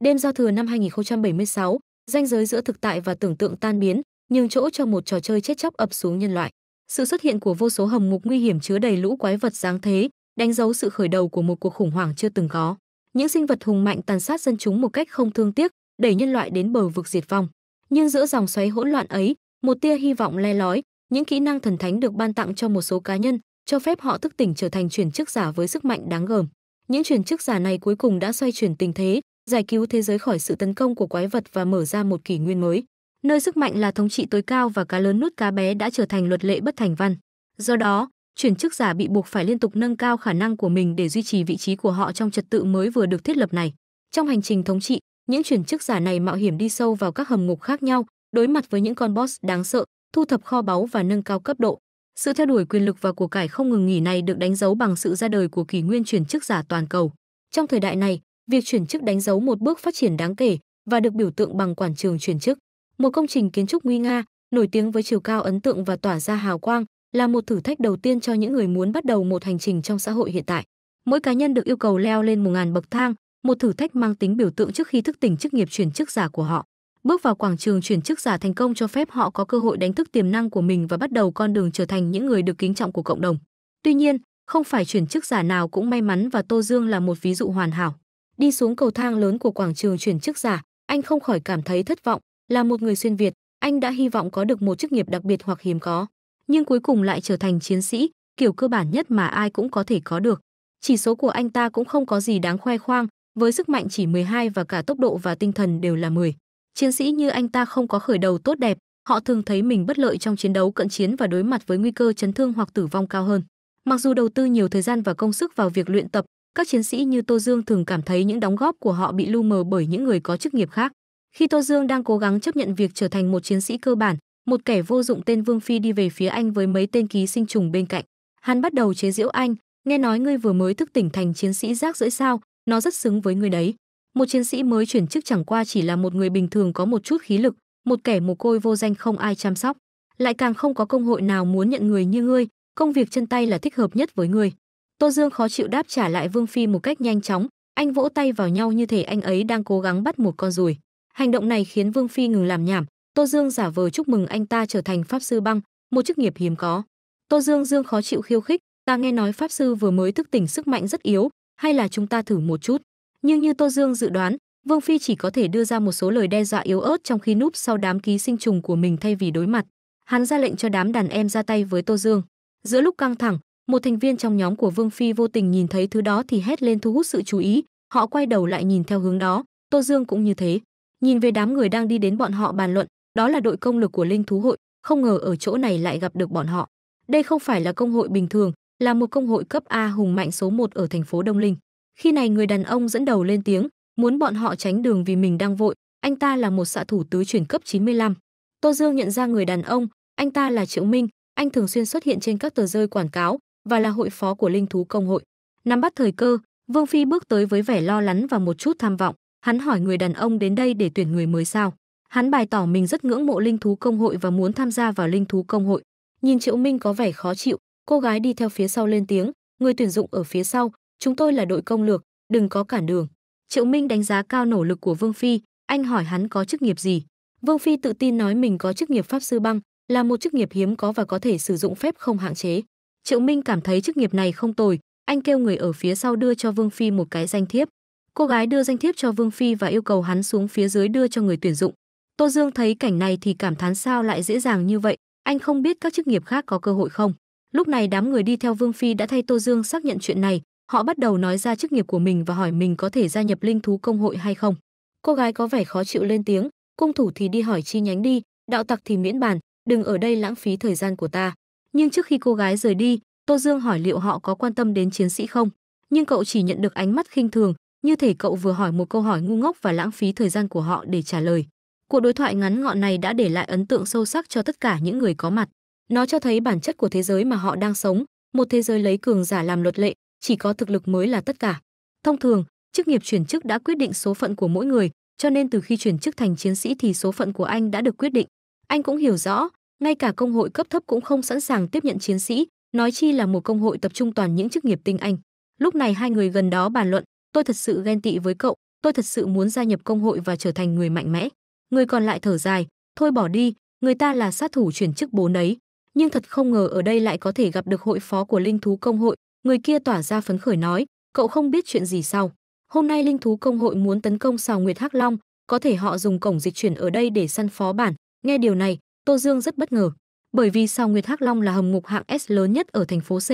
Đêm giao thừa năm 2076, ranh giới giữa thực tại và tưởng tượng tan biến, nhường chỗ cho một trò chơi chết chóc ập xuống nhân loại. Sự xuất hiện của vô số hầm ngục nguy hiểm chứa đầy lũ quái vật dáng thế, đánh dấu sự khởi đầu của một cuộc khủng hoảng chưa từng có. Những sinh vật hùng mạnh tàn sát dân chúng một cách không thương tiếc, đẩy nhân loại đến bờ vực diệt vong. Nhưng giữa dòng xoáy hỗn loạn ấy, một tia hy vọng le lói, những kỹ năng thần thánh được ban tặng cho một số cá nhân, cho phép họ thức tỉnh trở thành truyền chức giả với sức mạnh đáng gờm. Những truyền chức giả này cuối cùng đã xoay chuyển tình thế, giải cứu thế giới khỏi sự tấn công của quái vật và mở ra một kỷ nguyên mới, nơi sức mạnh là thống trị tối cao và cá lớn nuốt cá bé đã trở thành luật lệ bất thành văn. Do đó, chuyển chức giả bị buộc phải liên tục nâng cao khả năng của mình để duy trì vị trí của họ trong trật tự mới vừa được thiết lập này. Trong hành trình thống trị, những chuyển chức giả này mạo hiểm đi sâu vào các hầm ngục khác nhau, đối mặt với những con boss đáng sợ, thu thập kho báu và nâng cao cấp độ. Sự theo đuổi quyền lực và của cải không ngừng nghỉ này được đánh dấu bằng sự ra đời của kỷ nguyên chuyển chức giả toàn cầu. Trong thời đại này, Việc chuyển chức đánh dấu một bước phát triển đáng kể và được biểu tượng bằng quảng trường chuyển chức. Một công trình kiến trúc nguy nga, nổi tiếng với chiều cao ấn tượng và tỏa ra hào quang, là một thử thách đầu tiên cho những người muốn bắt đầu một hành trình trong xã hội hiện tại. Mỗi cá nhân được yêu cầu leo lên một ngàn bậc thang, một thử thách mang tính biểu tượng trước khi thức tỉnh chức nghiệp chuyển chức giả của họ. Bước vào quảng trường chuyển chức giả thành công cho phép họ có cơ hội đánh thức tiềm năng của mình và bắt đầu con đường trở thành những người được kính trọng của cộng đồng. Tuy nhiên, không phải chuyển chức giả nào cũng may mắn và Tô Dương là một ví dụ hoàn hảo. Đi xuống cầu thang lớn của quảng trường chuyển chức giả, anh không khỏi cảm thấy thất vọng, là một người xuyên Việt, anh đã hy vọng có được một chức nghiệp đặc biệt hoặc hiếm có, nhưng cuối cùng lại trở thành chiến sĩ, kiểu cơ bản nhất mà ai cũng có thể có được. Chỉ số của anh ta cũng không có gì đáng khoe khoang, với sức mạnh chỉ 12 và cả tốc độ và tinh thần đều là 10. Chiến sĩ như anh ta không có khởi đầu tốt đẹp, họ thường thấy mình bất lợi trong chiến đấu cận chiến và đối mặt với nguy cơ chấn thương hoặc tử vong cao hơn. Mặc dù đầu tư nhiều thời gian và công sức vào việc luyện tập, các chiến sĩ như Tô Dương thường cảm thấy những đóng góp của họ bị lu mờ bởi những người có chức nghiệp khác. Khi Tô Dương đang cố gắng chấp nhận việc trở thành một chiến sĩ cơ bản, một kẻ vô dụng tên Vương Phi đi về phía anh với mấy tên ký sinh trùng bên cạnh. Hắn bắt đầu chế giễu anh, nghe nói ngươi vừa mới thức tỉnh thành chiến sĩ rác rưởi sao, nó rất xứng với ngươi đấy. Một chiến sĩ mới chuyển chức chẳng qua chỉ là một người bình thường có một chút khí lực, một kẻ mồ côi vô danh không ai chăm sóc, lại càng không có công hội nào muốn nhận người như ngươi, công việc chân tay là thích hợp nhất với ngươi. Tô Dương khó chịu đáp trả lại Vương Phi một cách nhanh chóng, anh vỗ tay vào nhau như thể anh ấy đang cố gắng bắt một con ruồi. Hành động này khiến Vương Phi ngừng làm nhảm, Tô Dương giả vờ chúc mừng anh ta trở thành pháp sư băng, một chức nghiệp hiếm có. Tô Dương Dương khó chịu khiêu khích, ta nghe nói pháp sư vừa mới thức tỉnh sức mạnh rất yếu, hay là chúng ta thử một chút. Nhưng như Tô Dương dự đoán, Vương Phi chỉ có thể đưa ra một số lời đe dọa yếu ớt trong khi núp sau đám ký sinh trùng của mình thay vì đối mặt. Hắn ra lệnh cho đám đàn em ra tay với Tô Dương. Giữa lúc căng thẳng, một thành viên trong nhóm của Vương Phi vô tình nhìn thấy thứ đó thì hét lên thu hút sự chú ý, họ quay đầu lại nhìn theo hướng đó, Tô Dương cũng như thế. Nhìn về đám người đang đi đến bọn họ bàn luận, đó là đội công lực của Linh thú hội, không ngờ ở chỗ này lại gặp được bọn họ. Đây không phải là công hội bình thường, là một công hội cấp A hùng mạnh số 1 ở thành phố Đông Linh. Khi này người đàn ông dẫn đầu lên tiếng, muốn bọn họ tránh đường vì mình đang vội, anh ta là một xạ thủ tứ chuyển cấp 95. Tô Dương nhận ra người đàn ông, anh ta là Triệu Minh, anh thường xuyên xuất hiện trên các tờ rơi quảng cáo, và là hội phó của Linh thú công hội. Nắm bắt thời cơ, Vương Phi bước tới với vẻ lo lắng và một chút tham vọng, hắn hỏi người đàn ông đến đây để tuyển người mới sao? Hắn bày tỏ mình rất ngưỡng mộ Linh thú công hội và muốn tham gia vào Linh thú công hội. Nhìn Triệu Minh có vẻ khó chịu, cô gái đi theo phía sau lên tiếng, người tuyển dụng ở phía sau, chúng tôi là đội công lược, đừng có cản đường. Triệu Minh đánh giá cao nỗ lực của Vương Phi, anh hỏi hắn có chức nghiệp gì. Vương Phi tự tin nói mình có chức nghiệp pháp sư băng, là một chức nghiệp hiếm có và có thể sử dụng phép không hạn chế. Triệu Minh cảm thấy chức nghiệp này không tồi, anh kêu người ở phía sau đưa cho Vương Phi một cái danh thiếp. Cô gái đưa danh thiếp cho Vương Phi và yêu cầu hắn xuống phía dưới đưa cho người tuyển dụng. Tô Dương thấy cảnh này thì cảm thán sao lại dễ dàng như vậy, anh không biết các chức nghiệp khác có cơ hội không. Lúc này đám người đi theo Vương Phi đã thay Tô Dương xác nhận chuyện này, họ bắt đầu nói ra chức nghiệp của mình và hỏi mình có thể gia nhập linh thú công hội hay không. Cô gái có vẻ khó chịu lên tiếng, cung thủ thì đi hỏi chi nhánh đi, đạo tặc thì miễn bàn, đừng ở đây lãng phí thời gian của ta. Nhưng trước khi cô gái rời đi, Tô Dương hỏi liệu họ có quan tâm đến chiến sĩ không, nhưng cậu chỉ nhận được ánh mắt khinh thường, như thể cậu vừa hỏi một câu hỏi ngu ngốc và lãng phí thời gian của họ để trả lời. Cuộc đối thoại ngắn gọn này đã để lại ấn tượng sâu sắc cho tất cả những người có mặt. Nó cho thấy bản chất của thế giới mà họ đang sống, một thế giới lấy cường giả làm luật lệ, chỉ có thực lực mới là tất cả. Thông thường, chức nghiệp chuyển chức đã quyết định số phận của mỗi người, cho nên từ khi chuyển chức thành chiến sĩ thì số phận của anh đã được quyết định. Anh cũng hiểu rõ, ngay cả công hội cấp thấp cũng không sẵn sàng tiếp nhận chiến sĩ, nói chi là một công hội tập trung toàn những chức nghiệp tinh anh. Lúc này hai người gần đó bàn luận, tôi thật sự ghen tị với cậu, tôi thật sự muốn gia nhập công hội và trở thành người mạnh mẽ. Người còn lại thở dài, thôi bỏ đi, người ta là sát thủ chuyển chức bố nấy. Nhưng thật không ngờ ở đây lại có thể gặp được hội phó của linh thú công hội, người kia tỏa ra phấn khởi nói, cậu không biết chuyện gì sao. Hôm nay linh thú công hội muốn tấn công xào Nguyệt Hắc Long, có thể họ dùng cổng dịch chuyển ở đây để săn phó bản. Nghe điều này, Tô Dương rất bất ngờ, bởi vì sao Nguyệt Hắc Long là hầm ngục hạng S lớn nhất ở thành phố C,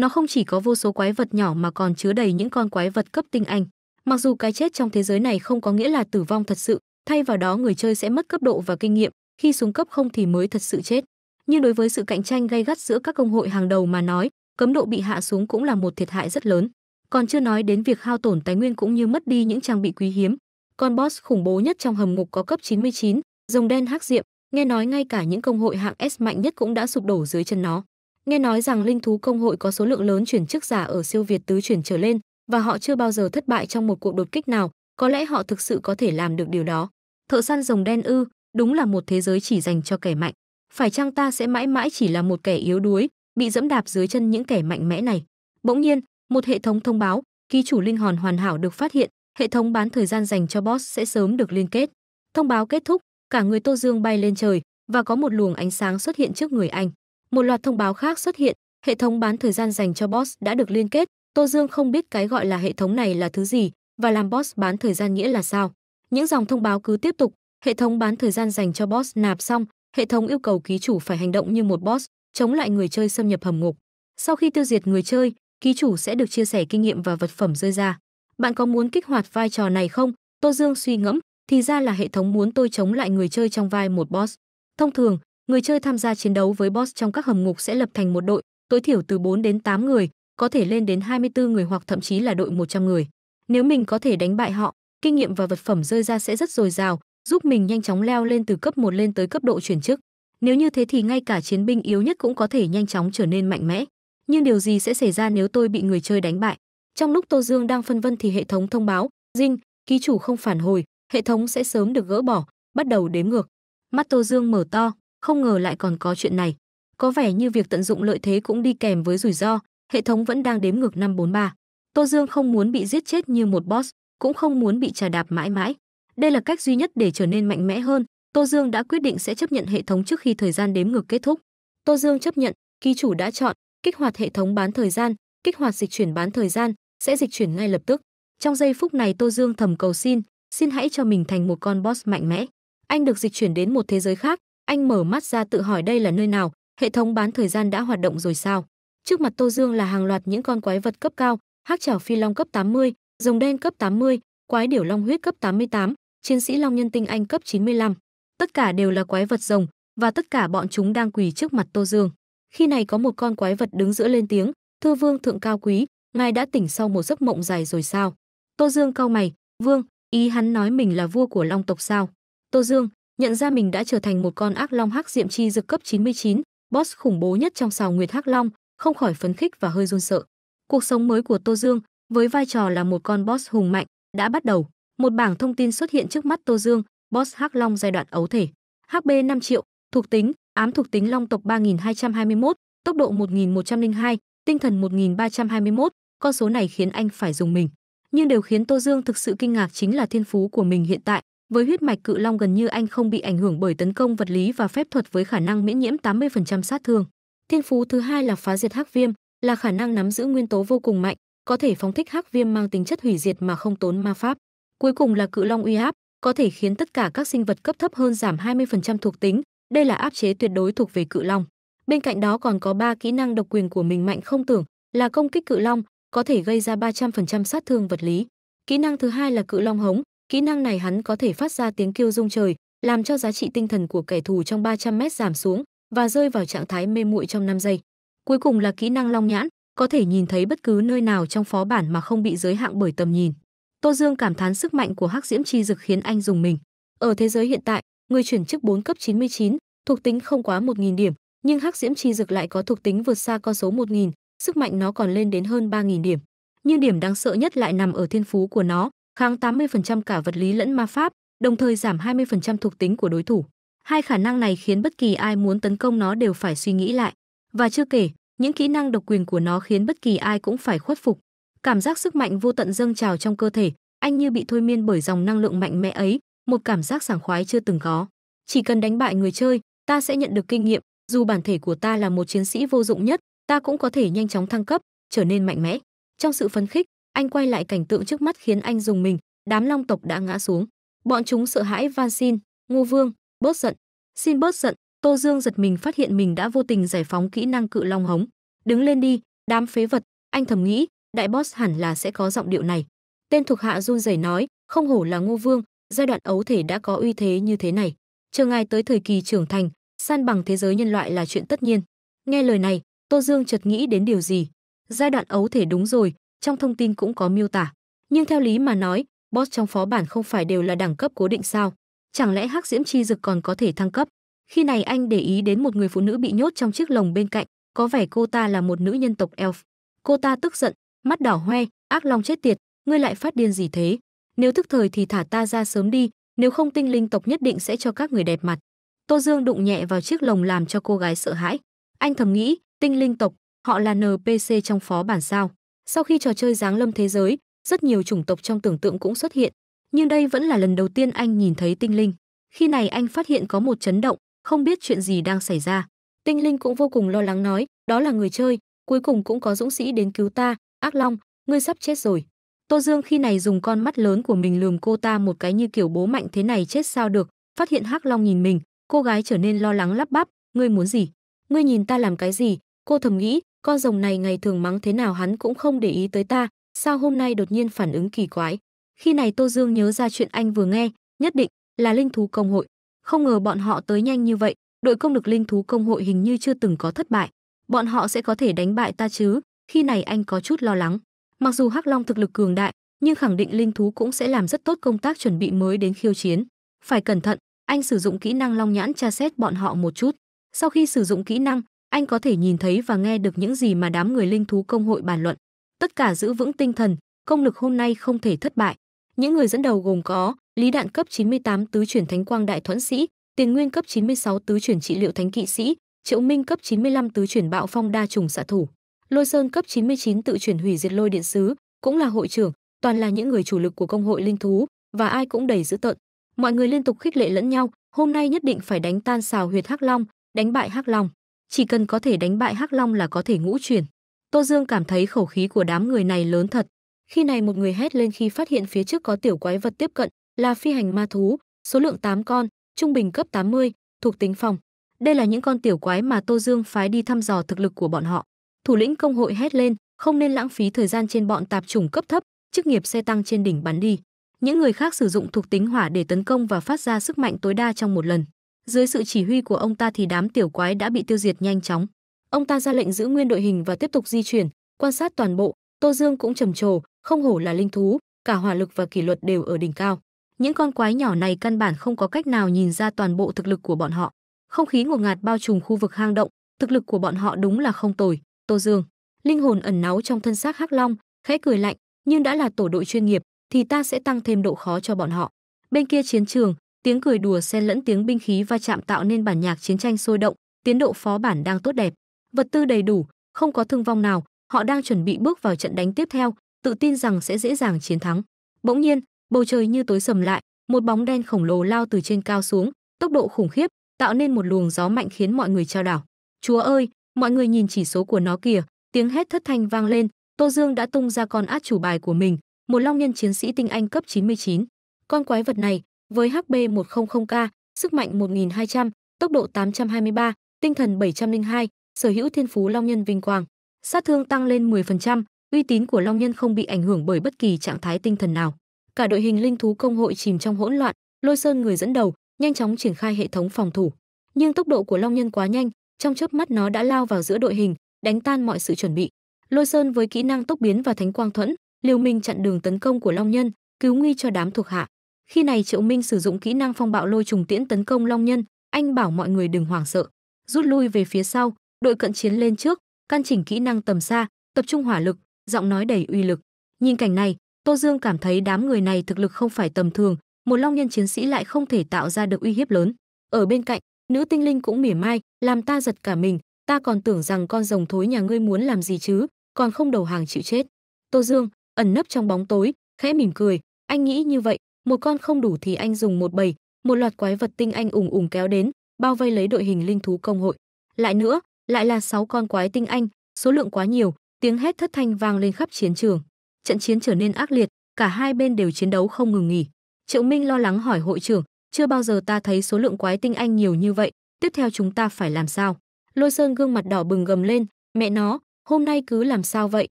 nó không chỉ có vô số quái vật nhỏ mà còn chứa đầy những con quái vật cấp tinh anh. Mặc dù cái chết trong thế giới này không có nghĩa là tử vong thật sự, thay vào đó người chơi sẽ mất cấp độ và kinh nghiệm, khi xuống cấp không thì mới thật sự chết. Nhưng đối với sự cạnh tranh gay gắt giữa các công hội hàng đầu mà nói, cấm độ bị hạ xuống cũng là một thiệt hại rất lớn. Còn chưa nói đến việc hao tổn tài nguyên cũng như mất đi những trang bị quý hiếm. Con boss khủng bố nhất trong hầm ngục có cấp 99, rồng đen hắc diệm, Nghe nói ngay cả những công hội hạng S mạnh nhất cũng đã sụp đổ dưới chân nó. Nghe nói rằng linh thú công hội có số lượng lớn chuyển chức giả ở siêu việt tứ chuyển trở lên và họ chưa bao giờ thất bại trong một cuộc đột kích nào, có lẽ họ thực sự có thể làm được điều đó. Thợ săn rồng đen ư, đúng là một thế giới chỉ dành cho kẻ mạnh. Phải chăng ta sẽ mãi mãi chỉ là một kẻ yếu đuối, bị dẫm đạp dưới chân những kẻ mạnh mẽ này? Bỗng nhiên, một hệ thống thông báo, ký chủ linh hồn hoàn hảo được phát hiện, hệ thống bán thời gian dành cho boss sẽ sớm được liên kết. Thông báo kết thúc, cả người Tô Dương bay lên trời và có một luồng ánh sáng xuất hiện trước người anh. Một loạt thông báo khác xuất hiện, hệ thống bán thời gian dành cho boss đã được liên kết, Tô Dương không biết cái gọi là hệ thống này là thứ gì và làm boss bán thời gian nghĩa là sao. Những dòng thông báo cứ tiếp tục, hệ thống bán thời gian dành cho boss nạp xong, hệ thống yêu cầu ký chủ phải hành động như một boss, chống lại người chơi xâm nhập hầm ngục. Sau khi tiêu diệt người chơi, ký chủ sẽ được chia sẻ kinh nghiệm và vật phẩm rơi ra. Bạn có muốn kích hoạt vai trò này không? Tô Dương suy ngẫm, thì ra là hệ thống muốn tôi chống lại người chơi trong vai một boss. Thông thường, người chơi tham gia chiến đấu với boss trong các hầm ngục sẽ lập thành một đội, tối thiểu từ 4 đến 8 người, có thể lên đến 24 người hoặc thậm chí là đội 100 người. Nếu mình có thể đánh bại họ, kinh nghiệm và vật phẩm rơi ra sẽ rất dồi dào, giúp mình nhanh chóng leo lên từ cấp 1 lên tới cấp độ chuyển chức. Nếu như thế thì ngay cả chiến binh yếu nhất cũng có thể nhanh chóng trở nên mạnh mẽ. Nhưng điều gì sẽ xảy ra nếu tôi bị người chơi đánh bại? Trong lúc Tô Dương đang phân vân thì hệ thống thông báo, "Dinh, ký chủ không phản hồi, hệ thống sẽ sớm được gỡ bỏ, bắt đầu đếm ngược. Mắt Tô Dương mở to, không ngờ lại còn có chuyện này. Có vẻ như việc tận dụng lợi thế cũng đi kèm với rủi ro, hệ thống vẫn đang đếm ngược 543. Tô Dương không muốn bị giết chết như một boss, cũng không muốn bị trà đạp mãi mãi. Đây là cách duy nhất để trở nên mạnh mẽ hơn, Tô Dương đã quyết định sẽ chấp nhận hệ thống trước khi thời gian đếm ngược kết thúc. Tô Dương chấp nhận, ký chủ đã chọn, kích hoạt hệ thống bán thời gian, kích hoạt dịch chuyển bán thời gian, sẽ dịch chuyển ngay lập tức. Trong giây phút này Tô Dương thầm cầu xin, Xin hãy cho mình thành một con boss mạnh mẽ. Anh được dịch chuyển đến một thế giới khác, anh mở mắt ra tự hỏi đây là nơi nào, hệ thống bán thời gian đã hoạt động rồi sao? Trước mặt Tô Dương là hàng loạt những con quái vật cấp cao, hắc chảo phi long cấp 80, rồng đen cấp 80, quái điểu long huyết cấp 88, chiến sĩ long nhân tinh anh cấp 95. Tất cả đều là quái vật rồng và tất cả bọn chúng đang quỳ trước mặt Tô Dương. Khi này có một con quái vật đứng giữa lên tiếng, "Thưa vương thượng cao quý, ngài đã tỉnh sau một giấc mộng dài rồi sao?" Tô Dương cau mày, "Vương, Ý hắn nói mình là vua của long tộc sao? Tô Dương nhận ra mình đã trở thành một con ác long hắc diệm chi dược cấp 99, boss khủng bố nhất trong sào nguyệt hắc long, không khỏi phấn khích và hơi run sợ. Cuộc sống mới của Tô Dương, với vai trò là một con boss hùng mạnh, đã bắt đầu. Một bảng thông tin xuất hiện trước mắt Tô Dương, boss hắc long giai đoạn ấu thể. HB 5 triệu, thuộc tính, ám thuộc tính long tộc 3221, tốc độ 1102, tinh thần 1321, con số này khiến anh phải dùng mình nhưng đều khiến Tô Dương thực sự kinh ngạc chính là thiên phú của mình hiện tại. Với huyết mạch cự long gần như anh không bị ảnh hưởng bởi tấn công vật lý và phép thuật với khả năng miễn nhiễm 80% sát thương. Thiên phú thứ hai là phá diệt hắc viêm, là khả năng nắm giữ nguyên tố vô cùng mạnh, có thể phóng thích hắc viêm mang tính chất hủy diệt mà không tốn ma pháp. Cuối cùng là cự long uy áp, có thể khiến tất cả các sinh vật cấp thấp hơn giảm 20% thuộc tính, đây là áp chế tuyệt đối thuộc về cự long. Bên cạnh đó còn có ba kỹ năng độc quyền của mình mạnh không tưởng, là công kích cự long, có thể gây ra 300% sát thương vật lý. Kỹ năng thứ hai là cự long hống, kỹ năng này hắn có thể phát ra tiếng kêu rung trời, làm cho giá trị tinh thần của kẻ thù trong 300 mét giảm xuống và rơi vào trạng thái mê muội trong 5 giây. Cuối cùng là kỹ năng long nhãn, có thể nhìn thấy bất cứ nơi nào trong phó bản mà không bị giới hạn bởi tầm nhìn. Tô Dương cảm thán sức mạnh của Hắc Diễm Chi Dực khiến anh dùng mình. Ở thế giới hiện tại, người chuyển chức 4 cấp 99, thuộc tính không quá 1000 điểm, nhưng Hắc Diễm Chi Dực lại có thuộc tính vượt xa con số 1000, sức mạnh nó còn lên đến hơn 3.000 điểm. Nhưng điểm đáng sợ nhất lại nằm ở thiên phú của nó, kháng 80% cả vật lý lẫn ma pháp, đồng thời giảm 20% thuộc tính của đối thủ. Hai khả năng này khiến bất kỳ ai muốn tấn công nó đều phải suy nghĩ lại. Và chưa kể, những kỹ năng độc quyền của nó khiến bất kỳ ai cũng phải khuất phục. Cảm giác sức mạnh vô tận dâng trào trong cơ thể, anh như bị thôi miên bởi dòng năng lượng mạnh mẽ ấy, một cảm giác sảng khoái chưa từng có. Chỉ cần đánh bại người chơi, ta sẽ nhận được kinh nghiệm, dù bản thể của ta là một chiến sĩ vô dụng nhất, ta cũng có thể nhanh chóng thăng cấp, trở nên mạnh mẽ. Trong sự phấn khích, anh quay lại cảnh tượng trước mắt khiến anh dùng mình, đám long tộc đã ngã xuống. Bọn chúng sợ hãi van xin, Ngô Vương, bớt giận. Xin bớt giận, Tô Dương giật mình phát hiện mình đã vô tình giải phóng kỹ năng cự long hống. Đứng lên đi, đám phế vật, anh thầm nghĩ, đại boss hẳn là sẽ có giọng điệu này. Tên thuộc hạ run rẩy nói, không hổ là Ngô Vương, giai đoạn ấu thể đã có uy thế như thế này. Chờ ngài tới thời kỳ trưởng thành, san bằng thế giới nhân loại là chuyện tất nhiên. Nghe lời này, Tô Dương chợt nghĩ đến điều gì. Giai đoạn ấu thể đúng rồi, trong thông tin cũng có miêu tả. Nhưng theo lý mà nói, boss trong phó bản không phải đều là đẳng cấp cố định sao? Chẳng lẽ hắc diễm chi dực còn có thể thăng cấp? Khi này anh để ý đến một người phụ nữ bị nhốt trong chiếc lồng bên cạnh, có vẻ cô ta là một nữ nhân tộc elf. Cô ta tức giận, mắt đỏ hoe, ác long chết tiệt, ngươi lại phát điên gì thế? Nếu thức thời thì thả ta ra sớm đi, nếu không tinh linh tộc nhất định sẽ cho các người đẹp mặt. Tô Dương đụng nhẹ vào chiếc lồng làm cho cô gái sợ hãi. Anh thầm nghĩ, Tinh linh tộc, họ là NPC trong phó bản sao? Sau khi trò chơi giáng lâm thế giới, rất nhiều chủng tộc trong tưởng tượng cũng xuất hiện, nhưng đây vẫn là lần đầu tiên anh nhìn thấy tinh linh. Khi này anh phát hiện có một chấn động, không biết chuyện gì đang xảy ra. Tinh linh cũng vô cùng lo lắng nói, đó là người chơi, cuối cùng cũng có dũng sĩ đến cứu ta, Ác Long, ngươi sắp chết rồi. Tô Dương khi này dùng con mắt lớn của mình lườm cô ta một cái như kiểu bố mạnh thế này chết sao được, phát hiện Hắc Long nhìn mình, cô gái trở nên lo lắng lắp bắp, ngươi muốn gì? Ngươi nhìn ta làm cái gì? Cô thầm nghĩ, con rồng này ngày thường mắng thế nào hắn cũng không để ý tới ta, sao hôm nay đột nhiên phản ứng kỳ quái. Khi này Tô Dương nhớ ra chuyện anh vừa nghe, nhất định là linh thú công hội. Không ngờ bọn họ tới nhanh như vậy, đội công lực linh thú công hội hình như chưa từng có thất bại. Bọn họ sẽ có thể đánh bại ta chứ? Khi này anh có chút lo lắng. Mặc dù Hắc Long thực lực cường đại, nhưng khẳng định linh thú cũng sẽ làm rất tốt công tác chuẩn bị mới đến khiêu chiến. Phải cẩn thận, anh sử dụng kỹ năng Long Nhãn tra xét bọn họ một chút. Sau khi sử dụng kỹ năng, anh có thể nhìn thấy và nghe được những gì mà đám người linh thú công hội bàn luận. Tất cả giữ vững tinh thần, công lực hôm nay không thể thất bại. Những người dẫn đầu gồm có Lý Đạn cấp 98 tứ chuyển Thánh Quang Đại Thuẫn Sĩ, Tiền Nguyên cấp 96 tứ chuyển Trị Liệu Thánh Kỵ Sĩ, Triệu Minh cấp 95 tứ chuyển Bạo Phong Đa Trùng Xạ Thủ, Lôi Sơn cấp 99 tự chuyển Hủy Diệt Lôi Điện Sứ, cũng là hội trưởng, toàn là những người chủ lực của công hội linh thú và ai cũng đầy dữ tợn. Mọi người liên tục khích lệ lẫn nhau, hôm nay nhất định phải đánh tan xào huyệt Hắc Long, đánh bại Hắc Long chỉ cần có thể đánh bại Hắc Long là có thể ngũ chuyển. Tô Dương cảm thấy khẩu khí của đám người này lớn thật. Khi này một người hét lên khi phát hiện phía trước có tiểu quái vật tiếp cận, là phi hành ma thú, số lượng 8 con, trung bình cấp 80, thuộc tính phòng. Đây là những con tiểu quái mà Tô Dương phái đi thăm dò thực lực của bọn họ. Thủ lĩnh công hội hét lên, không nên lãng phí thời gian trên bọn tạp chủng cấp thấp, chức nghiệp xe tăng trên đỉnh bắn đi. Những người khác sử dụng thuộc tính hỏa để tấn công và phát ra sức mạnh tối đa trong một lần. Dưới sự chỉ huy của ông ta thì đám tiểu quái đã bị tiêu diệt nhanh chóng. Ông ta ra lệnh giữ nguyên đội hình và tiếp tục di chuyển, quan sát toàn bộ, Tô Dương cũng trầm trồ, không hổ là linh thú, cả hỏa lực và kỷ luật đều ở đỉnh cao. Những con quái nhỏ này căn bản không có cách nào nhìn ra toàn bộ thực lực của bọn họ. Không khí ngột ngạt bao trùm khu vực hang động, thực lực của bọn họ đúng là không tồi. Tô Dương, linh hồn ẩn náu trong thân xác Hắc Long, khẽ cười lạnh, nhưng đã là tổ đội chuyên nghiệp thì ta sẽ tăng thêm độ khó cho bọn họ. Bên kia chiến trường, Tiếng cười đùa xen lẫn tiếng binh khí va chạm tạo nên bản nhạc chiến tranh sôi động, tiến độ phó bản đang tốt đẹp, vật tư đầy đủ, không có thương vong nào, họ đang chuẩn bị bước vào trận đánh tiếp theo, tự tin rằng sẽ dễ dàng chiến thắng. Bỗng nhiên, bầu trời như tối sầm lại, một bóng đen khổng lồ lao từ trên cao xuống, tốc độ khủng khiếp, tạo nên một luồng gió mạnh khiến mọi người trao đảo. Chúa ơi, mọi người nhìn chỉ số của nó kìa, tiếng hét thất thanh vang lên, Tô Dương đã tung ra con át chủ bài của mình, một long nhân chiến sĩ tinh anh cấp 99. Con quái vật này, với HB100K, sức mạnh 1200, tốc độ 823, tinh thần 702, sở hữu thiên phú Long Nhân Vinh Quang. Sát thương tăng lên 10%, uy tín của Long Nhân không bị ảnh hưởng bởi bất kỳ trạng thái tinh thần nào. Cả đội hình linh thú công hội chìm trong hỗn loạn, Lôi Sơn người dẫn đầu, nhanh chóng triển khai hệ thống phòng thủ. Nhưng tốc độ của Long Nhân quá nhanh, trong chớp mắt nó đã lao vào giữa đội hình, đánh tan mọi sự chuẩn bị. Lôi Sơn với kỹ năng tốc biến và thánh quang thuẫn, liều mình chặn đường tấn công của Long Nhân, cứu nguy cho đám thuộc hạ. Khi này Triệu Minh sử dụng kỹ năng phong bạo lôi trùng tiễn tấn công Long Nhân, anh bảo mọi người đừng hoảng sợ, rút lui về phía sau, đội cận chiến lên trước, căn chỉnh kỹ năng tầm xa, tập trung hỏa lực, giọng nói đầy uy lực. Nhìn cảnh này, Tô Dương cảm thấy đám người này thực lực không phải tầm thường, một Long Nhân chiến sĩ lại không thể tạo ra được uy hiếp lớn. Ở bên cạnh, nữ tinh linh cũng mỉa mai, làm ta giật cả mình, ta còn tưởng rằng con rồng thối nhà ngươi muốn làm gì chứ, còn không đầu hàng chịu chết. Tô Dương ẩn nấp trong bóng tối, khẽ mỉm cười, anh nghĩ như vậy, một con không đủ thì anh dùng một bầy, một loạt quái vật tinh anh ủng ủng kéo đến, bao vây lấy đội hình linh thú công hội. Lại nữa, lại là sáu con quái tinh anh, số lượng quá nhiều, tiếng hét thất thanh vang lên khắp chiến trường. Trận chiến trở nên ác liệt, cả hai bên đều chiến đấu không ngừng nghỉ. Triệu Minh lo lắng hỏi hội trưởng, chưa bao giờ ta thấy số lượng quái tinh anh nhiều như vậy, tiếp theo chúng ta phải làm sao? Lôi Sơn gương mặt đỏ bừng gầm lên, mẹ nó, hôm nay cứ làm sao vậy,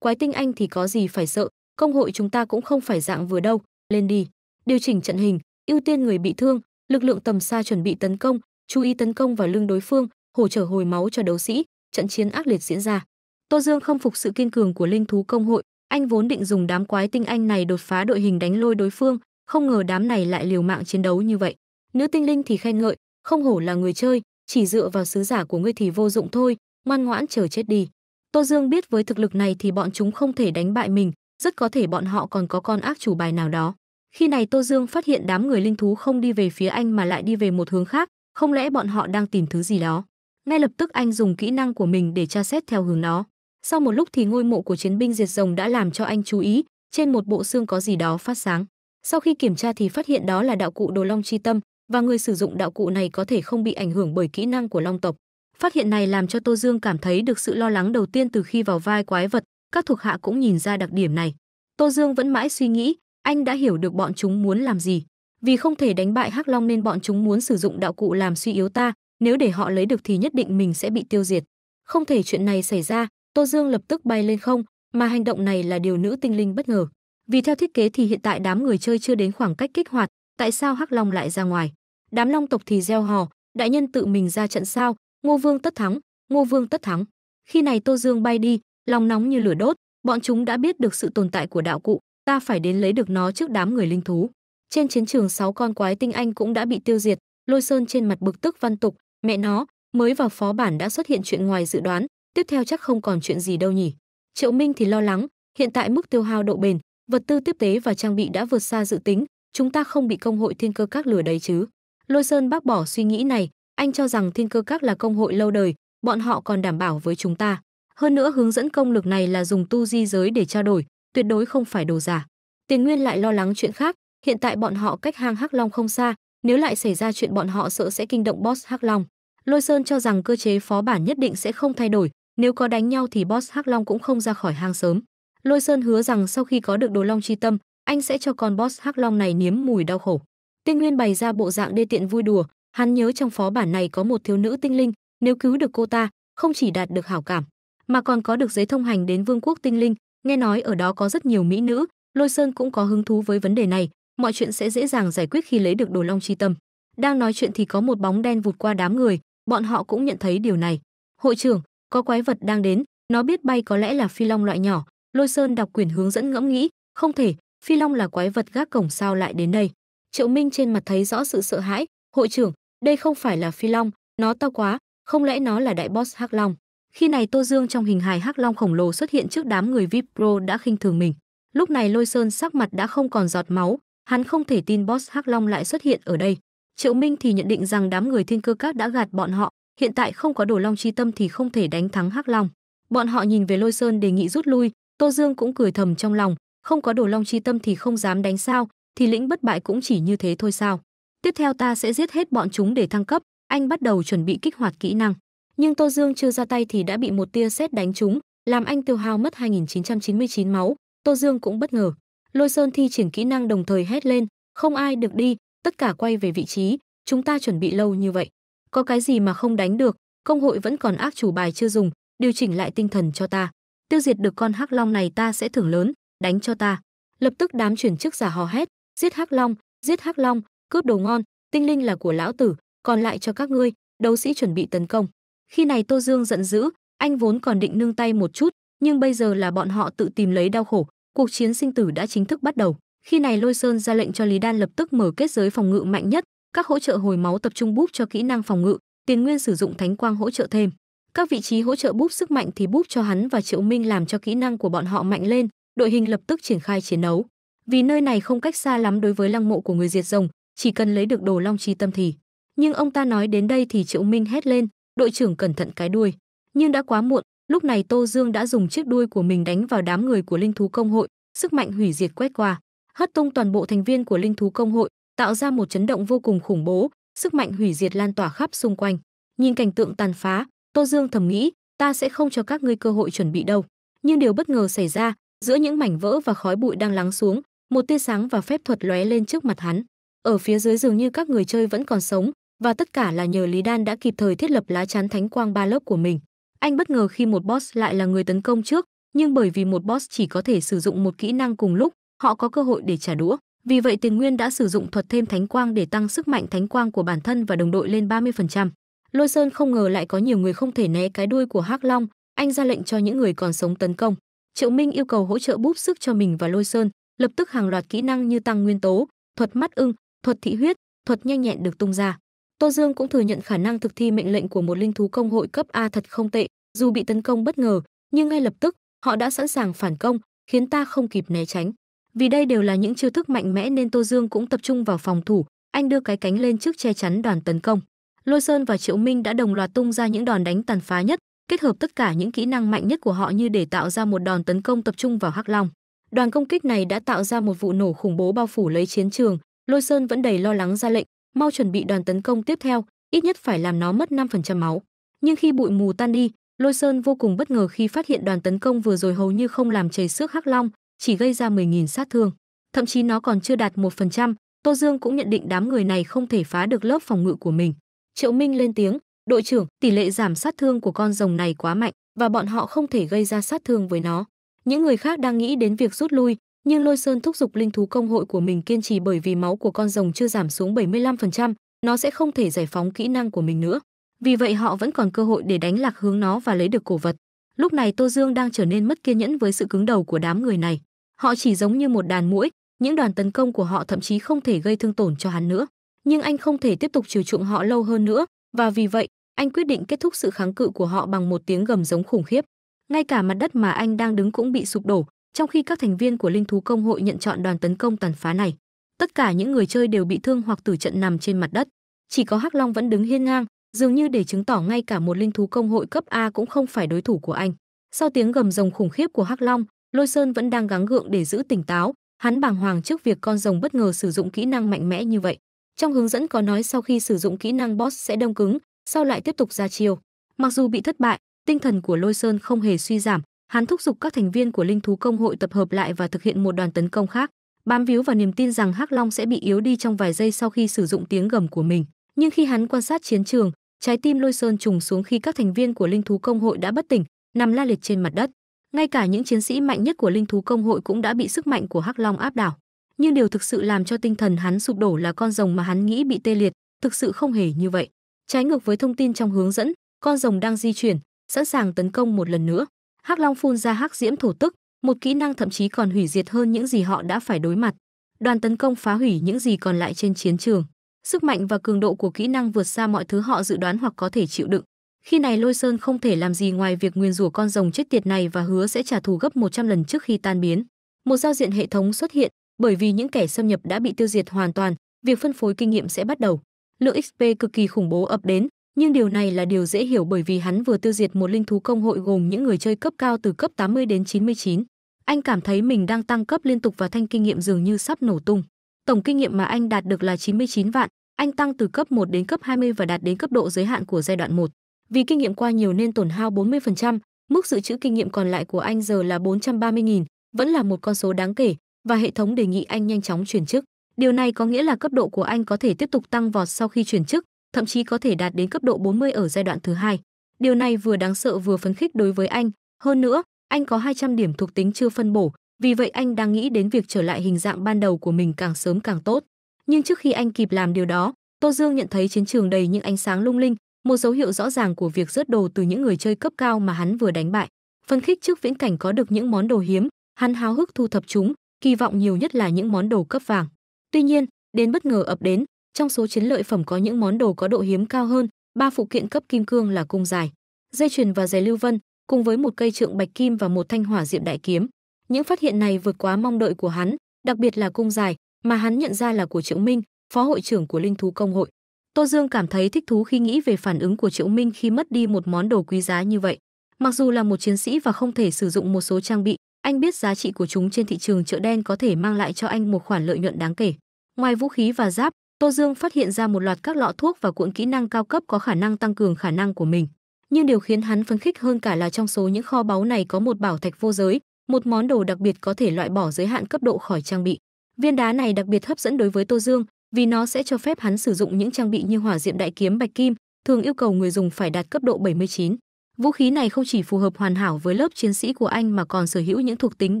quái tinh anh thì có gì phải sợ, công hội chúng ta cũng không phải dạng vừa đâu, lên đi điều chỉnh trận hình, ưu tiên người bị thương, lực lượng tầm xa chuẩn bị tấn công, chú ý tấn công vào lưng đối phương, hỗ trợ hồi máu cho đấu sĩ, trận chiến ác liệt diễn ra. Tô Dương không phục sự kiên cường của linh thú công hội, anh vốn định dùng đám quái tinh anh này đột phá đội hình đánh lôi đối phương, không ngờ đám này lại liều mạng chiến đấu như vậy. Nữ tinh linh thì khen ngợi, không hổ là người chơi, chỉ dựa vào sứ giả của ngươi thì vô dụng thôi, ngoan ngoãn chờ chết đi. Tô Dương biết với thực lực này thì bọn chúng không thể đánh bại mình, rất có thể bọn họ còn có con ác chủ bài nào đó. Khi này Tô Dương phát hiện đám người linh thú không đi về phía anh mà lại đi về một hướng khác, không lẽ bọn họ đang tìm thứ gì đó. Ngay lập tức anh dùng kỹ năng của mình để tra xét theo hướng nó. Sau một lúc thì ngôi mộ của chiến binh diệt rồng đã làm cho anh chú ý, trên một bộ xương có gì đó phát sáng. Sau khi kiểm tra thì phát hiện đó là đạo cụ Đồ Long Chi Tâm và người sử dụng đạo cụ này có thể không bị ảnh hưởng bởi kỹ năng của Long tộc. Phát hiện này làm cho Tô Dương cảm thấy được sự lo lắng đầu tiên từ khi vào vai quái vật, các thuộc hạ cũng nhìn ra đặc điểm này. Tô Dương vẫn mãi suy nghĩ, anh đã hiểu được bọn chúng muốn làm gì. Vì không thể đánh bại Hắc Long nên bọn chúng muốn sử dụng đạo cụ làm suy yếu ta, nếu để họ lấy được thì nhất định mình sẽ bị tiêu diệt. Không thể chuyện này xảy ra, Tô Dương lập tức bay lên không, mà hành động này là điều nữ tinh linh bất ngờ. Vì theo thiết kế thì hiện tại đám người chơi chưa đến khoảng cách kích hoạt, tại sao Hắc Long lại ra ngoài? Đám Long tộc thì gieo hò, đại nhân tự mình ra trận sao? Ngô Vương tất thắng, Ngô Vương tất thắng. Khi này Tô Dương bay đi, lòng nóng như lửa đốt, bọn chúng đã biết được sự tồn tại của đạo cụ, ta phải đến lấy được nó trước đám người linh thú. Trên chiến trường sáu con quái tinh anh cũng đã bị tiêu diệt, Lôi Sơn trên mặt bực tức văn tục, mẹ nó, mới vào phó bản đã xuất hiện chuyện ngoài dự đoán, tiếp theo chắc không còn chuyện gì đâu nhỉ. Triệu Minh thì lo lắng, hiện tại mức tiêu hao độ bền, vật tư tiếp tế và trang bị đã vượt xa dự tính, chúng ta không bị công hội thiên cơ các lừa đấy chứ. Lôi Sơn bác bỏ suy nghĩ này, anh cho rằng thiên cơ các là công hội lâu đời, bọn họ còn đảm bảo với chúng ta. Hơn nữa hướng dẫn công lực này là dùng tu di giới để trao đổi, tuyệt đối không phải đồ giả. Tiền Nguyên lại lo lắng chuyện khác, hiện tại bọn họ cách hang Hắc Long không xa, nếu lại xảy ra chuyện bọn họ sợ sẽ kinh động boss Hắc Long. Lôi Sơn cho rằng cơ chế phó bản nhất định sẽ không thay đổi, nếu có đánh nhau thì boss Hắc Long cũng không ra khỏi hang sớm. Lôi Sơn hứa rằng sau khi có được Đồ Long chi tâm, anh sẽ cho con boss Hắc Long này nếm mùi đau khổ. Tiên Nguyên bày ra bộ dạng đê tiện vui đùa, hắn nhớ trong phó bản này có một thiếu nữ tinh linh, nếu cứu được cô ta, không chỉ đạt được hảo cảm, mà còn có được giấy thông hành đến vương quốc tinh linh, nghe nói ở đó có rất nhiều mỹ nữ, Lôi Sơn cũng có hứng thú với vấn đề này, mọi chuyện sẽ dễ dàng giải quyết khi lấy được Đồ Long chi tâm. Đang nói chuyện thì có một bóng đen vụt qua đám người, bọn họ cũng nhận thấy điều này. Hội trưởng, có quái vật đang đến, nó biết bay có lẽ là phi long loại nhỏ. Lôi Sơn đọc quyển hướng dẫn ngẫm nghĩ, không thể, phi long là quái vật gác cổng sao lại đến đây? Triệu Minh trên mặt thấy rõ sự sợ hãi, hội trưởng, đây không phải là phi long, nó to quá, không lẽ nó là đại boss hắc long? Khi này Tô Dương trong hình hài hắc long khổng lồ xuất hiện trước đám người VIP Pro đã khinh thường mình. Lúc này Lôi Sơn sắc mặt đã không còn giọt máu, hắn không thể tin boss hắc long lại xuất hiện ở đây. Triệu Minh thì nhận định rằng đám người thiên cơ các đã gạt bọn họ, hiện tại không có đồ long chi tâm thì không thể đánh thắng hắc long. Bọn họ nhìn về Lôi Sơn đề nghị rút lui, Tô Dương cũng cười thầm trong lòng, không có đồ long chi tâm thì không dám đánh sao, thì lĩnh bất bại cũng chỉ như thế thôi sao. Tiếp theo ta sẽ giết hết bọn chúng để thăng cấp, anh bắt đầu chuẩn bị kích hoạt kỹ năng nhưng Tô Dương chưa ra tay thì đã bị một tia sét đánh trúng, làm anh tiêu hao mất 2999 máu, Tô Dương cũng bất ngờ. Lôi Sơn thi triển kỹ năng đồng thời hét lên, không ai được đi, tất cả quay về vị trí, chúng ta chuẩn bị lâu như vậy, có cái gì mà không đánh được, công hội vẫn còn ác chủ bài chưa dùng, điều chỉnh lại tinh thần cho ta. Tiêu diệt được con hắc long này ta sẽ thưởng lớn, đánh cho ta. Lập tức đám chuyển chức giả hò hét, giết hắc long, giết hắc long, cướp đồ ngon, tinh linh là của lão tử, còn lại cho các ngươi, đấu sĩ chuẩn bị tấn công. Khi này Tô Dương giận dữ, anh vốn còn định nương tay một chút, nhưng bây giờ là bọn họ tự tìm lấy đau khổ, cuộc chiến sinh tử đã chính thức bắt đầu. Khi này Lôi Sơn ra lệnh cho Lý Đan lập tức mở kết giới phòng ngự mạnh nhất, các hỗ trợ hồi máu tập trung búp cho kỹ năng phòng ngự, tiền nguyên sử dụng thánh quang hỗ trợ thêm. Các vị trí hỗ trợ búp sức mạnh thì búp cho hắn và Triệu Minh làm cho kỹ năng của bọn họ mạnh lên, đội hình lập tức triển khai chiến đấu. Vì nơi này không cách xa lắm đối với lăng mộ của người diệt rồng, chỉ cần lấy được đồ long chi tâm thì. Nhưng ông ta nói đến đây thì Triệu Minh hét lên, đội trưởng cẩn thận cái đuôi. Nhưng đã quá muộn, lúc này Tô Dương đã dùng chiếc đuôi của mình đánh vào đám người của linh thú công hội, sức mạnh hủy diệt quét qua, hất tung toàn bộ thành viên của linh thú công hội, tạo ra một chấn động vô cùng khủng bố, sức mạnh hủy diệt lan tỏa khắp xung quanh. Nhìn cảnh tượng tàn phá, Tô Dương thầm nghĩ, ta sẽ không cho các ngươi cơ hội chuẩn bị đâu. Nhưng điều bất ngờ xảy ra, giữa những mảnh vỡ và khói bụi đang lắng xuống, một tia sáng và phép thuật lóe lên trước mặt hắn. Ở phía dưới dường như các người chơi vẫn còn sống, và tất cả là nhờ Lý Đan đã kịp thời thiết lập lá chắn thánh quang ba lớp của mình. Anh bất ngờ khi một boss lại là người tấn công trước, nhưng bởi vì một boss chỉ có thể sử dụng một kỹ năng cùng lúc, họ có cơ hội để trả đũa. Vì vậy Tiền Nguyên đã sử dụng thuật thêm thánh quang để tăng sức mạnh thánh quang của bản thân và đồng đội lên 30%. Lôi Sơn không ngờ lại có nhiều người không thể né cái đuôi của Hắc Long, anh ra lệnh cho những người còn sống tấn công. Triệu Minh yêu cầu hỗ trợ búp sức cho mình và Lôi Sơn, lập tức hàng loạt kỹ năng như tăng nguyên tố, thuật mắt ưng, thuật thị huyết, thuật nhanh nhẹn được tung ra. Tô Dương cũng thừa nhận khả năng thực thi mệnh lệnh của một linh thú công hội cấp A thật không tệ, dù bị tấn công bất ngờ, nhưng ngay lập tức, họ đã sẵn sàng phản công, khiến ta không kịp né tránh. Vì đây đều là những chiêu thức mạnh mẽ nên Tô Dương cũng tập trung vào phòng thủ, anh đưa cái cánh lên trước che chắn đoàn tấn công. Lôi Sơn và Triệu Minh đã đồng loạt tung ra những đòn đánh tàn phá nhất, kết hợp tất cả những kỹ năng mạnh nhất của họ như để tạo ra một đòn tấn công tập trung vào Hắc Long. Đoàn công kích này đã tạo ra một vụ nổ khủng bố bao phủ lấy chiến trường, Lôi Sơn vẫn đầy lo lắng ra lệnh, mau chuẩn bị đoàn tấn công tiếp theo, ít nhất phải làm nó mất 5% máu. Nhưng khi bụi mù tan đi, Lôi Sơn vô cùng bất ngờ khi phát hiện đoàn tấn công vừa rồi hầu như không làm chảy xước Hắc Long, chỉ gây ra 10.000 sát thương. Thậm chí nó còn chưa đạt 1%, Tô Dương cũng nhận định đám người này không thể phá được lớp phòng ngự của mình. Triệu Minh lên tiếng, đội trưởng, tỷ lệ giảm sát thương của con rồng này quá mạnh và bọn họ không thể gây ra sát thương với nó. Những người khác đang nghĩ đến việc rút lui, nhưng Lôi Sơn thúc giục linh thú công hội của mình kiên trì bởi vì máu của con rồng chưa giảm xuống 75%, nó sẽ không thể giải phóng kỹ năng của mình nữa. Vì vậy họ vẫn còn cơ hội để đánh lạc hướng nó và lấy được cổ vật. Lúc này Tô Dương đang trở nên mất kiên nhẫn với sự cứng đầu của đám người này. Họ chỉ giống như một đàn muỗi, những đoàn tấn công của họ thậm chí không thể gây thương tổn cho hắn nữa. Nhưng anh không thể tiếp tục chiều chuộng họ lâu hơn nữa, và vì vậy, anh quyết định kết thúc sự kháng cự của họ bằng một tiếng gầm giống khủng khiếp. Ngay cả mặt đất mà anh đang đứng cũng bị sụp đổ, trong khi các thành viên của Linh thú công hội nhận chọn đoàn tấn công tàn phá này, tất cả những người chơi đều bị thương hoặc tử trận nằm trên mặt đất, chỉ có Hắc Long vẫn đứng hiên ngang, dường như để chứng tỏ ngay cả một linh thú công hội cấp A cũng không phải đối thủ của anh. Sau tiếng gầm rồng khủng khiếp của Hắc Long, Lôi Sơn vẫn đang gắng gượng để giữ tỉnh táo, hắn bàng hoàng trước việc con rồng bất ngờ sử dụng kỹ năng mạnh mẽ như vậy. Trong hướng dẫn có nói sau khi sử dụng kỹ năng boss sẽ đông cứng, sau lại tiếp tục ra chiêu. Mặc dù bị thất bại, tinh thần của Lôi Sơn không hề suy giảm, Hắn thúc giục các thành viên của linh thú công hội tập hợp lại và thực hiện một đoàn tấn công khác, bám víu vào niềm tin rằng Hắc Long sẽ bị yếu đi trong vài giây sau khi sử dụng tiếng gầm của mình. Nhưng khi hắn quan sát chiến trường, trái tim Lôi Sơn trùng xuống khi các thành viên của linh thú công hội đã bất tỉnh, nằm la liệt trên mặt đất. Ngay cả những chiến sĩ mạnh nhất của linh thú công hội cũng đã bị sức mạnh của Hắc Long áp đảo. Nhưng điều thực sự làm cho tinh thần hắn sụp đổ là con rồng mà hắn nghĩ bị tê liệt, thực sự không hề như vậy. Trái ngược với thông tin trong hướng dẫn, con rồng đang di chuyển, sẵn sàng tấn công một lần nữa. Hắc Long phun ra hắc diễm thổ tức, một kỹ năng thậm chí còn hủy diệt hơn những gì họ đã phải đối mặt. Đoàn tấn công phá hủy những gì còn lại trên chiến trường. Sức mạnh và cường độ của kỹ năng vượt xa mọi thứ họ dự đoán hoặc có thể chịu đựng. Khi này Lôi Sơn không thể làm gì ngoài việc nguyên rủa con rồng chết tiệt này và hứa sẽ trả thù gấp 100 lần trước khi tan biến. Một giao diện hệ thống xuất hiện, bởi vì những kẻ xâm nhập đã bị tiêu diệt hoàn toàn, việc phân phối kinh nghiệm sẽ bắt đầu. Lượng XP cực kỳ khủng bố ập đến, nhưng điều này là điều dễ hiểu bởi vì hắn vừa tiêu diệt một linh thú công hội gồm những người chơi cấp cao từ cấp 80 đến 99. Anh cảm thấy mình đang tăng cấp liên tục và thanh kinh nghiệm dường như sắp nổ tung. Tổng kinh nghiệm mà anh đạt được là 99 vạn, anh tăng từ cấp 1 đến cấp 20 và đạt đến cấp độ giới hạn của giai đoạn 1. Vì kinh nghiệm qua nhiều nên tổn hao 40%, mức dự trữ kinh nghiệm còn lại của anh giờ là 430.000, vẫn là một con số đáng kể và hệ thống đề nghị anh nhanh chóng chuyển chức. Điều này có nghĩa là cấp độ của anh có thể tiếp tục tăng vọt sau khi chuyển chức, thậm chí có thể đạt đến cấp độ 40 ở giai đoạn thứ hai. Điều này vừa đáng sợ vừa phấn khích đối với anh, hơn nữa, anh có 200 điểm thuộc tính chưa phân bổ, vì vậy anh đang nghĩ đến việc trở lại hình dạng ban đầu của mình càng sớm càng tốt. Nhưng trước khi anh kịp làm điều đó, Tô Dương nhận thấy chiến trường đầy những ánh sáng lung linh, một dấu hiệu rõ ràng của việc rớt đồ từ những người chơi cấp cao mà hắn vừa đánh bại. Phấn khích trước viễn cảnh có được những món đồ hiếm, hắn háo hức thu thập chúng, kỳ vọng nhiều nhất là những món đồ cấp vàng. Tuy nhiên, đến bất ngờ ập đến, trong số chiến lợi phẩm có những món đồ có độ hiếm cao hơn, ba phụ kiện cấp kim cương là cung dài, dây chuyền và giày lưu vân, cùng với một cây trượng bạch kim và một thanh hỏa diệm đại kiếm. Những phát hiện này vượt quá mong đợi của hắn, đặc biệt là cung dài, mà hắn nhận ra là của Triệu Minh, phó hội trưởng của Linh thú công hội. Tô Dương cảm thấy thích thú khi nghĩ về phản ứng của Triệu Minh khi mất đi một món đồ quý giá như vậy. Mặc dù là một chiến sĩ và không thể sử dụng một số trang bị, anh biết giá trị của chúng trên thị trường chợ đen có thể mang lại cho anh một khoản lợi nhuận đáng kể. Ngoài vũ khí và giáp, Tô Dương phát hiện ra một loạt các lọ thuốc và cuộn kỹ năng cao cấp có khả năng tăng cường khả năng của mình. Nhưng điều khiến hắn phấn khích hơn cả là trong số những kho báu này có một bảo thạch vô giới, một món đồ đặc biệt có thể loại bỏ giới hạn cấp độ khỏi trang bị. Viên đá này đặc biệt hấp dẫn đối với Tô Dương, vì nó sẽ cho phép hắn sử dụng những trang bị như hỏa diệm đại kiếm bạch kim, thường yêu cầu người dùng phải đạt cấp độ 79. Vũ khí này không chỉ phù hợp hoàn hảo với lớp chiến sĩ của anh mà còn sở hữu những thuộc tính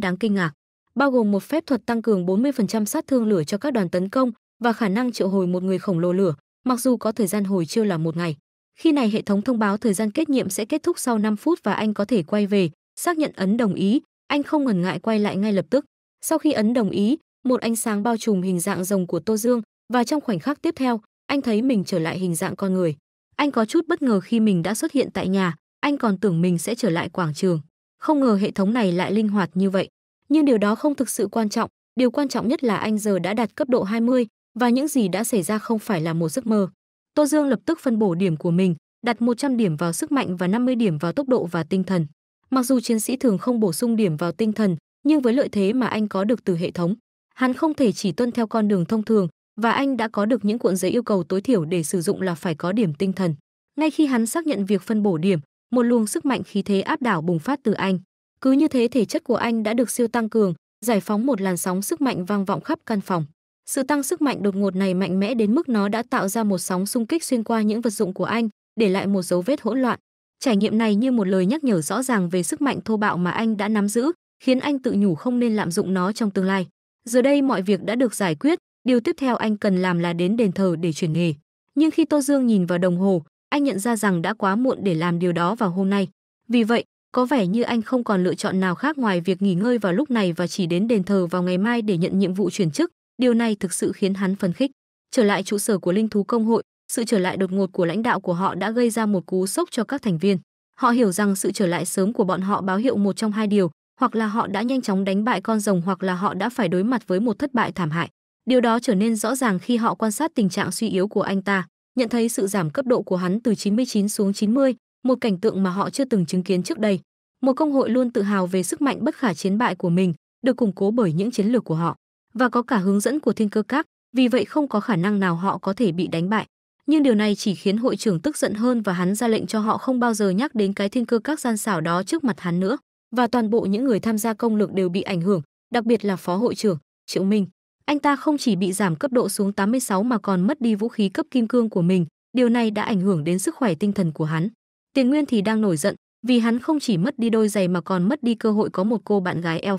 đáng kinh ngạc, bao gồm một phép thuật tăng cường 40% sát thương lửa cho các đoàn tấn công, và khả năng triệu hồi một người khổng lồ lửa, mặc dù có thời gian hồi chưa là một ngày. Khi này hệ thống thông báo thời gian kết nhiệm sẽ kết thúc sau 5 phút và anh có thể quay về, xác nhận ấn đồng ý, anh không ngần ngại quay lại ngay lập tức. Sau khi ấn đồng ý, một ánh sáng bao trùm hình dạng rồng của Tô Dương và trong khoảnh khắc tiếp theo, anh thấy mình trở lại hình dạng con người. Anh có chút bất ngờ khi mình đã xuất hiện tại nhà, anh còn tưởng mình sẽ trở lại quảng trường. Không ngờ hệ thống này lại linh hoạt như vậy. Nhưng điều đó không thực sự quan trọng, điều quan trọng nhất là anh giờ đã đạt cấp độ 20, và những gì đã xảy ra không phải là một giấc mơ. Tô Dương lập tức phân bổ điểm của mình, đặt 100 điểm vào sức mạnh và 50 điểm vào tốc độ và tinh thần. Mặc dù chiến sĩ thường không bổ sung điểm vào tinh thần, nhưng với lợi thế mà anh có được từ hệ thống, hắn không thể chỉ tuân theo con đường thông thường và anh đã có được những cuộn giấy yêu cầu tối thiểu để sử dụng là phải có điểm tinh thần. Ngay khi hắn xác nhận việc phân bổ điểm, một luồng sức mạnh khí thế áp đảo bùng phát từ anh. Cứ như thế thể chất của anh đã được siêu tăng cường, giải phóng một làn sóng sức mạnh vang vọng khắp căn phòng. Sự tăng sức mạnh đột ngột này mạnh mẽ đến mức nó đã tạo ra một sóng xung kích xuyên qua những vật dụng của anh, để lại một dấu vết hỗn loạn. Trải nghiệm này như một lời nhắc nhở rõ ràng về sức mạnh thô bạo mà anh đã nắm giữ, khiến anh tự nhủ không nên lạm dụng nó trong tương lai. Giờ đây mọi việc đã được giải quyết, điều tiếp theo anh cần làm là đến đền thờ để chuyển nghề. Nhưng khi Tô Dương nhìn vào đồng hồ, anh nhận ra rằng đã quá muộn để làm điều đó vào hôm nay. Vì vậy, có vẻ như anh không còn lựa chọn nào khác ngoài việc nghỉ ngơi vào lúc này và chỉ đến đền thờ vào ngày mai để nhận nhiệm vụ chuyển chức. Điều này thực sự khiến hắn phấn khích. Trở lại trụ sở của Linh thú công hội, sự trở lại đột ngột của lãnh đạo của họ đã gây ra một cú sốc cho các thành viên. Họ hiểu rằng sự trở lại sớm của bọn họ báo hiệu một trong hai điều, hoặc là họ đã nhanh chóng đánh bại con rồng hoặc là họ đã phải đối mặt với một thất bại thảm hại. Điều đó trở nên rõ ràng khi họ quan sát tình trạng suy yếu của anh ta, nhận thấy sự giảm cấp độ của hắn từ 99 xuống 90, một cảnh tượng mà họ chưa từng chứng kiến trước đây. Một công hội luôn tự hào về sức mạnh bất khả chiến bại của mình, được củng cố bởi những chiến lược của họ và có cả hướng dẫn của thiên cơ các, vì vậy không có khả năng nào họ có thể bị đánh bại. Nhưng điều này chỉ khiến hội trưởng tức giận hơn và hắn ra lệnh cho họ không bao giờ nhắc đến cái thiên cơ các gian xảo đó trước mặt hắn nữa. Và toàn bộ những người tham gia công lược đều bị ảnh hưởng, đặc biệt là phó hội trưởng, Triệu Minh. Anh ta không chỉ bị giảm cấp độ xuống 86 mà còn mất đi vũ khí cấp kim cương của mình, điều này đã ảnh hưởng đến sức khỏe tinh thần của hắn. Tiền Nguyên thì đang nổi giận, vì hắn không chỉ mất đi đôi giày mà còn mất đi cơ hội có một cô bạn gái elf.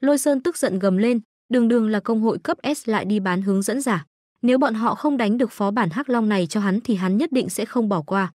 Lôi Sơn tức giận gầm lên, đường đường là công hội cấp S lại đi bán hướng dẫn giả. Nếu bọn họ không đánh được phó bản Hắc Long này cho hắn thì hắn nhất định sẽ không bỏ qua.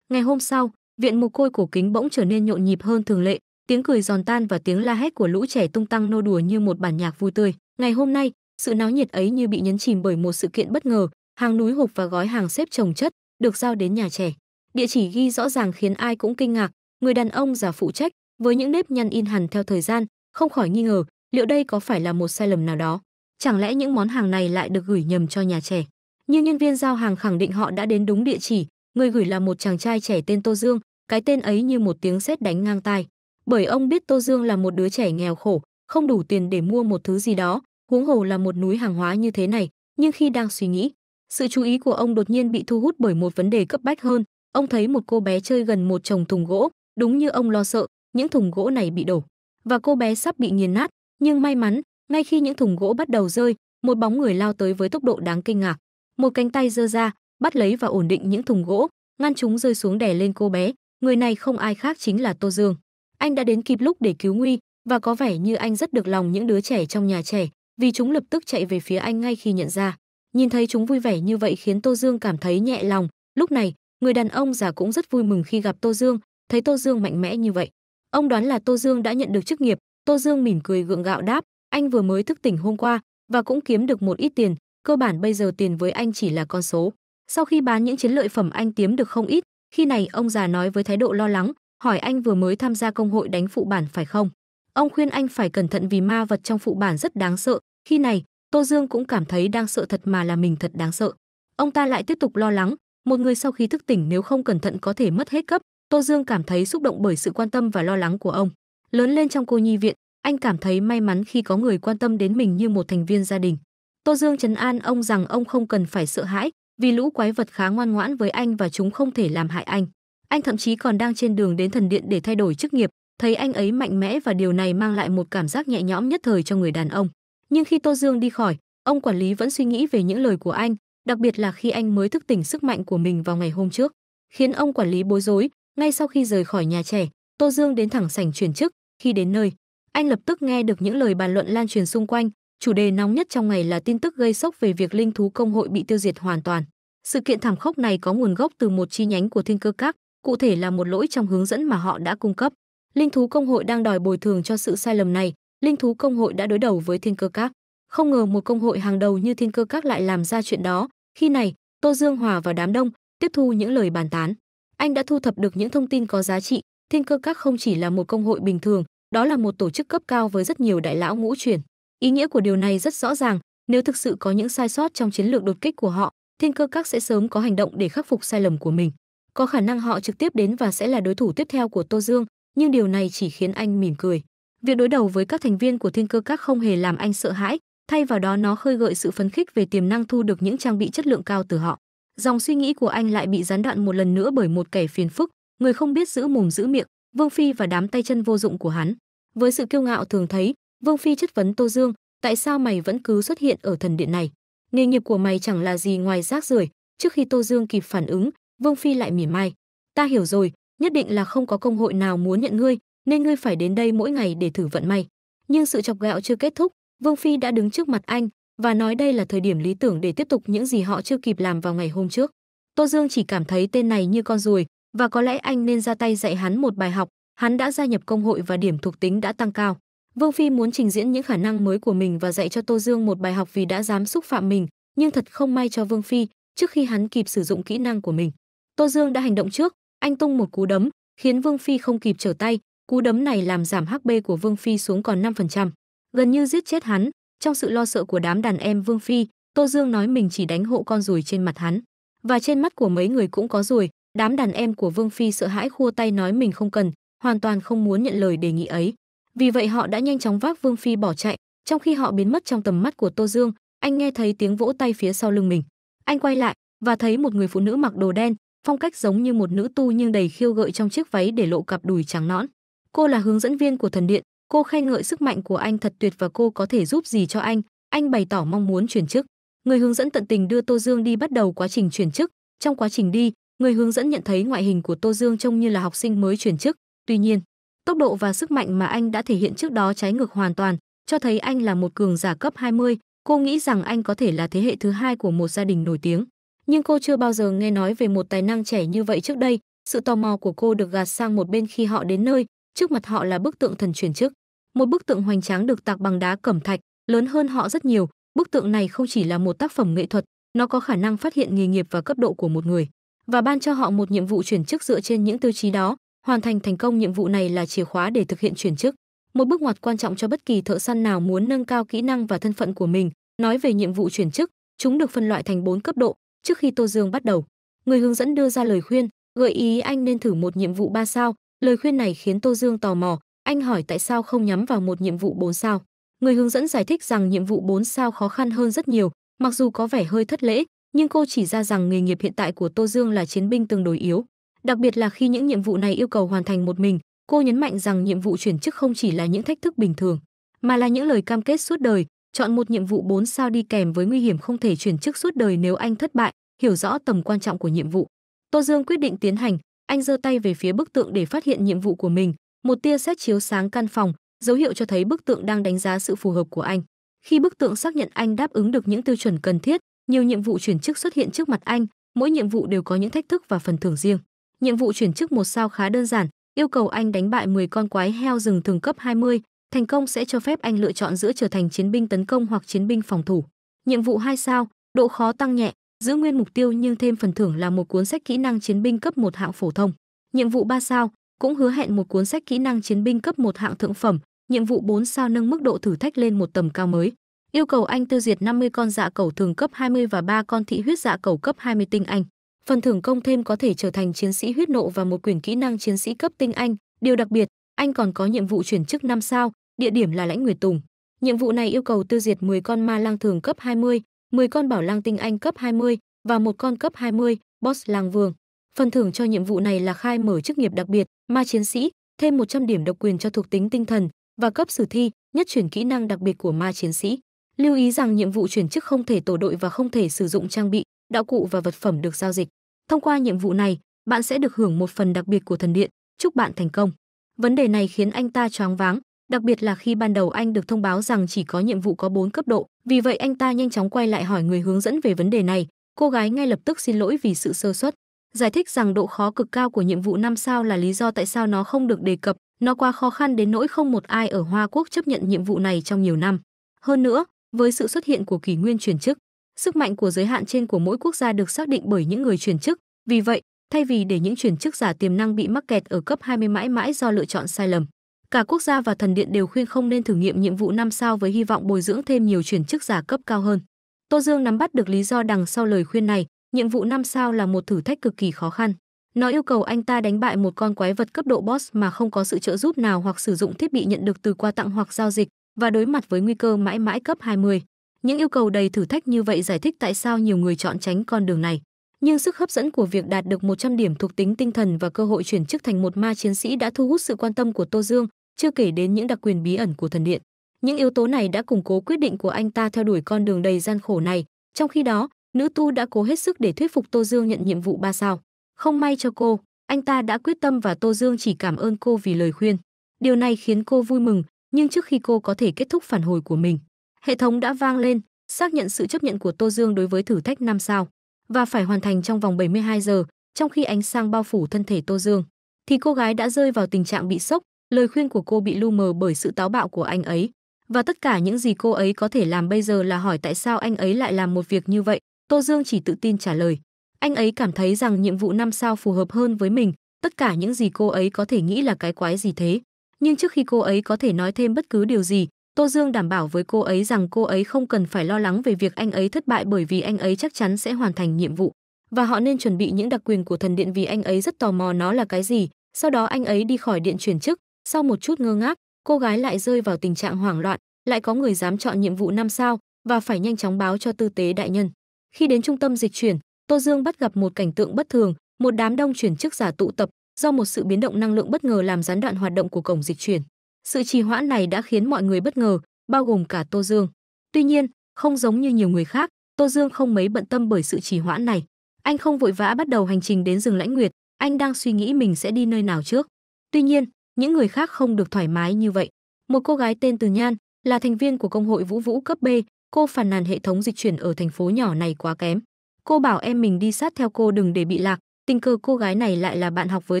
Ngày hôm sau, viện mồ côi cổ kính bỗng trở nên nhộn nhịp hơn thường lệ, tiếng cười giòn tan và tiếng la hét của lũ trẻ tung tăng nô đùa như một bản nhạc vui tươi. Ngày hôm nay, sự náo nhiệt ấy như bị nhấn chìm bởi một sự kiện bất ngờ, hàng núi hộp và gói hàng xếp chồng chất được giao đến nhà trẻ. Địa chỉ ghi rõ ràng khiến ai cũng kinh ngạc, người đàn ông già phụ trách với những nếp nhăn in hẳn theo thời gian, không khỏi nghi ngờ, liệu đây có phải là một sai lầm nào đó? Chẳng lẽ những món hàng này lại được gửi nhầm cho nhà trẻ? Nhưng nhân viên giao hàng khẳng định họ đã đến đúng địa chỉ, người gửi là một chàng trai trẻ tên Tô Dương, cái tên ấy như một tiếng sét đánh ngang tai. Bởi ông biết Tô Dương là một đứa trẻ nghèo khổ, không đủ tiền để mua một thứ gì đó, huống hồ là một núi hàng hóa như thế này, nhưng khi đang suy nghĩ, sự chú ý của ông đột nhiên bị thu hút bởi một vấn đề cấp bách hơn, ông thấy một cô bé chơi gần một chồng thùng gỗ, đúng như ông lo sợ, những thùng gỗ này bị đổ và cô bé sắp bị nghiền nát, nhưng may mắn, ngay khi những thùng gỗ bắt đầu rơi, một bóng người lao tới với tốc độ đáng kinh ngạc. Một cánh tay giơ ra, bắt lấy và ổn định những thùng gỗ, ngăn chúng rơi xuống đè lên cô bé. Người này không ai khác chính là Tô Dương. Anh đã đến kịp lúc để cứu nguy và có vẻ như anh rất được lòng những đứa trẻ trong nhà trẻ, vì chúng lập tức chạy về phía anh ngay khi nhận ra. Nhìn thấy chúng vui vẻ như vậy khiến Tô Dương cảm thấy nhẹ lòng. Lúc này, người đàn ông già cũng rất vui mừng khi gặp Tô Dương, thấy Tô Dương mạnh mẽ như vậy. Ông đoán là Tô Dương đã nhận được chức nghiệp, Tô Dương mỉm cười gượng gạo đáp, anh vừa mới thức tỉnh hôm qua và cũng kiếm được một ít tiền, cơ bản bây giờ tiền với anh chỉ là con số. Sau khi bán những chiến lợi phẩm anh kiếm được không ít, khi này ông già nói với thái độ lo lắng, hỏi anh vừa mới tham gia công hội đánh phụ bản phải không? Ông khuyên anh phải cẩn thận vì ma vật trong phụ bản rất đáng sợ, khi này, Tô Dương cũng cảm thấy đang sợ thật mà là mình thật đáng sợ. Ông ta lại tiếp tục lo lắng, một người sau khi thức tỉnh nếu không cẩn thận có thể mất hết cấp, Tô Dương cảm thấy xúc động bởi sự quan tâm và lo lắng của ông. Lớn lên trong cô nhi viện, anh cảm thấy may mắn khi có người quan tâm đến mình như một thành viên gia đình. Tô Dương trấn an ông rằng ông không cần phải sợ hãi, vì lũ quái vật khá ngoan ngoãn với anh và chúng không thể làm hại anh. Anh thậm chí còn đang trên đường đến thần điện để thay đổi chức nghiệp, thấy anh ấy mạnh mẽ và điều này mang lại một cảm giác nhẹ nhõm nhất thời cho người đàn ông. Nhưng khi Tô Dương đi khỏi, ông quản lý vẫn suy nghĩ về những lời của anh, đặc biệt là khi anh mới thức tỉnh sức mạnh của mình vào ngày hôm trước, khiến ông quản lý bối rối. Ngay sau khi rời khỏi nhà trẻ, Tô Dương đến thẳng sảnh chuyển chức, khi đến nơi, anh lập tức nghe được những lời bàn luận lan truyền xung quanh, chủ đề nóng nhất trong ngày là tin tức gây sốc về việc linh thú công hội bị tiêu diệt hoàn toàn. Sự kiện thảm khốc này có nguồn gốc từ một chi nhánh của Thiên Cơ Các, cụ thể là một lỗi trong hướng dẫn mà họ đã cung cấp. Linh thú công hội đang đòi bồi thường cho sự sai lầm này, linh thú công hội đã đối đầu với Thiên Cơ Các. Không ngờ một công hội hàng đầu như Thiên Cơ Các lại làm ra chuyện đó. Khi này, Tô Dương Hòa và đám đông tiếp thu những lời bàn tán. Anh đã thu thập được những thông tin có giá trị, Thiên Cơ Các không chỉ là một công hội bình thường, đó là một tổ chức cấp cao với rất nhiều đại lão ngũ truyền. Ý nghĩa của điều này rất rõ ràng, nếu thực sự có những sai sót trong chiến lược đột kích của họ, Thiên Cơ Các sẽ sớm có hành động để khắc phục sai lầm của mình. Có khả năng họ trực tiếp đến và sẽ là đối thủ tiếp theo của Tô Dương, nhưng điều này chỉ khiến anh mỉm cười. Việc đối đầu với các thành viên của Thiên Cơ Các không hề làm anh sợ hãi, thay vào đó nó khơi gợi sự phấn khích về tiềm năng thu được những trang bị chất lượng cao từ họ. Dòng suy nghĩ của anh lại bị gián đoạn một lần nữa bởi một kẻ phiền phức, người không biết giữ mồm giữ miệng vương phi và đám tay chân vô dụng của hắn với sự kiêu ngạo thường thấy vương phi chất vấn tô dương tại sao mày vẫn cứ xuất hiện ở thần điện này nghề nghiệp của mày chẳng là gì ngoài rác rưởi trước khi tô dương kịp phản ứng vương phi lại mỉa mai ta hiểu rồi nhất định là không có công hội nào muốn nhận ngươi nên ngươi phải đến đây mỗi ngày để thử vận may nhưng sự chọc gạo chưa kết thúc vương phi đã đứng trước mặt anh và nói đây là thời điểm lý tưởng để tiếp tục những gì họ chưa kịp làm vào ngày hôm trước tô dương chỉ cảm thấy tên này như con ruồi và có lẽ anh nên ra tay dạy hắn một bài học, hắn đã gia nhập công hội và điểm thuộc tính đã tăng cao. Vương Phi muốn trình diễn những khả năng mới của mình và dạy cho Tô Dương một bài học vì đã dám xúc phạm mình, nhưng thật không may cho Vương Phi, trước khi hắn kịp sử dụng kỹ năng của mình, Tô Dương đã hành động trước, anh tung một cú đấm, khiến Vương Phi không kịp trở tay, cú đấm này làm giảm HP của Vương Phi xuống còn 5%, gần như giết chết hắn, trong sự lo sợ của đám đàn em Vương Phi, Tô Dương nói mình chỉ đánh hộ con ruồi trên mặt hắn, và trên mắt của mấy người cũng có ruồi, Đám đàn em của Vương Phi sợ hãi khua tay nói mình không cần, hoàn toàn không muốn nhận lời đề nghị ấy. Vì vậy họ đã nhanh chóng vác Vương Phi bỏ chạy, trong khi họ biến mất trong tầm mắt của Tô Dương, anh nghe thấy tiếng vỗ tay phía sau lưng mình. Anh quay lại và thấy một người phụ nữ mặc đồ đen, phong cách giống như một nữ tu nhưng đầy khiêu gợi trong chiếc váy để lộ cặp đùi trắng nõn. Cô là hướng dẫn viên của thần điện, cô khen ngợi sức mạnh của anh thật tuyệt và cô có thể giúp gì cho anh, anh bày tỏ mong muốn chuyển chức. Người hướng dẫn tận tình đưa Tô Dương đi bắt đầu quá trình chuyển chức, trong quá trình đi, Người hướng dẫn nhận thấy ngoại hình của Tô Dương trông như là học sinh mới chuyển chức, tuy nhiên, tốc độ và sức mạnh mà anh đã thể hiện trước đó trái ngược hoàn toàn, cho thấy anh là một cường giả cấp 20, cô nghĩ rằng anh có thể là thế hệ thứ hai của một gia đình nổi tiếng. Nhưng cô chưa bao giờ nghe nói về một tài năng trẻ như vậy trước đây, sự tò mò của cô được gạt sang một bên khi họ đến nơi, trước mặt họ là bức tượng thần chuyển chức. Một bức tượng hoành tráng được tạc bằng đá cẩm thạch, lớn hơn họ rất nhiều, bức tượng này không chỉ là một tác phẩm nghệ thuật, nó có khả năng phát hiện nghề nghiệp và cấp độ của một người và ban cho họ một nhiệm vụ chuyển chức dựa trên những tiêu chí đó. Hoàn thành thành công nhiệm vụ này là chìa khóa để thực hiện chuyển chức, một bước ngoặt quan trọng cho bất kỳ thợ săn nào muốn nâng cao kỹ năng và thân phận của mình. Nói về nhiệm vụ chuyển chức, chúng được phân loại thành 4 cấp độ. Trước khi Tô Dương bắt đầu, người hướng dẫn đưa ra lời khuyên, gợi ý anh nên thử một nhiệm vụ 3 sao. Lời khuyên này khiến Tô Dương tò mò, anh hỏi tại sao không nhắm vào một nhiệm vụ 4 sao. Người hướng dẫn giải thích rằng nhiệm vụ 4 sao khó khăn hơn rất nhiều, mặc dù có vẻ hơi thất lễ, nhưng cô chỉ ra rằng nghề nghiệp hiện tại của Tô Dương là chiến binh tương đối yếu, đặc biệt là khi những nhiệm vụ này yêu cầu hoàn thành một mình, cô nhấn mạnh rằng nhiệm vụ chuyển chức không chỉ là những thách thức bình thường, mà là những lời cam kết suốt đời, chọn một nhiệm vụ 4 sao đi kèm với nguy hiểm không thể chuyển chức suốt đời nếu anh thất bại, hiểu rõ tầm quan trọng của nhiệm vụ. Tô Dương quyết định tiến hành, anh giơ tay về phía bức tượng để phát hiện nhiệm vụ của mình, một tia sét chiếu sáng căn phòng, dấu hiệu cho thấy bức tượng đang đánh giá sự phù hợp của anh. Khi bức tượng xác nhận anh đáp ứng được những tiêu chuẩn cần thiết, nhiều nhiệm vụ chuyển chức xuất hiện trước mặt anh, mỗi nhiệm vụ đều có những thách thức và phần thưởng riêng. Nhiệm vụ chuyển chức một sao khá đơn giản, yêu cầu anh đánh bại 10 con quái heo rừng thường cấp 20, thành công sẽ cho phép anh lựa chọn giữa trở thành chiến binh tấn công hoặc chiến binh phòng thủ. Nhiệm vụ 2 sao, độ khó tăng nhẹ, giữ nguyên mục tiêu nhưng thêm phần thưởng là một cuốn sách kỹ năng chiến binh cấp một hạng phổ thông. Nhiệm vụ 3 sao cũng hứa hẹn một cuốn sách kỹ năng chiến binh cấp một hạng thượng phẩm, nhiệm vụ 4 sao nâng mức độ thử thách lên một tầm cao mới yêu cầu anh tiêu diệt 50 con dạ cầu thường cấp 20 và 3 con thị huyết dạ cầu cấp 20 tinh anh. Phần thưởng công thêm có thể trở thành chiến sĩ huyết nộ và một quyền kỹ năng chiến sĩ cấp tinh anh. Điều đặc biệt, anh còn có nhiệm vụ chuyển chức 5 sao, địa điểm là lãnh Nguyệt Tùng. Nhiệm vụ này yêu cầu tiêu diệt 10 con ma lang thường cấp 20, 10 con bảo lang tinh anh cấp 20 và một con cấp 20, boss lang vương. Phần thưởng cho nhiệm vụ này là khai mở chức nghiệp đặc biệt, ma chiến sĩ, thêm 100 điểm độc quyền cho thuộc tính tinh thần và cấp sử thi, nhất chuyển kỹ năng đặc biệt của ma chiến sĩ. Lưu ý rằng nhiệm vụ chuyển chức không thể tổ đội và không thể sử dụng trang bị, đạo cụ và vật phẩm được giao dịch. Thông qua nhiệm vụ này, bạn sẽ được hưởng một phần đặc biệt của thần điện. Chúc bạn thành công. Vấn đề này khiến anh ta choáng váng, đặc biệt là khi ban đầu anh được thông báo rằng chỉ có nhiệm vụ có 4 cấp độ, vì vậy anh ta nhanh chóng quay lại hỏi người hướng dẫn về vấn đề này. Cô gái ngay lập tức xin lỗi vì sự sơ suất, giải thích rằng độ khó cực cao của nhiệm vụ năm sao là lý do tại sao nó không được đề cập, nó quá khó khăn đến nỗi không một ai ở Hoa Quốc chấp nhận nhiệm vụ này trong nhiều năm. Hơn nữa, với sự xuất hiện của kỷ nguyên chuyển chức, sức mạnh của giới hạn trên của mỗi quốc gia được xác định bởi những người chuyển chức. Vì vậy, thay vì để những chuyển chức giả tiềm năng bị mắc kẹt ở cấp 20 mãi mãi do lựa chọn sai lầm, cả quốc gia và thần điện đều khuyên không nên thử nghiệm nhiệm vụ năm sao với hy vọng bồi dưỡng thêm nhiều chuyển chức giả cấp cao hơn. Tô Dương nắm bắt được lý do đằng sau lời khuyên này, nhiệm vụ năm sao là một thử thách cực kỳ khó khăn. Nó yêu cầu anh ta đánh bại một con quái vật cấp độ boss mà không có sự trợ giúp nào hoặc sử dụng thiết bị nhận được từ quà tặng hoặc giao dịch, và đối mặt với nguy cơ mãi mãi cấp 20. Những yêu cầu đầy thử thách như vậy giải thích tại sao nhiều người chọn tránh con đường này. Nhưng sức hấp dẫn của việc đạt được 100 điểm thuộc tính tinh thần và cơ hội chuyển chức thành một ma chiến sĩ đã thu hút sự quan tâm của Tô Dương, chưa kể đến những đặc quyền bí ẩn của thần điện. Những yếu tố này đã củng cố quyết định của anh ta theo đuổi con đường đầy gian khổ này. Trong khi đó, nữ tu đã cố hết sức để thuyết phục Tô Dương nhận nhiệm vụ ba sao. Không may cho cô, anh ta đã quyết tâm và Tô Dương chỉ cảm ơn cô vì lời khuyên. Điều này khiến cô vui mừng, nhưng trước khi cô có thể kết thúc phản hồi của mình, hệ thống đã vang lên, xác nhận sự chấp nhận của Tô Dương đối với thử thách năm sao và phải hoàn thành trong vòng 72 giờ, trong khi ánh sáng bao phủ thân thể Tô Dương, thì cô gái đã rơi vào tình trạng bị sốc, lời khuyên của cô bị lu mờ bởi sự táo bạo của anh ấy, và tất cả những gì cô ấy có thể làm bây giờ là hỏi tại sao anh ấy lại làm một việc như vậy, Tô Dương chỉ tự tin trả lời. Anh ấy cảm thấy rằng nhiệm vụ năm sao phù hợp hơn với mình, tất cả những gì cô ấy có thể nghĩ là cái quái gì thế nhưng trước khi cô ấy có thể nói thêm bất cứ điều gì, Tô Dương đảm bảo với cô ấy rằng cô ấy không cần phải lo lắng về việc anh ấy thất bại bởi vì anh ấy chắc chắn sẽ hoàn thành nhiệm vụ và họ nên chuẩn bị những đặc quyền của thần điện vì anh ấy rất tò mò nó là cái gì. Sau đó anh ấy đi khỏi điện chuyển chức, sau một chút ngơ ngác, cô gái lại rơi vào tình trạng hoảng loạn, lại có người dám chọn nhiệm vụ năm sao và phải nhanh chóng báo cho tư tế đại nhân. Khi đến trung tâm dịch chuyển, Tô Dương bắt gặp một cảnh tượng bất thường, một đám đông chuyển chức giả tụ tập, do một sự biến động năng lượng bất ngờ làm gián đoạn hoạt động của cổng dịch chuyển. Sự trì hoãn này đã khiến mọi người bất ngờ, bao gồm cả Tô Dương. Tuy nhiên, không giống như nhiều người khác, Tô Dương không mấy bận tâm bởi sự trì hoãn này. Anh không vội vã bắt đầu hành trình đến rừng Lãnh Nguyệt, anh đang suy nghĩ mình sẽ đi nơi nào trước. Tuy nhiên, những người khác không được thoải mái như vậy. Một cô gái tên Từ Nhan là thành viên của công hội Vũ Vũ cấp B, cô phàn nàn hệ thống dịch chuyển ở thành phố nhỏ này quá kém. Cô bảo em mình đi sát theo cô đừng để bị lạc, Tình cờ cô gái này lại là bạn học với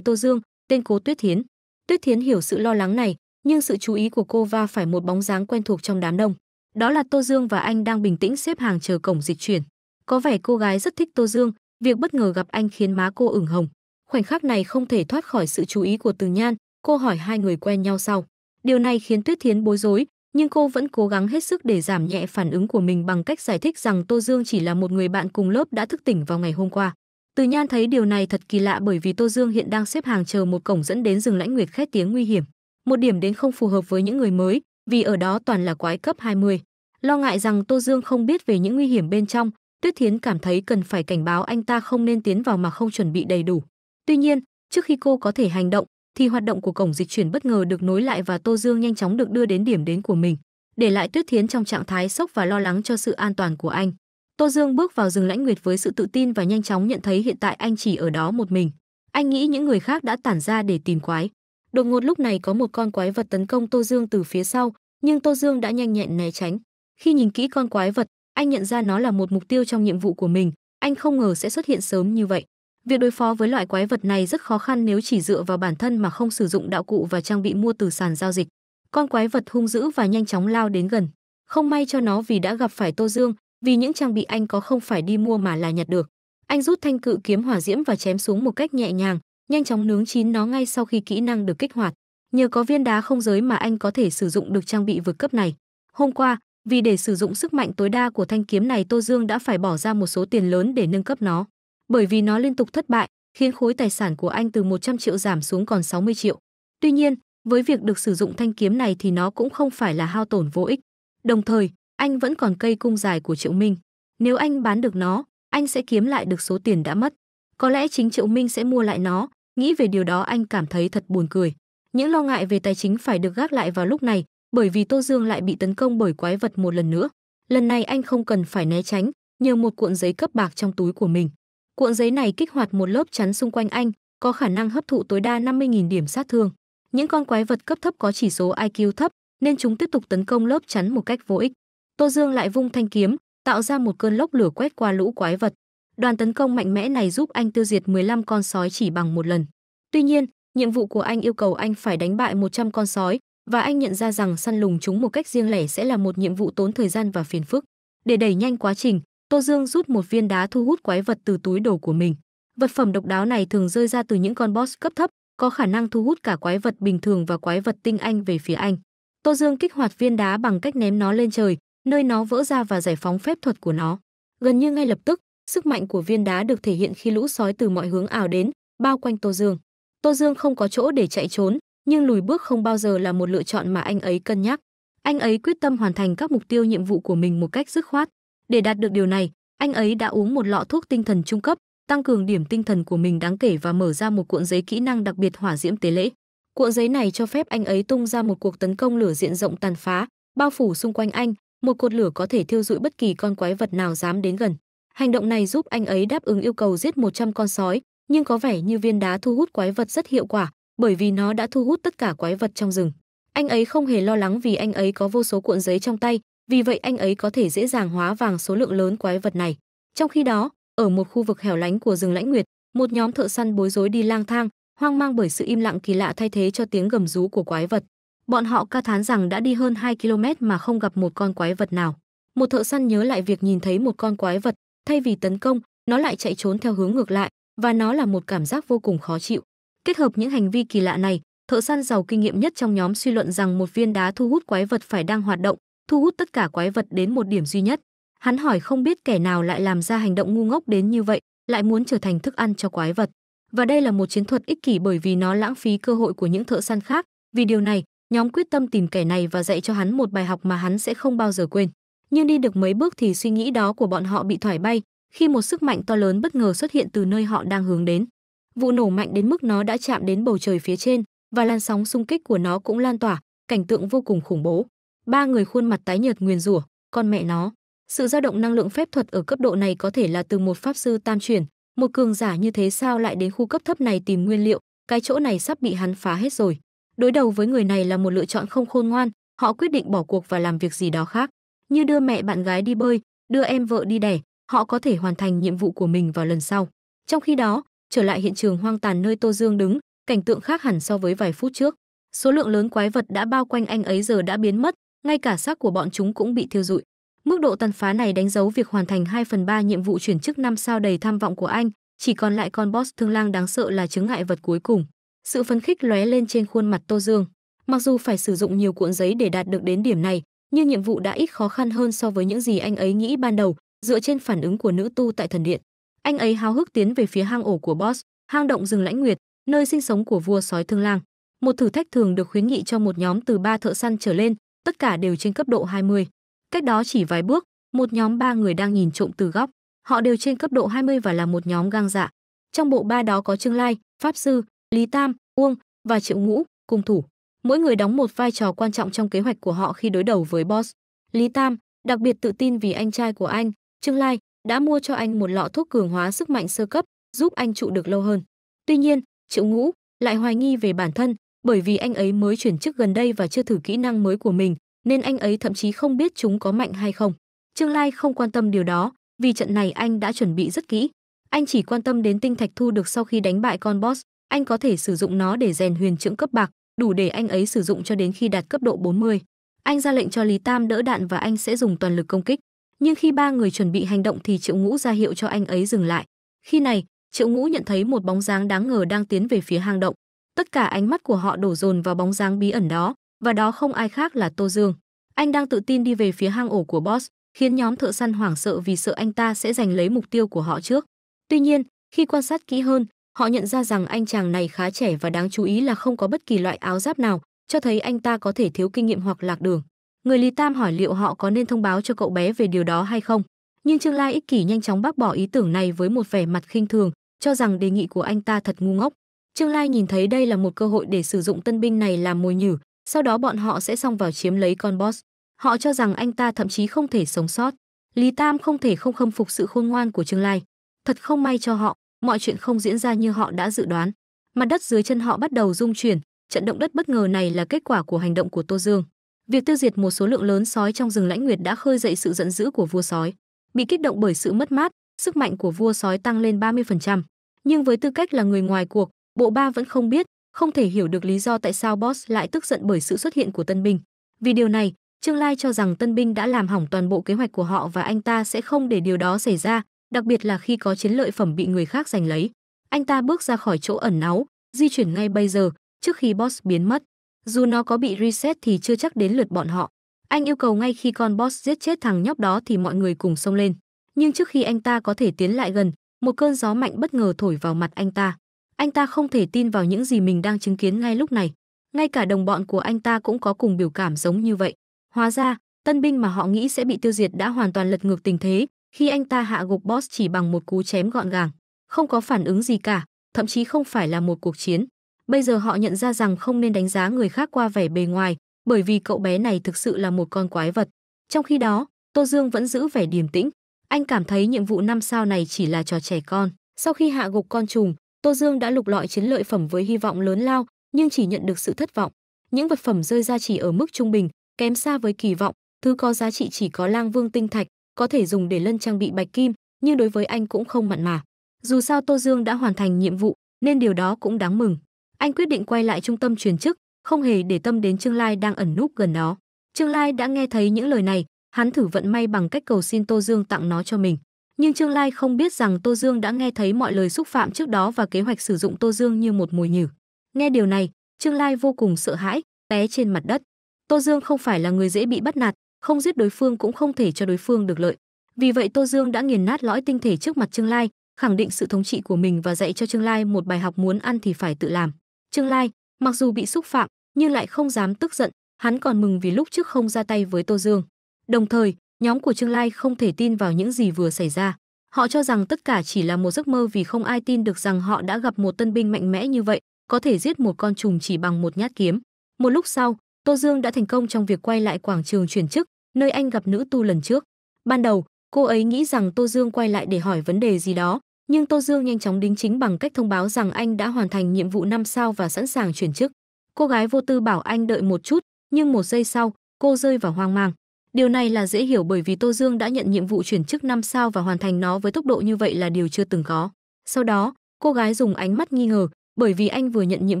Tô Dương, tên Cố Tuyết Thiến. Tuyết Thiến hiểu sự lo lắng này, nhưng sự chú ý của cô va phải một bóng dáng quen thuộc trong đám đông. Đó là Tô Dương và anh đang bình tĩnh xếp hàng chờ cổng dịch chuyển. Có vẻ cô gái rất thích Tô Dương, việc bất ngờ gặp anh khiến má cô ửng hồng. Khoảnh khắc này không thể thoát khỏi sự chú ý của Từ Nhan, cô hỏi hai người quen nhau sau. Điều này khiến Tuyết Thiến bối rối, nhưng cô vẫn cố gắng hết sức để giảm nhẹ phản ứng của mình bằng cách giải thích rằng Tô Dương chỉ là một người bạn cùng lớp đã thức tỉnh vào ngày hôm qua. Từ Nhan thấy điều này thật kỳ lạ bởi vì Tô Dương hiện đang xếp hàng chờ một cổng dẫn đến rừng lãnh nguyệt khét tiếng nguy hiểm, một điểm đến không phù hợp với những người mới, vì ở đó toàn là quái cấp 20. Lo ngại rằng Tô Dương không biết về những nguy hiểm bên trong, Tuyết Thiến cảm thấy cần phải cảnh báo anh ta không nên tiến vào mà không chuẩn bị đầy đủ. Tuy nhiên, trước khi cô có thể hành động, thì hoạt động của cổng dịch chuyển bất ngờ được nối lại và Tô Dương nhanh chóng được đưa đến điểm đến của mình, để lại Tuyết Thiến trong trạng thái sốc và lo lắng cho sự an toàn của anh. Tô Dương bước vào rừng lãnh nguyệt với sự tự tin và nhanh chóng nhận thấy hiện tại anh chỉ ở đó một mình. Anh nghĩ những người khác đã tản ra để tìm quái. Đột ngột lúc này có một con quái vật tấn công Tô Dương từ phía sau, nhưng Tô Dương đã nhanh nhẹn né tránh. Khi nhìn kỹ con quái vật, anh nhận ra nó là một mục tiêu trong nhiệm vụ của mình, anh không ngờ sẽ xuất hiện sớm như vậy. Việc đối phó với loại quái vật này rất khó khăn nếu chỉ dựa vào bản thân mà không sử dụng đạo cụ và trang bị mua từ sàn giao dịch. Con quái vật hung dữ và nhanh chóng lao đến gần. Không may cho nó vì đã gặp phải Tô Dương, vì những trang bị anh có không phải đi mua mà là nhặt được. Anh rút thanh cự kiếm hỏa diễm và chém xuống một cách nhẹ nhàng, nhanh chóng nướng chín nó ngay sau khi kỹ năng được kích hoạt. Nhờ có viên đá không giới mà anh có thể sử dụng được trang bị vượt cấp này. Hôm qua, vì để sử dụng sức mạnh tối đa của thanh kiếm này Tô Dương đã phải bỏ ra một số tiền lớn để nâng cấp nó. Bởi vì nó liên tục thất bại, khiến khối tài sản của anh từ 100 triệu giảm xuống còn 60 triệu. Tuy nhiên, với việc được sử dụng thanh kiếm này thì nó cũng không phải là hao tổn vô ích. Đồng thời, anh vẫn còn cây cung dài của Triệu Minh. Nếu anh bán được nó, anh sẽ kiếm lại được số tiền đã mất. Có lẽ chính Triệu Minh sẽ mua lại nó, nghĩ về điều đó anh cảm thấy thật buồn cười. Những lo ngại về tài chính phải được gác lại vào lúc này, bởi vì Tô Dương lại bị tấn công bởi quái vật một lần nữa. Lần này anh không cần phải né tránh, nhờ một cuộn giấy cấp bạc trong túi của mình. Cuộn giấy này kích hoạt một lớp chắn xung quanh anh, có khả năng hấp thụ tối đa 50.000 điểm sát thương. Những con quái vật cấp thấp có chỉ số IQ thấp, nên chúng tiếp tục tấn công lớp chắn một cách vô ích. Tô Dương lại vung thanh kiếm, tạo ra một cơn lốc lửa quét qua lũ quái vật. Đoàn tấn công mạnh mẽ này giúp anh tiêu diệt 15 con sói chỉ bằng một lần. Tuy nhiên, nhiệm vụ của anh yêu cầu anh phải đánh bại 100 con sói và anh nhận ra rằng săn lùng chúng một cách riêng lẻ sẽ là một nhiệm vụ tốn thời gian và phiền phức. Để đẩy nhanh quá trình, Tô Dương rút một viên đá thu hút quái vật từ túi đồ của mình. Vật phẩm độc đáo này thường rơi ra từ những con boss cấp thấp, có khả năng thu hút cả quái vật bình thường và quái vật tinh anh về phía anh. Tô Dương kích hoạt viên đá bằng cách ném nó lên trời, nơi nó vỡ ra và giải phóng phép thuật của nó. Gần như ngay lập tức, sức mạnh của viên đá được thể hiện khi lũ sói từ mọi hướng ảo đến, bao quanh Tô Dương. Tô Dương không có chỗ để chạy trốn, nhưng lùi bước không bao giờ là một lựa chọn mà anh ấy cân nhắc. Anh ấy quyết tâm hoàn thành các mục tiêu nhiệm vụ của mình một cách dứt khoát. Để đạt được điều này, anh ấy đã uống một lọ thuốc tinh thần trung cấp, tăng cường điểm tinh thần của mình đáng kể và mở ra một cuộn giấy kỹ năng đặc biệt hỏa diễm tế lễ. Cuộn giấy này cho phép anh ấy tung ra một cuộc tấn công lửa diện rộng tàn phá, bao phủ xung quanh anh, một cột lửa có thể thiêu rụi bất kỳ con quái vật nào dám đến gần. Hành động này giúp anh ấy đáp ứng yêu cầu giết 100 con sói, nhưng có vẻ như viên đá thu hút quái vật rất hiệu quả, bởi vì nó đã thu hút tất cả quái vật trong rừng. Anh ấy không hề lo lắng vì anh ấy có vô số cuộn giấy trong tay, vì vậy anh ấy có thể dễ dàng hóa vàng số lượng lớn quái vật này. Trong khi đó, ở một khu vực hẻo lánh của rừng lãnh nguyệt, một nhóm thợ săn bối rối đi lang thang, hoang mang bởi sự im lặng kỳ lạ thay thế cho tiếng gầm rú của quái vật. Bọn họ ca thán rằng đã đi hơn 2 km mà không gặp một con quái vật nào. Một thợ săn nhớ lại việc nhìn thấy một con quái vật, thay vì tấn công, nó lại chạy trốn theo hướng ngược lại, và nó là một cảm giác vô cùng khó chịu. Kết hợp những hành vi kỳ lạ này, thợ săn giàu kinh nghiệm nhất trong nhóm suy luận rằng một viên đá thu hút quái vật phải đang hoạt động, thu hút tất cả quái vật đến một điểm duy nhất. Hắn hỏi không biết kẻ nào lại làm ra hành động ngu ngốc đến như vậy, lại muốn trở thành thức ăn cho quái vật. Và đây là một chiến thuật ích kỷ bởi vì nó lãng phí cơ hội của những thợ săn khác, vì điều này, Nhóm quyết tâm tìm kẻ này và dạy cho hắn một bài học mà hắn sẽ không bao giờ quên. Nhưng đi được mấy bước thì suy nghĩ đó của bọn họ bị thoải bay khi một sức mạnh to lớn bất ngờ xuất hiện từ nơi họ đang hướng đến. Vụ nổ mạnh đến mức nó đã chạm đến bầu trời phía trên và làn sóng xung kích của nó cũng lan tỏa, cảnh tượng vô cùng khủng bố. Ba người khuôn mặt tái nhợt nguyền rủa, con mẹ nó. Sự dao động năng lượng phép thuật ở cấp độ này có thể là từ một pháp sư tam chuyển, một cường giả như thế sao lại đến khu cấp thấp này tìm nguyên liệu, cái chỗ này sắp bị hắn phá hết rồi đối đầu với người này là một lựa chọn không khôn ngoan họ quyết định bỏ cuộc và làm việc gì đó khác như đưa mẹ bạn gái đi bơi đưa em vợ đi đẻ họ có thể hoàn thành nhiệm vụ của mình vào lần sau trong khi đó trở lại hiện trường hoang tàn nơi tô dương đứng cảnh tượng khác hẳn so với vài phút trước số lượng lớn quái vật đã bao quanh anh ấy giờ đã biến mất ngay cả xác của bọn chúng cũng bị thiêu rụi Mức độ tàn phá này đánh dấu việc hoàn thành 2 phần ba nhiệm vụ chuyển chức năm sao đầy tham vọng của anh, chỉ còn lại con boss thương lang đáng sợ là chứng ngại vật cuối cùng. Sự phấn khích lóe lên trên khuôn mặt Tô Dương. Mặc dù phải sử dụng nhiều cuộn giấy để đạt được đến điểm này, nhưng nhiệm vụ đã ít khó khăn hơn so với những gì anh ấy nghĩ ban đầu, dựa trên phản ứng của nữ tu tại thần điện. Anh ấy háo hức tiến về phía hang ổ của Boss, hang động rừng lãnh nguyệt, nơi sinh sống của vua sói Thương Lang. Một thử thách thường được khuyến nghị cho một nhóm từ ba thợ săn trở lên, tất cả đều trên cấp độ 20. Cách đó chỉ vài bước, một nhóm ba người đang nhìn trộm từ góc. Họ đều trên cấp độ 20 và là một nhóm gang dạ. Trong bộ ba đó có Trương Lai, Pháp Sư, Lý Tam, Uông và Triệu Ngũ cung thủ. Mỗi người đóng một vai trò quan trọng trong kế hoạch của họ khi đối đầu với boss. Lý Tam đặc biệt tự tin vì anh trai của anh, Trương Lai, đã mua cho anh một lọ thuốc cường hóa sức mạnh sơ cấp, giúp anh trụ được lâu hơn. Tuy nhiên, Triệu Ngũ lại hoài nghi về bản thân, bởi vì anh ấy mới chuyển chức gần đây và chưa thử kỹ năng mới của mình, nên anh ấy thậm chí không biết chúng có mạnh hay không. Trương Lai không quan tâm điều đó, vì trận này anh đã chuẩn bị rất kỹ. Anh chỉ quan tâm đến tinh thạch thu được sau khi đánh bại con boss anh có thể sử dụng nó để rèn huyền trưởng cấp bạc, đủ để anh ấy sử dụng cho đến khi đạt cấp độ 40. Anh ra lệnh cho Lý Tam đỡ đạn và anh sẽ dùng toàn lực công kích. Nhưng khi ba người chuẩn bị hành động thì Triệu Ngũ ra hiệu cho anh ấy dừng lại. Khi này, Triệu Ngũ nhận thấy một bóng dáng đáng ngờ đang tiến về phía hang động. Tất cả ánh mắt của họ đổ dồn vào bóng dáng bí ẩn đó, và đó không ai khác là Tô Dương. Anh đang tự tin đi về phía hang ổ của Boss, khiến nhóm thợ săn hoảng sợ vì sợ anh ta sẽ giành lấy mục tiêu của họ trước. Tuy nhiên, khi quan sát kỹ hơn, Họ nhận ra rằng anh chàng này khá trẻ và đáng chú ý là không có bất kỳ loại áo giáp nào, cho thấy anh ta có thể thiếu kinh nghiệm hoặc lạc đường. Người Lý Tam hỏi liệu họ có nên thông báo cho cậu bé về điều đó hay không. Nhưng Trương Lai ích kỷ nhanh chóng bác bỏ ý tưởng này với một vẻ mặt khinh thường, cho rằng đề nghị của anh ta thật ngu ngốc. Trương Lai nhìn thấy đây là một cơ hội để sử dụng tân binh này làm mồi nhử, sau đó bọn họ sẽ xông vào chiếm lấy con boss. Họ cho rằng anh ta thậm chí không thể sống sót. Lý Tam không thể không khâm phục sự khôn ngoan của Trương Lai. Thật không may cho họ, mọi chuyện không diễn ra như họ đã dự đoán. Mặt đất dưới chân họ bắt đầu rung chuyển, trận động đất bất ngờ này là kết quả của hành động của Tô Dương. Việc tiêu diệt một số lượng lớn sói trong rừng Lãnh Nguyệt đã khơi dậy sự giận dữ của vua sói. Bị kích động bởi sự mất mát, sức mạnh của vua sói tăng lên 30%. Nhưng với tư cách là người ngoài cuộc, bộ ba vẫn không biết, không thể hiểu được lý do tại sao Boss lại tức giận bởi sự xuất hiện của tân binh. Vì điều này, Trương Lai cho rằng tân binh đã làm hỏng toàn bộ kế hoạch của họ và anh ta sẽ không để điều đó xảy ra, đặc biệt là khi có chiến lợi phẩm bị người khác giành lấy. Anh ta bước ra khỏi chỗ ẩn náu, di chuyển ngay bây giờ, trước khi boss biến mất. Dù nó có bị reset thì chưa chắc đến lượt bọn họ. Anh yêu cầu ngay khi con boss giết chết thằng nhóc đó thì mọi người cùng xông lên. Nhưng trước khi anh ta có thể tiến lại gần, một cơn gió mạnh bất ngờ thổi vào mặt anh ta. Anh ta không thể tin vào những gì mình đang chứng kiến ngay lúc này. Ngay cả đồng bọn của anh ta cũng có cùng biểu cảm giống như vậy. Hóa ra, tân binh mà họ nghĩ sẽ bị tiêu diệt đã hoàn toàn lật ngược tình thế, khi anh ta hạ gục boss chỉ bằng một cú chém gọn gàng, không có phản ứng gì cả, thậm chí không phải là một cuộc chiến. Bây giờ họ nhận ra rằng không nên đánh giá người khác qua vẻ bề ngoài, bởi vì cậu bé này thực sự là một con quái vật. Trong khi đó, Tô Dương vẫn giữ vẻ điềm tĩnh. Anh cảm thấy nhiệm vụ năm sao này chỉ là trò trẻ con. Sau khi hạ gục con trùng, Tô Dương đã lục lọi chiến lợi phẩm với hy vọng lớn lao, nhưng chỉ nhận được sự thất vọng. Những vật phẩm rơi ra chỉ ở mức trung bình, kém xa với kỳ vọng, thứ có giá trị chỉ có lang vương tinh thạch, có thể dùng để lân trang bị bạch kim, nhưng đối với anh cũng không mặn mà. Dù sao Tô Dương đã hoàn thành nhiệm vụ, nên điều đó cũng đáng mừng. Anh quyết định quay lại trung tâm truyền chức, không hề để tâm đến Trương Lai đang ẩn núp gần đó. Trương Lai đã nghe thấy những lời này, hắn thử vận may bằng cách cầu xin Tô Dương tặng nó cho mình. Nhưng Trương Lai không biết rằng Tô Dương đã nghe thấy mọi lời xúc phạm trước đó và kế hoạch sử dụng Tô Dương như một mồi nhử. Nghe điều này, Trương Lai vô cùng sợ hãi, té trên mặt đất. Tô Dương không phải là người dễ bị bắt nạt, không giết đối phương cũng không thể cho đối phương được lợi. Vì vậy Tô Dương đã nghiền nát lõi tinh thể trước mặt Trương Lai, khẳng định sự thống trị của mình và dạy cho Trương Lai một bài học muốn ăn thì phải tự làm. Trương Lai, mặc dù bị xúc phạm, nhưng lại không dám tức giận, hắn còn mừng vì lúc trước không ra tay với Tô Dương. Đồng thời, nhóm của Trương Lai không thể tin vào những gì vừa xảy ra. Họ cho rằng tất cả chỉ là một giấc mơ vì không ai tin được rằng họ đã gặp một tân binh mạnh mẽ như vậy, có thể giết một con trùng chỉ bằng một nhát kiếm. Một lúc sau, Tô Dương đã thành công trong việc quay lại quảng trường chuyển chức, nơi anh gặp nữ tu lần trước. Ban đầu, cô ấy nghĩ rằng Tô Dương quay lại để hỏi vấn đề gì đó, nhưng Tô Dương nhanh chóng đính chính bằng cách thông báo rằng anh đã hoàn thành nhiệm vụ năm sao và sẵn sàng chuyển chức. Cô gái vô tư bảo anh đợi một chút, nhưng một giây sau, cô rơi vào hoang mang. Điều này là dễ hiểu bởi vì Tô Dương đã nhận nhiệm vụ chuyển chức năm sao và hoàn thành nó với tốc độ như vậy là điều chưa từng có. Sau đó, cô gái dùng ánh mắt nghi ngờ, bởi vì anh vừa nhận nhiệm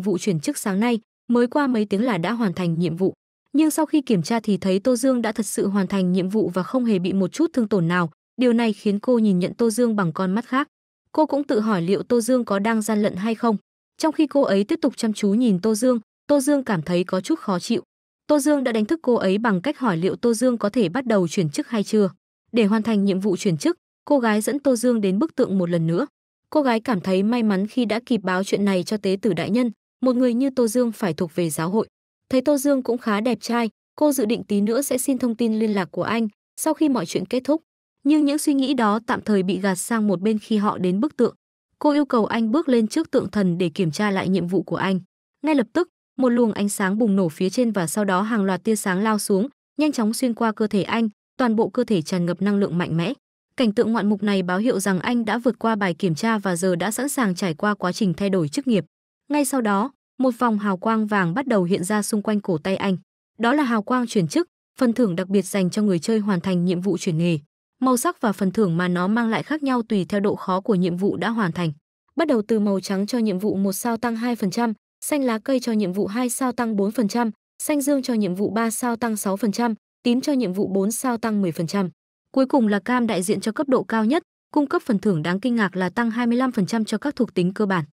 vụ chuyển chức sáng nay, mới qua mấy tiếng là đã hoàn thành nhiệm vụ nhưng sau khi kiểm tra thì thấy Tô Dương đã thật sự hoàn thành nhiệm vụ và không hề bị một chút thương tổn nào, điều này khiến cô nhìn nhận Tô Dương bằng con mắt khác. Cô cũng tự hỏi liệu Tô Dương có đang gian lận hay không. Trong khi cô ấy tiếp tục chăm chú nhìn Tô Dương, Tô Dương cảm thấy có chút khó chịu. Tô Dương đã đánh thức cô ấy bằng cách hỏi liệu Tô Dương có thể bắt đầu chuyển chức hay chưa. Để hoàn thành nhiệm vụ chuyển chức, cô gái dẫn Tô Dương đến bức tượng một lần nữa. Cô gái cảm thấy may mắn khi đã kịp báo chuyện này cho tế tử đại nhân, một người như Tô Dương phải thuộc về giáo hội. Thấy Tô Dương cũng khá đẹp trai, cô dự định tí nữa sẽ xin thông tin liên lạc của anh sau khi mọi chuyện kết thúc. Nhưng những suy nghĩ đó tạm thời bị gạt sang một bên khi họ đến bức tượng. Cô yêu cầu anh bước lên trước tượng thần để kiểm tra lại nhiệm vụ của anh. Ngay lập tức, một luồng ánh sáng bùng nổ phía trên và sau đó hàng loạt tia sáng lao xuống, nhanh chóng xuyên qua cơ thể anh, toàn bộ cơ thể tràn ngập năng lượng mạnh mẽ. Cảnh tượng ngoạn mục này báo hiệu rằng anh đã vượt qua bài kiểm tra và giờ đã sẵn sàng trải qua quá trình thay đổi chức nghiệp. Ngay sau đó, một vòng hào quang vàng bắt đầu hiện ra xung quanh cổ tay anh. Đó là hào quang chuyển chức, phần thưởng đặc biệt dành cho người chơi hoàn thành nhiệm vụ chuyển nghề. Màu sắc và phần thưởng mà nó mang lại khác nhau tùy theo độ khó của nhiệm vụ đã hoàn thành. Bắt đầu từ màu trắng cho nhiệm vụ một sao tăng 2%, xanh lá cây cho nhiệm vụ 2 sao tăng 4%, xanh dương cho nhiệm vụ 3 sao tăng 6%, tím cho nhiệm vụ 4 sao tăng 10%. Cuối cùng là cam đại diện cho cấp độ cao nhất, cung cấp phần thưởng đáng kinh ngạc là tăng 25% cho các thuộc tính cơ bản.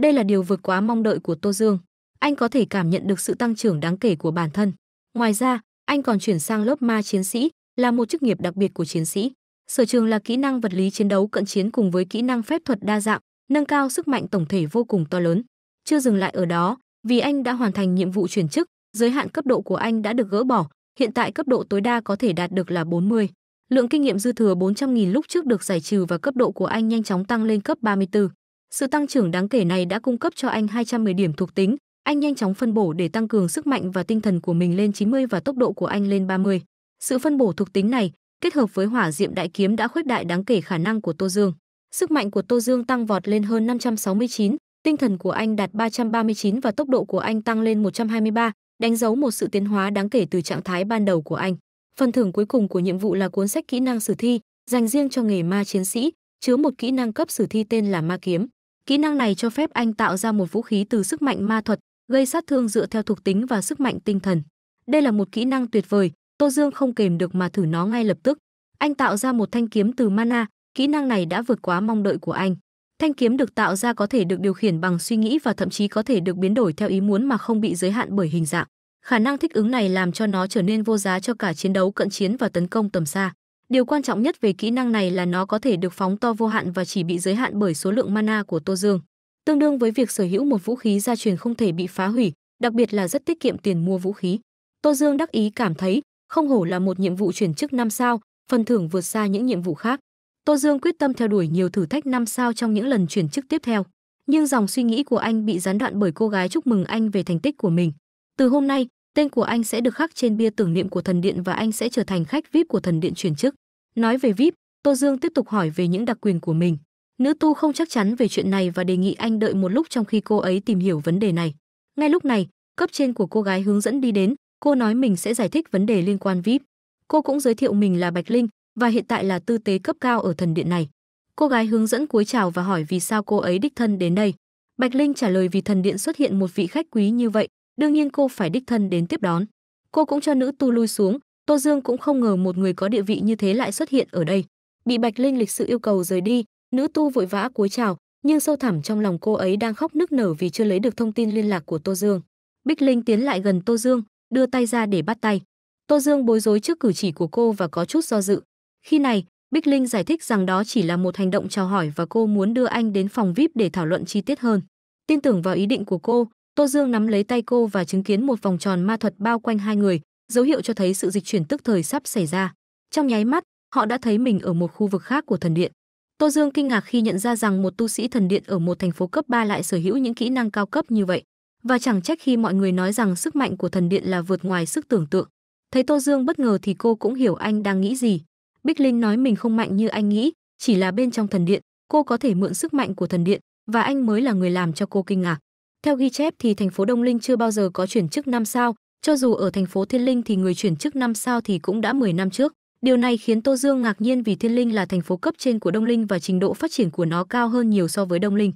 Đây là điều vượt quá mong đợi của Tô Dương. Anh có thể cảm nhận được sự tăng trưởng đáng kể của bản thân. Ngoài ra, anh còn chuyển sang lớp ma chiến sĩ, là một chức nghiệp đặc biệt của chiến sĩ. Sở trường là kỹ năng vật lý chiến đấu cận chiến cùng với kỹ năng phép thuật đa dạng, nâng cao sức mạnh tổng thể vô cùng to lớn. Chưa dừng lại ở đó, vì anh đã hoàn thành nhiệm vụ chuyển chức, giới hạn cấp độ của anh đã được gỡ bỏ, hiện tại cấp độ tối đa có thể đạt được là 40. Lượng kinh nghiệm dư thừa 400.000 lúc trước được giải trừ và cấp độ của anh nhanh chóng tăng lên cấp 34. Sự tăng trưởng đáng kể này đã cung cấp cho anh 210 điểm thuộc tính, anh nhanh chóng phân bổ để tăng cường sức mạnh và tinh thần của mình lên 90 và tốc độ của anh lên 30. Sự phân bổ thuộc tính này kết hợp với hỏa diệm đại kiếm đã khuếch đại đáng kể khả năng của Tô Dương. Sức mạnh của Tô Dương tăng vọt lên hơn 569, tinh thần của anh đạt 339 và tốc độ của anh tăng lên 123, đánh dấu một sự tiến hóa đáng kể từ trạng thái ban đầu của anh. Phần thưởng cuối cùng của nhiệm vụ là cuốn sách kỹ năng sử thi, dành riêng cho nghề ma chiến sĩ, chứa một kỹ năng cấp sử thi tên là ma kiếm. Kỹ năng này cho phép anh tạo ra một vũ khí từ sức mạnh ma thuật, gây sát thương dựa theo thuộc tính và sức mạnh tinh thần. Đây là một kỹ năng tuyệt vời, Tô Dương không kềm được mà thử nó ngay lập tức. Anh tạo ra một thanh kiếm từ mana, kỹ năng này đã vượt quá mong đợi của anh. Thanh kiếm được tạo ra có thể được điều khiển bằng suy nghĩ và thậm chí có thể được biến đổi theo ý muốn mà không bị giới hạn bởi hình dạng. Khả năng thích ứng này làm cho nó trở nên vô giá cho cả chiến đấu cận chiến và tấn công tầm xa. Điều quan trọng nhất về kỹ năng này là nó có thể được phóng to vô hạn và chỉ bị giới hạn bởi số lượng mana của Tô Dương. Tương đương với việc sở hữu một vũ khí gia truyền không thể bị phá hủy, đặc biệt là rất tiết kiệm tiền mua vũ khí. Tô Dương đắc ý cảm thấy, không hổ là một nhiệm vụ chuyển chức năm sao, phần thưởng vượt xa những nhiệm vụ khác. Tô Dương quyết tâm theo đuổi nhiều thử thách năm sao trong những lần chuyển chức tiếp theo. Nhưng dòng suy nghĩ của anh bị gián đoạn bởi cô gái chúc mừng anh về thành tích của mình. Từ hôm nay, tên của anh sẽ được khắc trên bia tưởng niệm của thần điện và anh sẽ trở thành khách VIP của thần điện chuyển chức. Nói về VIP, Tô Dương tiếp tục hỏi về những đặc quyền của mình. Nữ tu không chắc chắn về chuyện này và đề nghị anh đợi một lúc trong khi cô ấy tìm hiểu vấn đề này. Ngay lúc này, cấp trên của cô gái hướng dẫn đi đến, cô nói mình sẽ giải thích vấn đề liên quan VIP. Cô cũng giới thiệu mình là Bạch Linh và hiện tại là tư tế cấp cao ở thần điện này. Cô gái hướng dẫn cúi chào và hỏi vì sao cô ấy đích thân đến đây. Bạch Linh trả lời vì thần điện xuất hiện một vị khách quý như vậy, đương nhiên cô phải đích thân đến tiếp đón. Cô cũng cho nữ tu lui xuống, Tô Dương cũng không ngờ một người có địa vị như thế lại xuất hiện ở đây. Bị Bạch Linh lịch sự yêu cầu rời đi, nữ tu vội vã cúi chào, nhưng sâu thẳm trong lòng cô ấy đang khóc nức nở vì chưa lấy được thông tin liên lạc của Tô Dương. Bích Linh tiến lại gần Tô Dương, đưa tay ra để bắt tay. Tô Dương bối rối trước cử chỉ của cô và có chút do dự. Khi này, Bích Linh giải thích rằng đó chỉ là một hành động chào hỏi và cô muốn đưa anh đến phòng VIP để thảo luận chi tiết hơn. Tin tưởng vào ý định của cô, Tô Dương nắm lấy tay cô và chứng kiến một vòng tròn ma thuật bao quanh hai người, dấu hiệu cho thấy sự dịch chuyển tức thời sắp xảy ra. Trong nháy mắt, họ đã thấy mình ở một khu vực khác của thần điện. Tô Dương kinh ngạc khi nhận ra rằng một tu sĩ thần điện ở một thành phố cấp 3 lại sở hữu những kỹ năng cao cấp như vậy, và chẳng trách khi mọi người nói rằng sức mạnh của thần điện là vượt ngoài sức tưởng tượng. Thấy Tô Dương bất ngờ thì cô cũng hiểu anh đang nghĩ gì. Bích Linh nói mình không mạnh như anh nghĩ, chỉ là bên trong thần điện, cô có thể mượn sức mạnh của thần điện và anh mới là người làm cho cô kinh ngạc. Theo ghi chép thì thành phố Đông Linh chưa bao giờ có chuyển chức năm sao, cho dù ở thành phố Thiên Linh thì người chuyển chức năm sao thì cũng đã 10 năm trước. Điều này khiến Tô Dương ngạc nhiên vì Thiên Linh là thành phố cấp trên của Đông Linh và trình độ phát triển của nó cao hơn nhiều so với Đông Linh.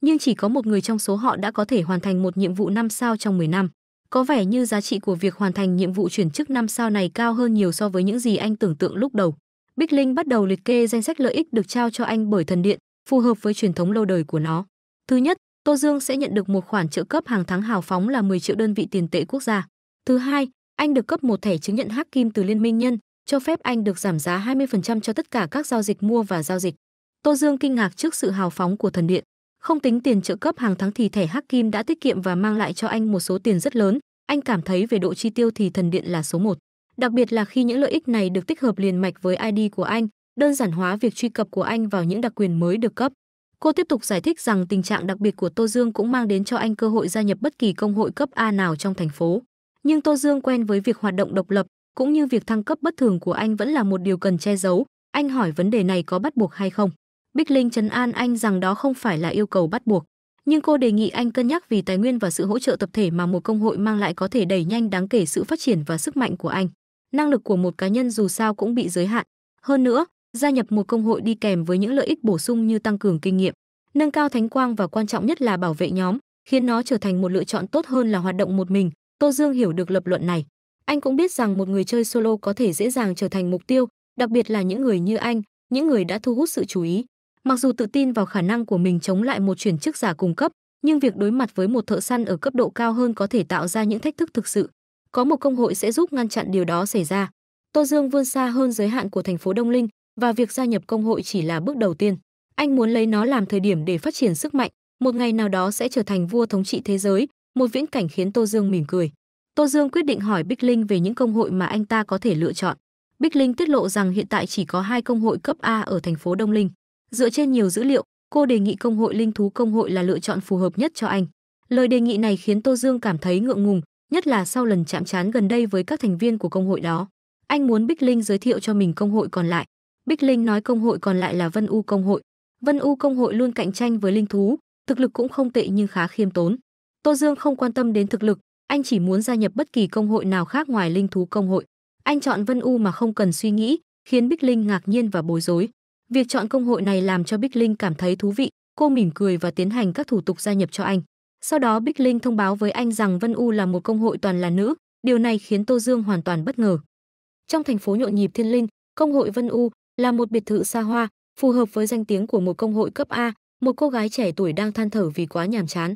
Nhưng chỉ có một người trong số họ đã có thể hoàn thành một nhiệm vụ năm sao trong 10 năm. Có vẻ như giá trị của việc hoàn thành nhiệm vụ chuyển chức năm sao này cao hơn nhiều so với những gì anh tưởng tượng lúc đầu. Bích Linh bắt đầu liệt kê danh sách lợi ích được trao cho anh bởi thần điện, phù hợp với truyền thống lâu đời của nó. Thứ nhất, Tô Dương sẽ nhận được một khoản trợ cấp hàng tháng hào phóng là 10 triệu đơn vị tiền tệ quốc gia. Thứ hai, anh được cấp một thẻ chứng nhận hắc kim từ Liên minh nhân, cho phép anh được giảm giá 20% cho tất cả các giao dịch mua và giao dịch. Tô Dương kinh ngạc trước sự hào phóng của thần điện. Không tính tiền trợ cấp hàng tháng thì thẻ hắc kim đã tiết kiệm và mang lại cho anh một số tiền rất lớn. Anh cảm thấy về độ chi tiêu thì thần điện là số 1. Đặc biệt là khi những lợi ích này được tích hợp liền mạch với ID của anh, đơn giản hóa việc truy cập của anh vào những đặc quyền mới được cấp. Cô tiếp tục giải thích rằng tình trạng đặc biệt của Tô Dương cũng mang đến cho anh cơ hội gia nhập bất kỳ công hội cấp A nào trong thành phố nhưng Tô Dương quen với việc hoạt động độc lập, cũng như việc thăng cấp bất thường của anh vẫn là một điều cần che giấu. Anh hỏi vấn đề này có bắt buộc hay không. Bích Linh trấn an anh rằng đó không phải là yêu cầu bắt buộc, nhưng cô đề nghị anh cân nhắc vì tài nguyên và sự hỗ trợ tập thể mà một công hội mang lại có thể đẩy nhanh đáng kể sự phát triển và sức mạnh của anh. Năng lực của một cá nhân dù sao cũng bị giới hạn. Hơn nữa, gia nhập một công hội đi kèm với những lợi ích bổ sung như tăng cường kinh nghiệm, nâng cao thánh quang và quan trọng nhất là bảo vệ nhóm, khiến nó trở thành một lựa chọn tốt hơn là hoạt động một mình, Tô Dương hiểu được lập luận này. Anh cũng biết rằng một người chơi solo có thể dễ dàng trở thành mục tiêu, đặc biệt là những người như anh, những người đã thu hút sự chú ý. Mặc dù tự tin vào khả năng của mình chống lại một chuyển chức giả cung cấp, nhưng việc đối mặt với một thợ săn ở cấp độ cao hơn có thể tạo ra những thách thức thực sự. Có một công hội sẽ giúp ngăn chặn điều đó xảy ra. Tô Dương vươn xa hơn giới hạn của thành phố Đông Linh và việc gia nhập công hội chỉ là bước đầu tiên. Anh muốn lấy nó làm thời điểm để phát triển sức mạnh, một ngày nào đó sẽ trở thành vua thống trị thế giới, một viễn cảnh khiến Tô Dương mỉm cười. Tô Dương quyết định hỏi Bích Linh về những công hội mà anh ta có thể lựa chọn. Bích Linh tiết lộ rằng hiện tại chỉ có hai công hội cấp A ở thành phố Đông Linh. Dựa trên nhiều dữ liệu, cô đề nghị công hội linh thú công hội là lựa chọn phù hợp nhất cho anh. Lời đề nghị này khiến Tô Dương cảm thấy ngượng ngùng, nhất là sau lần chạm trán gần đây với các thành viên của công hội đó. Anh muốn Bích Linh giới thiệu cho mình công hội còn lại. Bích Linh nói công hội còn lại là Vân U công hội. Vân U công hội luôn cạnh tranh với linh thú, thực lực cũng không tệ nhưng khá khiêm tốn. Tô Dương không quan tâm đến thực lực, anh chỉ muốn gia nhập bất kỳ công hội nào khác ngoài linh thú công hội. Anh chọn Vân U mà không cần suy nghĩ, khiến Bích Linh ngạc nhiên và bối rối. Việc chọn công hội này làm cho Bích Linh cảm thấy thú vị, cô mỉm cười và tiến hành các thủ tục gia nhập cho anh. Sau đó Bích Linh thông báo với anh rằng Vân U là một công hội toàn là nữ, điều này khiến Tô Dương hoàn toàn bất ngờ. Trong thành phố nhộn nhịp Thiên Linh, công hội Vân U là một biệt thự xa hoa, phù hợp với danh tiếng của một công hội cấp A, một cô gái trẻ tuổi đang than thở vì quá nhàm chán.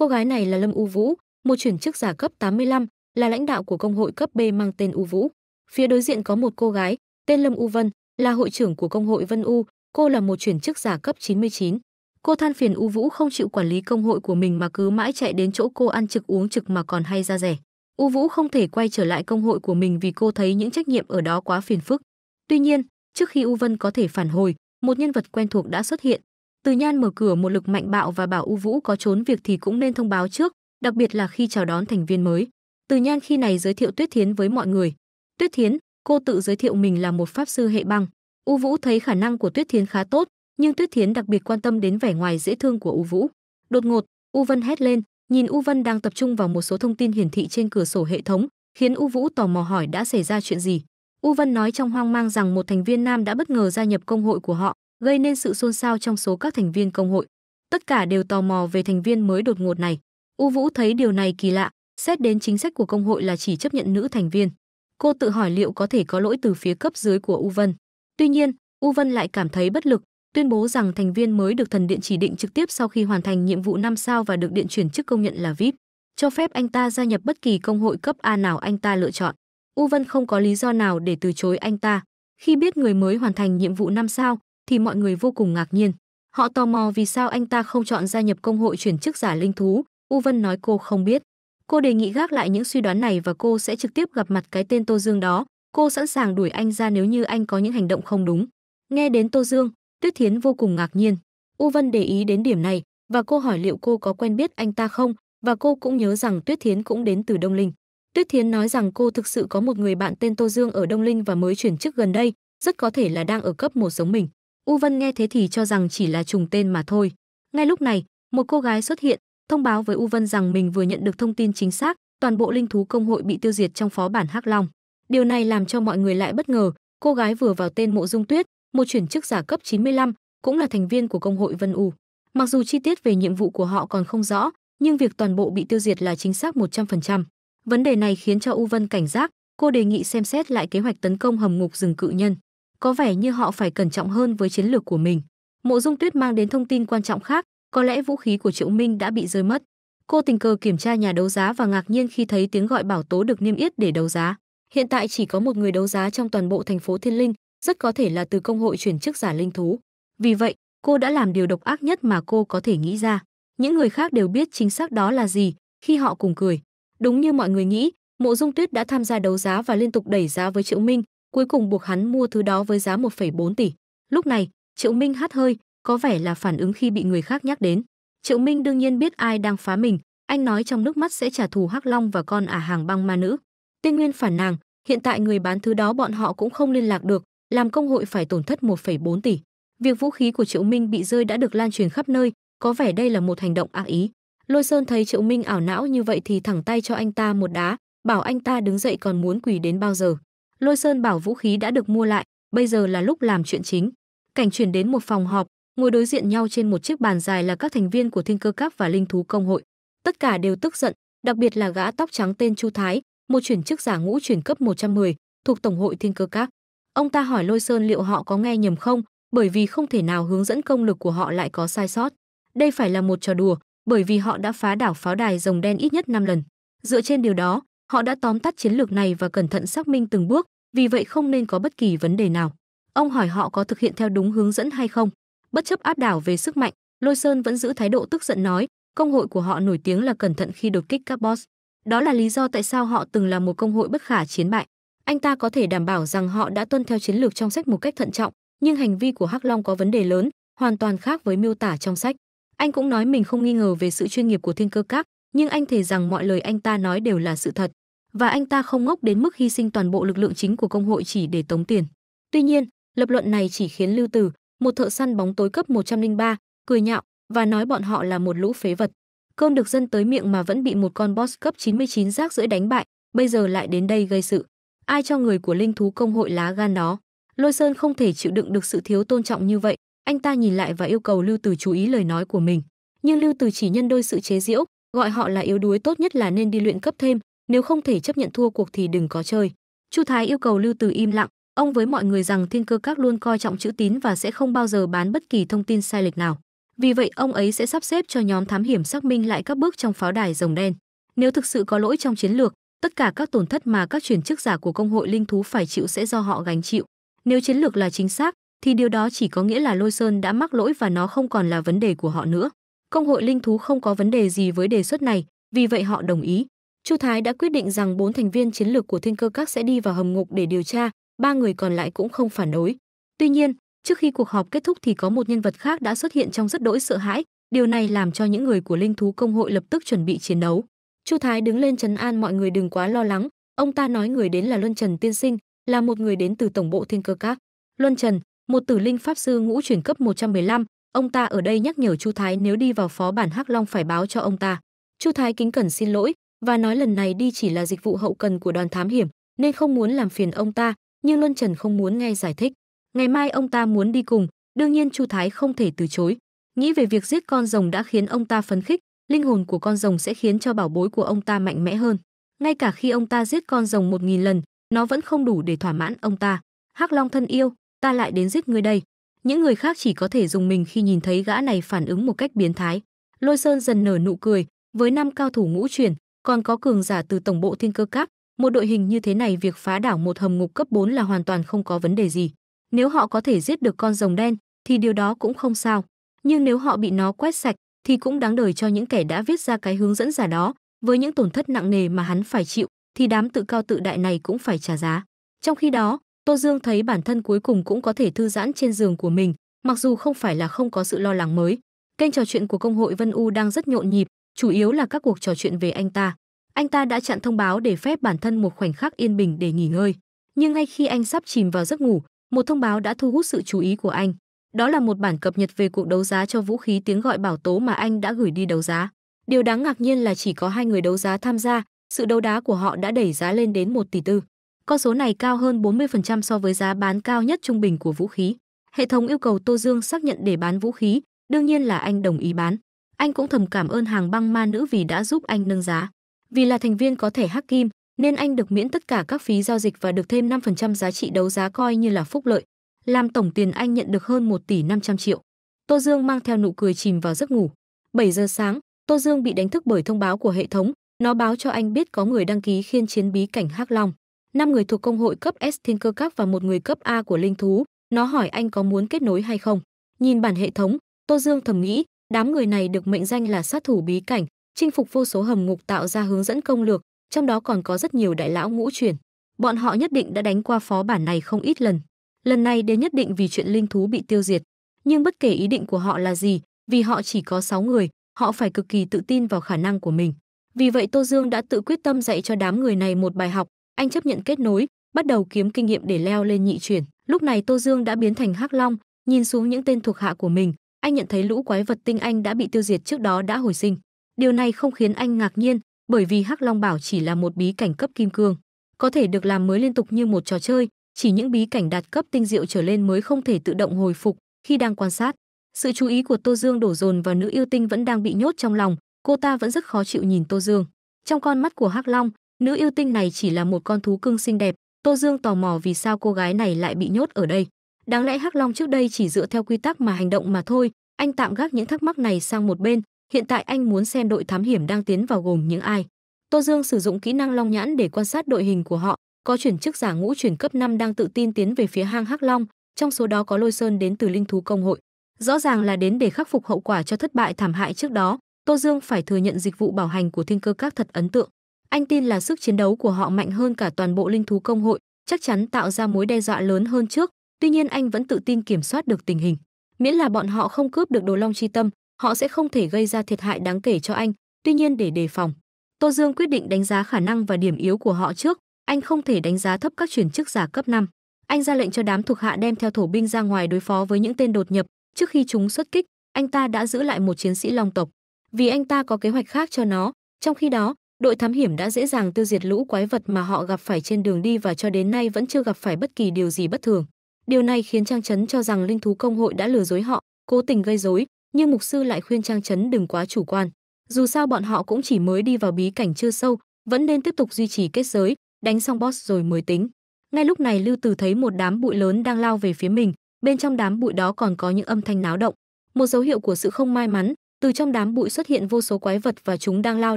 Cô gái này là Lâm U Vũ, một chuyển chức giả cấp 85, là lãnh đạo của công hội cấp B mang tên U Vũ. Phía đối diện có một cô gái, tên Lâm U Vân, là hội trưởng của công hội Vân U, cô là một chuyển chức giả cấp 99. Cô than phiền U Vũ không chịu quản lý công hội của mình mà cứ mãi chạy đến chỗ cô ăn trực uống trực mà còn hay ra rẻ. U Vũ không thể quay trở lại công hội của mình vì cô thấy những trách nhiệm ở đó quá phiền phức. Tuy nhiên, trước khi U Vân có thể phản hồi, một nhân vật quen thuộc đã xuất hiện, từ Nhan mở cửa một lực mạnh bạo và bảo U Vũ có trốn việc thì cũng nên thông báo trước, đặc biệt là khi chào đón thành viên mới. Từ Nhan khi này giới thiệu Tuyết Thiến với mọi người. Tuyết Thiến, cô tự giới thiệu mình là một pháp sư hệ băng. U Vũ thấy khả năng của Tuyết Thiến khá tốt, nhưng Tuyết Thiến đặc biệt quan tâm đến vẻ ngoài dễ thương của U Vũ. Đột ngột, U Vân hét lên, nhìn U Vân đang tập trung vào một số thông tin hiển thị trên cửa sổ hệ thống, khiến U Vũ tò mò hỏi đã xảy ra chuyện gì. U Vân nói trong hoang mang rằng một thành viên nam đã bất ngờ gia nhập công hội của họ, gây nên sự xôn xao trong số các thành viên công hội. Tất cả đều tò mò về thành viên mới đột ngột này. U Vũ thấy điều này kỳ lạ, xét đến chính sách của công hội là chỉ chấp nhận nữ thành viên. Cô tự hỏi liệu có thể có lỗi từ phía cấp dưới của U Vân. Tuy nhiên, U Vân lại cảm thấy bất lực, tuyên bố rằng thành viên mới được thần điện chỉ định trực tiếp sau khi hoàn thành nhiệm vụ năm sao và được điện chuyển chức công nhận là VIP, cho phép anh ta gia nhập bất kỳ công hội cấp A nào anh ta lựa chọn. U Vân không có lý do nào để từ chối anh ta. Khi biết người mới hoàn thành nhiệm vụ năm sao, thì mọi người vô cùng ngạc nhiên. Họ tò mò vì sao anh ta không chọn gia nhập công hội chuyển chức giả linh thú, U Vân nói cô không biết. Cô đề nghị gác lại những suy đoán này và cô sẽ trực tiếp gặp mặt cái tên Tô Dương đó, cô sẵn sàng đuổi anh ra nếu như anh có những hành động không đúng. Nghe đến Tô Dương, Tuyết Thiến vô cùng ngạc nhiên. U Vân để ý đến điểm này và cô hỏi liệu cô có quen biết anh ta không và cô cũng nhớ rằng Tuyết Thiến cũng đến từ Đông Linh. Tuyết Thiến nói rằng cô thực sự có một người bạn tên Tô Dương ở Đông Linh và mới chuyển chức gần đây, rất có thể là đang ở cấp một giống mình. U Vân nghe thế thì cho rằng chỉ là trùng tên mà thôi. Ngay lúc này, một cô gái xuất hiện, thông báo với U Vân rằng mình vừa nhận được thông tin chính xác, toàn bộ linh thú công hội bị tiêu diệt trong phó bản Hắc Long. Điều này làm cho mọi người lại bất ngờ, cô gái vừa vào tên Mộ Dung Tuyết, một chuyển chức giả cấp 95, cũng là thành viên của công hội Vân U. Mặc dù chi tiết về nhiệm vụ của họ còn không rõ, nhưng việc toàn bộ bị tiêu diệt là chính xác 100%. Vấn đề này khiến cho U Vân cảnh giác, cô đề nghị xem xét lại kế hoạch tấn công hầm ngục rừng cự nhân có vẻ như họ phải cẩn trọng hơn với chiến lược của mình. Mộ Dung Tuyết mang đến thông tin quan trọng khác, có lẽ vũ khí của Triệu Minh đã bị rơi mất. Cô tình cờ kiểm tra nhà đấu giá và ngạc nhiên khi thấy tiếng gọi bảo tố được niêm yết để đấu giá. Hiện tại chỉ có một người đấu giá trong toàn bộ thành phố Thiên Linh, rất có thể là từ công hội chuyển chức giả linh thú. Vì vậy, cô đã làm điều độc ác nhất mà cô có thể nghĩ ra. Những người khác đều biết chính xác đó là gì khi họ cùng cười. Đúng như mọi người nghĩ, Mộ Dung Tuyết đã tham gia đấu giá và liên tục đẩy giá với Triệu Minh, cuối cùng buộc hắn mua thứ đó với giá 1,4 tỷ. Lúc này, Triệu Minh hắt hơi, có vẻ là phản ứng khi bị người khác nhắc đến. Triệu Minh đương nhiên biết ai đang phá mình, anh nói trong nước mắt sẽ trả thù Hắc Long và con ả hàng băng ma nữ. Tiên Nguyên phản nàng, hiện tại người bán thứ đó bọn họ cũng không liên lạc được, làm công hội phải tổn thất 1,4 tỷ. Việc vũ khí của Triệu Minh bị rơi đã được lan truyền khắp nơi, có vẻ đây là một hành động ác ý. Lôi Sơn thấy Triệu Minh ảo não như vậy thì thẳng tay cho anh ta một đá, bảo anh ta đứng dậy còn muốn quỳ đến bao giờ. Lôi Sơn bảo vũ khí đã được mua lại, bây giờ là lúc làm chuyện chính. Cảnh chuyển đến một phòng họp, ngồi đối diện nhau trên một chiếc bàn dài là các thành viên của Thiên Cơ Các và Linh Thú Công hội. Tất cả đều tức giận, đặc biệt là gã tóc trắng tên Chu Thái, một chuyển chức giả ngũ chuyển cấp 110, thuộc Tổng hội Thiên Cơ Các. Ông ta hỏi Lôi Sơn liệu họ có nghe nhầm không, bởi vì không thể nào hướng dẫn công lực của họ lại có sai sót. Đây phải là một trò đùa, bởi vì họ đã phá đảo pháo đài rồng đen ít nhất 5 lần. Dựa trên điều đó, Họ đã tóm tắt chiến lược này và cẩn thận xác minh từng bước, vì vậy không nên có bất kỳ vấn đề nào. Ông hỏi họ có thực hiện theo đúng hướng dẫn hay không. Bất chấp áp đảo về sức mạnh, Lôi Sơn vẫn giữ thái độ tức giận nói, công hội của họ nổi tiếng là cẩn thận khi đột kích các boss. Đó là lý do tại sao họ từng là một công hội bất khả chiến bại. Anh ta có thể đảm bảo rằng họ đã tuân theo chiến lược trong sách một cách thận trọng, nhưng hành vi của Hắc Long có vấn đề lớn, hoàn toàn khác với miêu tả trong sách. Anh cũng nói mình không nghi ngờ về sự chuyên nghiệp của Thiên Cơ Các, nhưng anh thề rằng mọi lời anh ta nói đều là sự thật và anh ta không ngốc đến mức hy sinh toàn bộ lực lượng chính của công hội chỉ để tống tiền. Tuy nhiên, lập luận này chỉ khiến Lưu Tử, một thợ săn bóng tối cấp 103, cười nhạo và nói bọn họ là một lũ phế vật. Cơm được dân tới miệng mà vẫn bị một con boss cấp 99 rác rưởi đánh bại, bây giờ lại đến đây gây sự. Ai cho người của linh thú công hội lá gan đó? Lôi Sơn không thể chịu đựng được sự thiếu tôn trọng như vậy, anh ta nhìn lại và yêu cầu Lưu Tử chú ý lời nói của mình. Nhưng Lưu Tử chỉ nhân đôi sự chế giễu, gọi họ là yếu đuối tốt nhất là nên đi luyện cấp thêm, nếu không thể chấp nhận thua cuộc thì đừng có chơi. Chu Thái yêu cầu Lưu Từ im lặng, ông với mọi người rằng Thiên Cơ Các luôn coi trọng chữ tín và sẽ không bao giờ bán bất kỳ thông tin sai lệch nào. Vì vậy ông ấy sẽ sắp xếp cho nhóm thám hiểm xác minh lại các bước trong pháo đài rồng đen. Nếu thực sự có lỗi trong chiến lược, tất cả các tổn thất mà các truyền chức giả của công hội linh thú phải chịu sẽ do họ gánh chịu. Nếu chiến lược là chính xác, thì điều đó chỉ có nghĩa là Lôi Sơn đã mắc lỗi và nó không còn là vấn đề của họ nữa. Công hội linh thú không có vấn đề gì với đề xuất này, vì vậy họ đồng ý. Chu Thái đã quyết định rằng bốn thành viên chiến lược của Thiên Cơ Các sẽ đi vào hầm ngục để điều tra, ba người còn lại cũng không phản đối. Tuy nhiên, trước khi cuộc họp kết thúc thì có một nhân vật khác đã xuất hiện trong rất đỗi sợ hãi, điều này làm cho những người của Linh thú công hội lập tức chuẩn bị chiến đấu. Chu Thái đứng lên trấn an mọi người đừng quá lo lắng, ông ta nói người đến là Luân Trần tiên sinh, là một người đến từ tổng bộ Thiên Cơ Các. Luân Trần, một tử linh pháp sư ngũ chuyển cấp 115, ông ta ở đây nhắc nhở Chu Thái nếu đi vào phó bản Hắc Long phải báo cho ông ta. Chu Thái kính cẩn xin lỗi, và nói lần này đi chỉ là dịch vụ hậu cần của đoàn thám hiểm nên không muốn làm phiền ông ta, nhưng Luân Trần không muốn nghe giải thích. Ngày mai ông ta muốn đi cùng, đương nhiên Chu Thái không thể từ chối. Nghĩ về việc giết con rồng đã khiến ông ta phấn khích, linh hồn của con rồng sẽ khiến cho bảo bối của ông ta mạnh mẽ hơn. Ngay cả khi ông ta giết con rồng một nghìn lần, nó vẫn không đủ để thỏa mãn ông ta. Hắc Long thân yêu, ta lại đến giết ngươi đây. Những người khác chỉ có thể dùng mình khi nhìn thấy gã này phản ứng một cách biến thái. Lôi Sơn dần nở nụ cười, với năm cao thủ ngũ truyền, còn có cường giả từ tổng bộ thiên cơ các, một đội hình như thế này việc phá đảo một hầm ngục cấp 4 là hoàn toàn không có vấn đề gì. Nếu họ có thể giết được con rồng đen thì điều đó cũng không sao, nhưng nếu họ bị nó quét sạch thì cũng đáng đời cho những kẻ đã viết ra cái hướng dẫn giả đó, với những tổn thất nặng nề mà hắn phải chịu thì đám tự cao tự đại này cũng phải trả giá. Trong khi đó, Tô Dương thấy bản thân cuối cùng cũng có thể thư giãn trên giường của mình, mặc dù không phải là không có sự lo lắng mới. Kênh trò chuyện của công hội Vân U đang rất nhộn nhịp, chủ yếu là các cuộc trò chuyện về anh ta. Anh ta đã chặn thông báo để phép bản thân một khoảnh khắc yên bình để nghỉ ngơi. Nhưng ngay khi anh sắp chìm vào giấc ngủ, một thông báo đã thu hút sự chú ý của anh. Đó là một bản cập nhật về cuộc đấu giá cho vũ khí tiếng gọi bảo tố mà anh đã gửi đi đấu giá. Điều đáng ngạc nhiên là chỉ có hai người đấu giá tham gia, sự đấu đá của họ đã đẩy giá lên đến 1 tỷ tư. Con số này cao hơn 40% so với giá bán cao nhất trung bình của vũ khí. Hệ thống yêu cầu Tô Dương xác nhận để bán vũ khí, đương nhiên là anh đồng ý bán. Anh cũng thầm cảm ơn hàng băng ma nữ vì đã giúp anh nâng giá. Vì là thành viên có thẻ hắc kim, nên anh được miễn tất cả các phí giao dịch và được thêm 5% giá trị đấu giá coi như là phúc lợi. Làm tổng tiền anh nhận được hơn 1 tỷ 500 triệu. Tô Dương mang theo nụ cười chìm vào giấc ngủ. 7 giờ sáng, Tô Dương bị đánh thức bởi thông báo của hệ thống, nó báo cho anh biết có người đăng ký khiên chiến bí cảnh Hắc Long. Năm người thuộc công hội cấp S Thiên Cơ Các và một người cấp A của Linh Thú, nó hỏi anh có muốn kết nối hay không. Nhìn bản hệ thống, Tô Dương thầm nghĩ, Đám người này được mệnh danh là sát thủ bí cảnh, chinh phục vô số hầm ngục tạo ra hướng dẫn công lược, trong đó còn có rất nhiều đại lão ngũ truyền. Bọn họ nhất định đã đánh qua phó bản này không ít lần. Lần này đến nhất định vì chuyện linh thú bị tiêu diệt, nhưng bất kể ý định của họ là gì, vì họ chỉ có 6 người, họ phải cực kỳ tự tin vào khả năng của mình. Vì vậy Tô Dương đã tự quyết tâm dạy cho đám người này một bài học, anh chấp nhận kết nối, bắt đầu kiếm kinh nghiệm để leo lên nhị chuyển. Lúc này Tô Dương đã biến thành Hắc Long, nhìn xuống những tên thuộc hạ của mình, anh nhận thấy lũ quái vật tinh anh đã bị tiêu diệt trước đó đã hồi sinh. Điều này không khiến anh ngạc nhiên, bởi vì Hắc Long Bảo chỉ là một bí cảnh cấp kim cương, có thể được làm mới liên tục như một trò chơi, chỉ những bí cảnh đạt cấp tinh diệu trở lên mới không thể tự động hồi phục khi đang quan sát. Sự chú ý của Tô Dương đổ dồn vào nữ yêu tinh vẫn đang bị nhốt trong lòng, cô ta vẫn rất khó chịu nhìn Tô Dương. Trong con mắt của Hắc Long, nữ yêu tinh này chỉ là một con thú cưng xinh đẹp, Tô Dương tò mò vì sao cô gái này lại bị nhốt ở đây. Đáng lẽ Hắc Long trước đây chỉ dựa theo quy tắc mà hành động mà thôi, anh tạm gác những thắc mắc này sang một bên, hiện tại anh muốn xem đội thám hiểm đang tiến vào gồm những ai. Tô Dương sử dụng kỹ năng Long nhãn để quan sát đội hình của họ, có chuyển chức giả ngũ chuyển cấp 5 đang tự tin tiến về phía hang Hắc Long, trong số đó có Lôi Sơn đến từ linh thú công hội. Rõ ràng là đến để khắc phục hậu quả cho thất bại thảm hại trước đó, Tô Dương phải thừa nhận dịch vụ bảo hành của Thiên Cơ Các thật ấn tượng. Anh tin là sức chiến đấu của họ mạnh hơn cả toàn bộ linh thú công hội, chắc chắn tạo ra mối đe dọa lớn hơn trước, Tuy nhiên anh vẫn tự tin kiểm soát được tình hình, miễn là bọn họ không cướp được Đồ Long chi tâm, họ sẽ không thể gây ra thiệt hại đáng kể cho anh, tuy nhiên để đề phòng, Tô Dương quyết định đánh giá khả năng và điểm yếu của họ trước, anh không thể đánh giá thấp các chuyển chức giả cấp 5. Anh ra lệnh cho đám thuộc hạ đem theo thổ binh ra ngoài đối phó với những tên đột nhập, trước khi chúng xuất kích, anh ta đã giữ lại một chiến sĩ Long tộc, vì anh ta có kế hoạch khác cho nó, trong khi đó, đội thám hiểm đã dễ dàng tiêu diệt lũ quái vật mà họ gặp phải trên đường đi và cho đến nay vẫn chưa gặp phải bất kỳ điều gì bất thường. Điều này khiến Trang Trấn cho rằng linh thú công hội đã lừa dối họ, cố tình gây rối, nhưng mục sư lại khuyên Trang Trấn đừng quá chủ quan. Dù sao bọn họ cũng chỉ mới đi vào bí cảnh chưa sâu, vẫn nên tiếp tục duy trì kết giới, đánh xong boss rồi mới tính. Ngay lúc này Lưu Từ thấy một đám bụi lớn đang lao về phía mình, bên trong đám bụi đó còn có những âm thanh náo động, một dấu hiệu của sự không may mắn, từ trong đám bụi xuất hiện vô số quái vật và chúng đang lao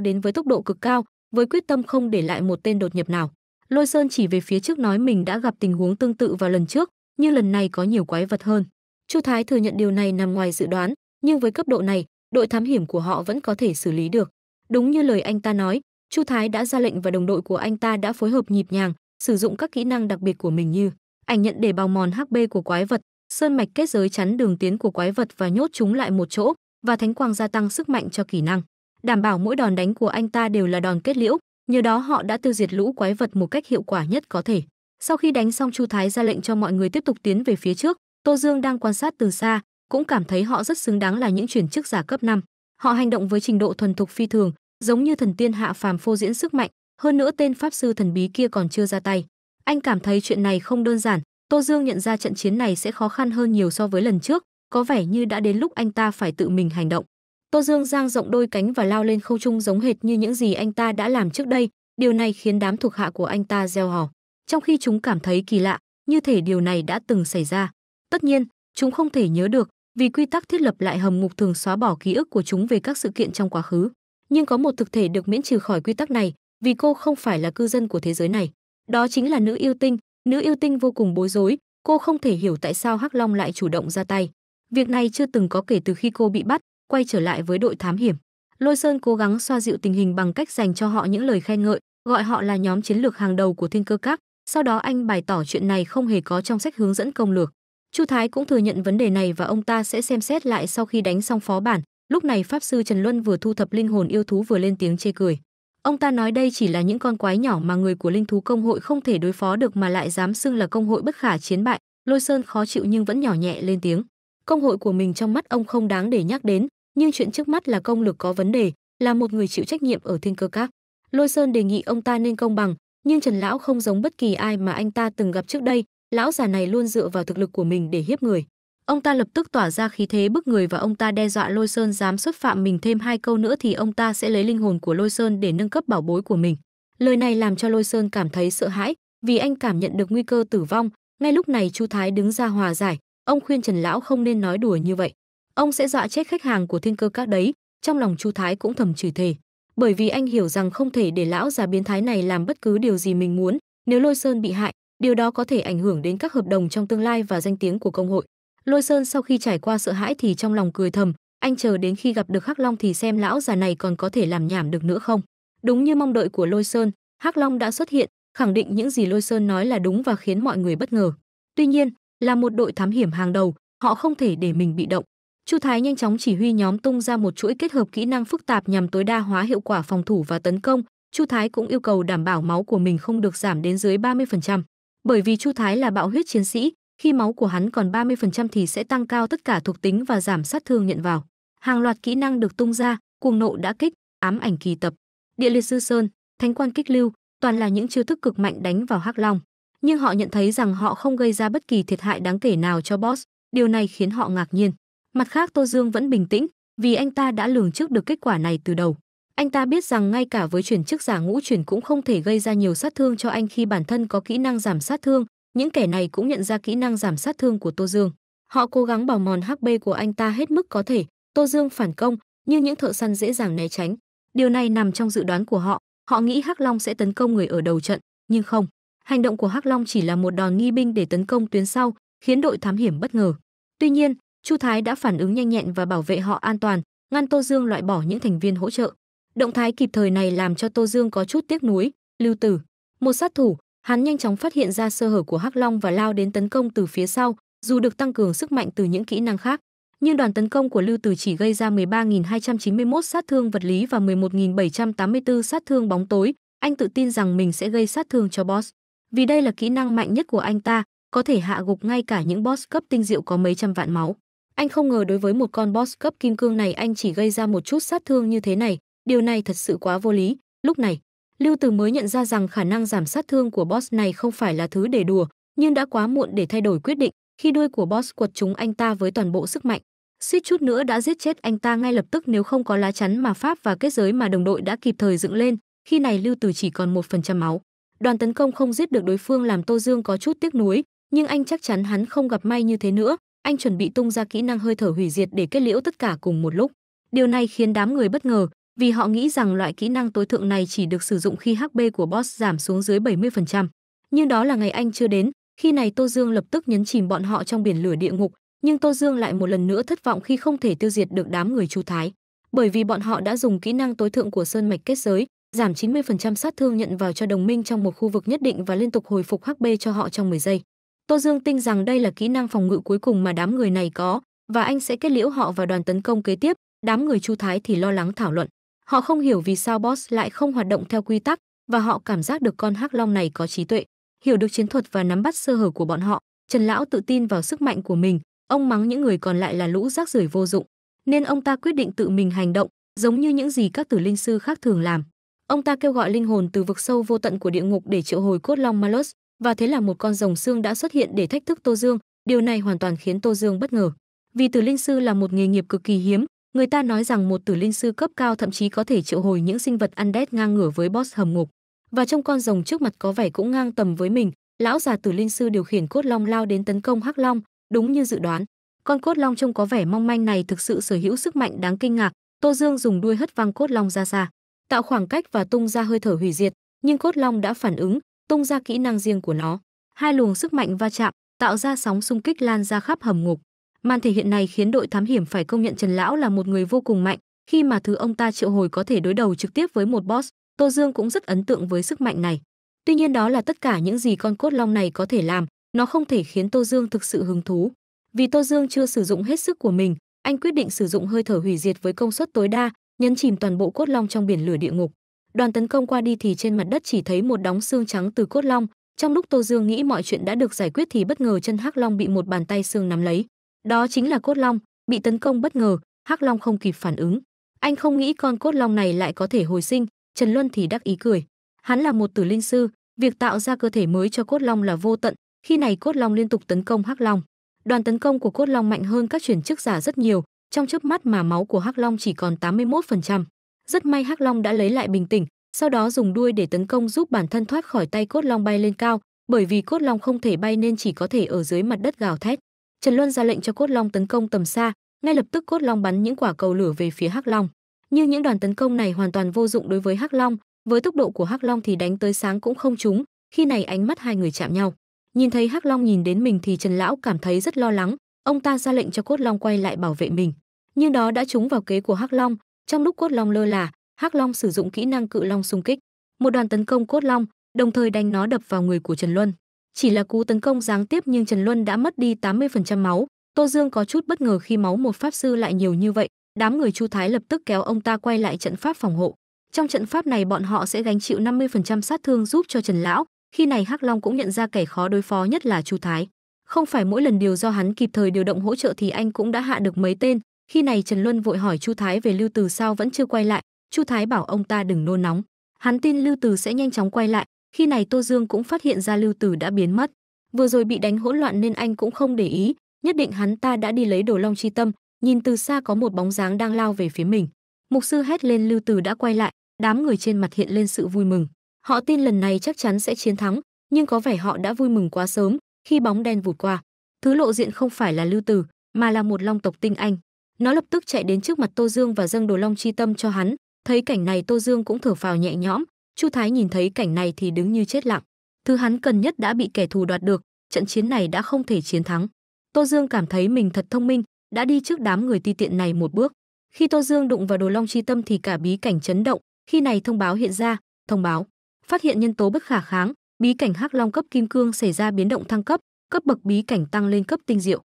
đến với tốc độ cực cao, với quyết tâm không để lại một tên đột nhập nào. Lôi Sơn chỉ về phía trước nói mình đã gặp tình huống tương tự vào lần trước, nhưng lần này có nhiều quái vật hơn. Chu Thái thừa nhận điều này nằm ngoài dự đoán, nhưng với cấp độ này, đội thám hiểm của họ vẫn có thể xử lý được. Đúng như lời anh ta nói, Chu Thái đã ra lệnh và đồng đội của anh ta đã phối hợp nhịp nhàng, sử dụng các kỹ năng đặc biệt của mình như ảnh nhận để bào mòn HP của quái vật, sơn mạch kết giới chắn đường tiến của quái vật và nhốt chúng lại một chỗ, và thánh quang gia tăng sức mạnh cho kỹ năng. Đảm bảo mỗi đòn đánh của anh ta đều là đòn kết liễu, nhờ đó họ đã tiêu diệt lũ quái vật một cách hiệu quả nhất có thể. Sau khi đánh xong Chu Thái ra lệnh cho mọi người tiếp tục tiến về phía trước, Tô Dương đang quan sát từ xa, cũng cảm thấy họ rất xứng đáng là những chuyển chức giả cấp 5. Họ hành động với trình độ thuần thục phi thường, giống như thần tiên hạ phàm phô diễn sức mạnh, hơn nữa tên pháp sư thần bí kia còn chưa ra tay. Anh cảm thấy chuyện này không đơn giản, Tô Dương nhận ra trận chiến này sẽ khó khăn hơn nhiều so với lần trước, có vẻ như đã đến lúc anh ta phải tự mình hành động. Tô Dương giang rộng đôi cánh và lao lên không trung giống hệt như những gì anh ta đã làm trước đây, điều này khiến đám thuộc hạ của anh ta gieo hò trong khi chúng cảm thấy kỳ lạ, như thể điều này đã từng xảy ra. Tất nhiên, chúng không thể nhớ được, vì quy tắc thiết lập lại hầm ngục thường xóa bỏ ký ức của chúng về các sự kiện trong quá khứ. Nhưng có một thực thể được miễn trừ khỏi quy tắc này, vì cô không phải là cư dân của thế giới này. Đó chính là nữ yêu tinh, nữ yêu tinh vô cùng bối rối, cô không thể hiểu tại sao Hắc Long lại chủ động ra tay. Việc này chưa từng có kể từ khi cô bị bắt, quay trở lại với đội thám hiểm. Lôi Sơn cố gắng xoa dịu tình hình bằng cách dành cho họ những lời khen ngợi, gọi họ là nhóm chiến lược hàng đầu của Thiên Cơ Các, sau đó anh bày tỏ chuyện này không hề có trong sách hướng dẫn công lược. Chu Thái cũng thừa nhận vấn đề này và ông ta sẽ xem xét lại sau khi đánh xong phó bản. Lúc này pháp sư Trần Luân vừa thu thập linh hồn yêu thú vừa lên tiếng chê cười. Ông ta nói đây chỉ là những con quái nhỏ mà người của linh thú công hội không thể đối phó được mà lại dám xưng là công hội bất khả chiến bại. Lôi Sơn khó chịu nhưng vẫn nhỏ nhẹ lên tiếng. Công hội của mình trong mắt ông không đáng để nhắc đến, nhưng chuyện trước mắt là công lực có vấn đề, là một người chịu trách nhiệm ở thiên cơ các. Lôi Sơn đề nghị ông ta nên công bằng, nhưng Trần Lão không giống bất kỳ ai mà anh ta từng gặp trước đây, lão già này luôn dựa vào thực lực của mình để hiếp người. Ông ta lập tức tỏa ra khí thế bức người và ông ta đe dọa Lôi Sơn dám xuất phạm mình thêm hai câu nữa thì ông ta sẽ lấy linh hồn của Lôi Sơn để nâng cấp bảo bối của mình. Lời này làm cho Lôi Sơn cảm thấy sợ hãi, vì anh cảm nhận được nguy cơ tử vong. Ngay lúc này Chu Thái đứng ra hòa giải, ông khuyên Trần Lão không nên nói đùa như vậy. Ông sẽ dọa chết khách hàng của thiên cơ các đấy, trong lòng Chu Thái cũng thầm chửi thề bởi vì anh hiểu rằng không thể để lão già biến thái này làm bất cứ điều gì mình muốn, nếu Lôi Sơn bị hại, điều đó có thể ảnh hưởng đến các hợp đồng trong tương lai và danh tiếng của công hội. Lôi Sơn sau khi trải qua sợ hãi thì trong lòng cười thầm, anh chờ đến khi gặp được Hắc Long thì xem lão già này còn có thể làm nhảm được nữa không. Đúng như mong đợi của Lôi Sơn, Hắc Long đã xuất hiện, khẳng định những gì Lôi Sơn nói là đúng và khiến mọi người bất ngờ. Tuy nhiên, là một đội thám hiểm hàng đầu, họ không thể để mình bị động. Chu Thái nhanh chóng chỉ huy nhóm tung ra một chuỗi kết hợp kỹ năng phức tạp nhằm tối đa hóa hiệu quả phòng thủ và tấn công. Chu Thái cũng yêu cầu đảm bảo máu của mình không được giảm đến dưới 30%, bởi vì Chu Thái là bạo huyết chiến sĩ, khi máu của hắn còn 30% thì sẽ tăng cao tất cả thuộc tính và giảm sát thương nhận vào. Hàng loạt kỹ năng được tung ra, cuồng nộ đã kích, ám ảnh kỳ tập, địa liệt sư sơn, thánh quan kích lưu, toàn là những chiêu thức cực mạnh đánh vào Hắc Long. Nhưng họ nhận thấy rằng họ không gây ra bất kỳ thiệt hại đáng kể nào cho boss, điều này khiến họ ngạc nhiên. Mặt khác Tô Dương vẫn bình tĩnh, vì anh ta đã lường trước được kết quả này từ đầu. Anh ta biết rằng ngay cả với chuyển chức giả ngũ chuyển cũng không thể gây ra nhiều sát thương cho anh khi bản thân có kỹ năng giảm sát thương, những kẻ này cũng nhận ra kỹ năng giảm sát thương của Tô Dương. Họ cố gắng bào mòn HP của anh ta hết mức có thể, Tô Dương phản công, nhưng những thợ săn dễ dàng né tránh. Điều này nằm trong dự đoán của họ, họ nghĩ Hắc Long sẽ tấn công người ở đầu trận, nhưng không. Hành động của Hắc Long chỉ là một đòn nghi binh để tấn công tuyến sau, khiến đội thám hiểm bất ngờ. Tuy nhiên, Chu Thái đã phản ứng nhanh nhẹn và bảo vệ họ an toàn, ngăn Tô Dương loại bỏ những thành viên hỗ trợ. Động thái kịp thời này làm cho Tô Dương có chút tiếc nuối, Lưu Tử, một sát thủ, hắn nhanh chóng phát hiện ra sơ hở của Hắc Long và lao đến tấn công từ phía sau, dù được tăng cường sức mạnh từ những kỹ năng khác, nhưng đoàn tấn công của Lưu Tử chỉ gây ra 13.291 sát thương vật lý và 11.784 sát thương bóng tối, anh tự tin rằng mình sẽ gây sát thương cho boss. Vì đây là kỹ năng mạnh nhất của anh ta, có thể hạ gục ngay cả những boss cấp tinh diệu có mấy trăm vạn máu. Anh không ngờ đối với một con boss cấp kim cương này anh chỉ gây ra một chút sát thương như thế này, điều này thật sự quá vô lý. Lúc này, Lưu Từ mới nhận ra rằng khả năng giảm sát thương của boss này không phải là thứ để đùa, nhưng đã quá muộn để thay đổi quyết định khi đuôi của boss quật chúng anh ta với toàn bộ sức mạnh. Suýt chút nữa đã giết chết anh ta ngay lập tức nếu không có lá chắn mà Pháp và kết giới mà đồng đội đã kịp thời dựng lên, khi này Lưu Từ chỉ còn một phần trăm máu. Đoàn tấn công không giết được đối phương làm Tô Dương có chút tiếc nuối, nhưng anh chắc chắn hắn không gặp may như thế nữa, anh chuẩn bị tung ra kỹ năng hơi thở hủy diệt để kết liễu tất cả cùng một lúc. Điều này khiến đám người bất ngờ, vì họ nghĩ rằng loại kỹ năng tối thượng này chỉ được sử dụng khi HP của boss giảm xuống dưới 70%. Nhưng đó là ngày anh chưa đến, khi này Tô Dương lập tức nhấn chìm bọn họ trong biển lửa địa ngục, nhưng Tô Dương lại một lần nữa thất vọng khi không thể tiêu diệt được đám người Chu Thái, bởi vì bọn họ đã dùng kỹ năng tối thượng của Sơn Mạch kết giới, giảm 90% sát thương nhận vào cho đồng minh trong một khu vực nhất định và liên tục hồi phục HP cho họ trong 10 giây. Tô Dương tin rằng đây là kỹ năng phòng ngự cuối cùng mà đám người này có và anh sẽ kết liễu họ vào đoàn tấn công kế tiếp, đám người Chu Thái thì lo lắng thảo luận. Họ không hiểu vì sao boss lại không hoạt động theo quy tắc và họ cảm giác được con hắc long này có trí tuệ, hiểu được chiến thuật và nắm bắt sơ hở của bọn họ. Trần lão tự tin vào sức mạnh của mình, ông mắng những người còn lại là lũ rác rưởi vô dụng, nên ông ta quyết định tự mình hành động, giống như những gì các tử linh sư khác thường làm. Ông ta kêu gọi linh hồn từ vực sâu vô tận của địa ngục để triệu hồi cốt long Malus, và thế là một con rồng xương đã xuất hiện để thách thức Tô Dương, điều này hoàn toàn khiến Tô Dương bất ngờ. Vì tử linh sư là một nghề nghiệp cực kỳ hiếm, người ta nói rằng một tử linh sư cấp cao thậm chí có thể triệu hồi những sinh vật ăn đét ngang ngửa với boss hầm ngục. Và trong con rồng trước mặt có vẻ cũng ngang tầm với mình, lão già tử linh sư điều khiển cốt long lao đến tấn công Hắc Long, đúng như dự đoán. Con cốt long trông có vẻ mong manh này thực sự sở hữu sức mạnh đáng kinh ngạc, Tô Dương dùng đuôi hất văng cốt long ra xa, tạo khoảng cách và tung ra hơi thở hủy diệt, nhưng cốt long đã phản ứng, tung ra kỹ năng riêng của nó. Hai luồng sức mạnh va chạm, tạo ra sóng xung kích lan ra khắp hầm ngục. Màn thể hiện này khiến đội thám hiểm phải công nhận Trần Lão là một người vô cùng mạnh, khi mà thứ ông ta triệu hồi có thể đối đầu trực tiếp với một boss, Tô Dương cũng rất ấn tượng với sức mạnh này. Tuy nhiên đó là tất cả những gì con cốt long này có thể làm, nó không thể khiến Tô Dương thực sự hứng thú. Vì Tô Dương chưa sử dụng hết sức của mình, anh quyết định sử dụng hơi thở hủy diệt với công suất tối đa, nhấn chìm toàn bộ cốt long trong biển lửa địa ngục đoàn tấn công qua đi thì trên mặt đất chỉ thấy một đóng xương trắng từ cốt long trong lúc tô dương nghĩ mọi chuyện đã được giải quyết thì bất ngờ chân hắc long bị một bàn tay xương nắm lấy đó chính là cốt long bị tấn công bất ngờ hắc long không kịp phản ứng anh không nghĩ con cốt long này lại có thể hồi sinh trần luân thì đắc ý cười hắn là một tử linh sư việc tạo ra cơ thể mới cho cốt long là vô tận khi này cốt long liên tục tấn công hắc long đoàn tấn công của cốt long mạnh hơn các chuyển chức giả rất nhiều trong chớp mắt mà máu của hắc long chỉ còn 81%. Rất may Hắc Long đã lấy lại bình tĩnh, sau đó dùng đuôi để tấn công giúp bản thân thoát khỏi tay cốt long bay lên cao, bởi vì cốt long không thể bay nên chỉ có thể ở dưới mặt đất gào thét. Trần Luân ra lệnh cho cốt long tấn công tầm xa, ngay lập tức cốt long bắn những quả cầu lửa về phía Hắc Long. Nhưng những đoàn tấn công này hoàn toàn vô dụng đối với Hắc Long, với tốc độ của Hắc Long thì đánh tới sáng cũng không trúng, khi này ánh mắt hai người chạm nhau. Nhìn thấy Hắc Long nhìn đến mình thì Trần lão cảm thấy rất lo lắng, ông ta ra lệnh cho cốt long quay lại bảo vệ mình. Nhưng đó đã trúng vào kế của Hắc Long, trong lúc cốt long lơ là, Hắc Long sử dụng kỹ năng cự long xung kích, một đoàn tấn công cốt long, đồng thời đánh nó đập vào người của Trần Luân. Chỉ là cú tấn công giáng tiếp nhưng Trần Luân đã mất đi 80% máu, Tô Dương có chút bất ngờ khi máu một pháp sư lại nhiều như vậy, đám người Chu Thái lập tức kéo ông ta quay lại trận pháp phòng hộ. Trong trận pháp này bọn họ sẽ gánh chịu 50% sát thương giúp cho Trần lão, khi này Hắc Long cũng nhận ra kẻ khó đối phó nhất là Chu Thái. Không phải mỗi lần điều do hắn kịp thời điều động hỗ trợ thì anh cũng đã hạ được mấy tên, khi này Trần Luân vội hỏi Chu Thái về Lưu Từ sao vẫn chưa quay lại, Chu Thái bảo ông ta đừng nôn nóng, hắn tin Lưu Từ sẽ nhanh chóng quay lại. Khi này Tô Dương cũng phát hiện ra Lưu Từ đã biến mất, vừa rồi bị đánh hỗn loạn nên anh cũng không để ý, nhất định hắn ta đã đi lấy đồ long chi tâm, nhìn từ xa có một bóng dáng đang lao về phía mình. Mục sư hét lên Lưu Từ đã quay lại, đám người trên mặt hiện lên sự vui mừng. Họ tin lần này chắc chắn sẽ chiến thắng, nhưng có vẻ họ đã vui mừng quá sớm khi bóng đen vụt qua. Thứ lộ diện không phải là Lưu Từ, mà là một long tộc tinh anh. Nó lập tức chạy đến trước mặt Tô Dương và dâng đồ long chi tâm cho hắn, thấy cảnh này Tô Dương cũng thở phào nhẹ nhõm, Chu Thái nhìn thấy cảnh này thì đứng như chết lặng. Thứ hắn cần nhất đã bị kẻ thù đoạt được, trận chiến này đã không thể chiến thắng. Tô Dương cảm thấy mình thật thông minh, đã đi trước đám người ti tiện này một bước. Khi Tô Dương đụng vào đồ long chi tâm thì cả bí cảnh chấn động, khi này thông báo hiện ra, thông báo phát hiện nhân tố bất khả kháng, bí cảnh Hắc Long cấp kim cương xảy ra biến động thăng cấp, cấp bậc bí cảnh tăng lên cấp tinh diệu.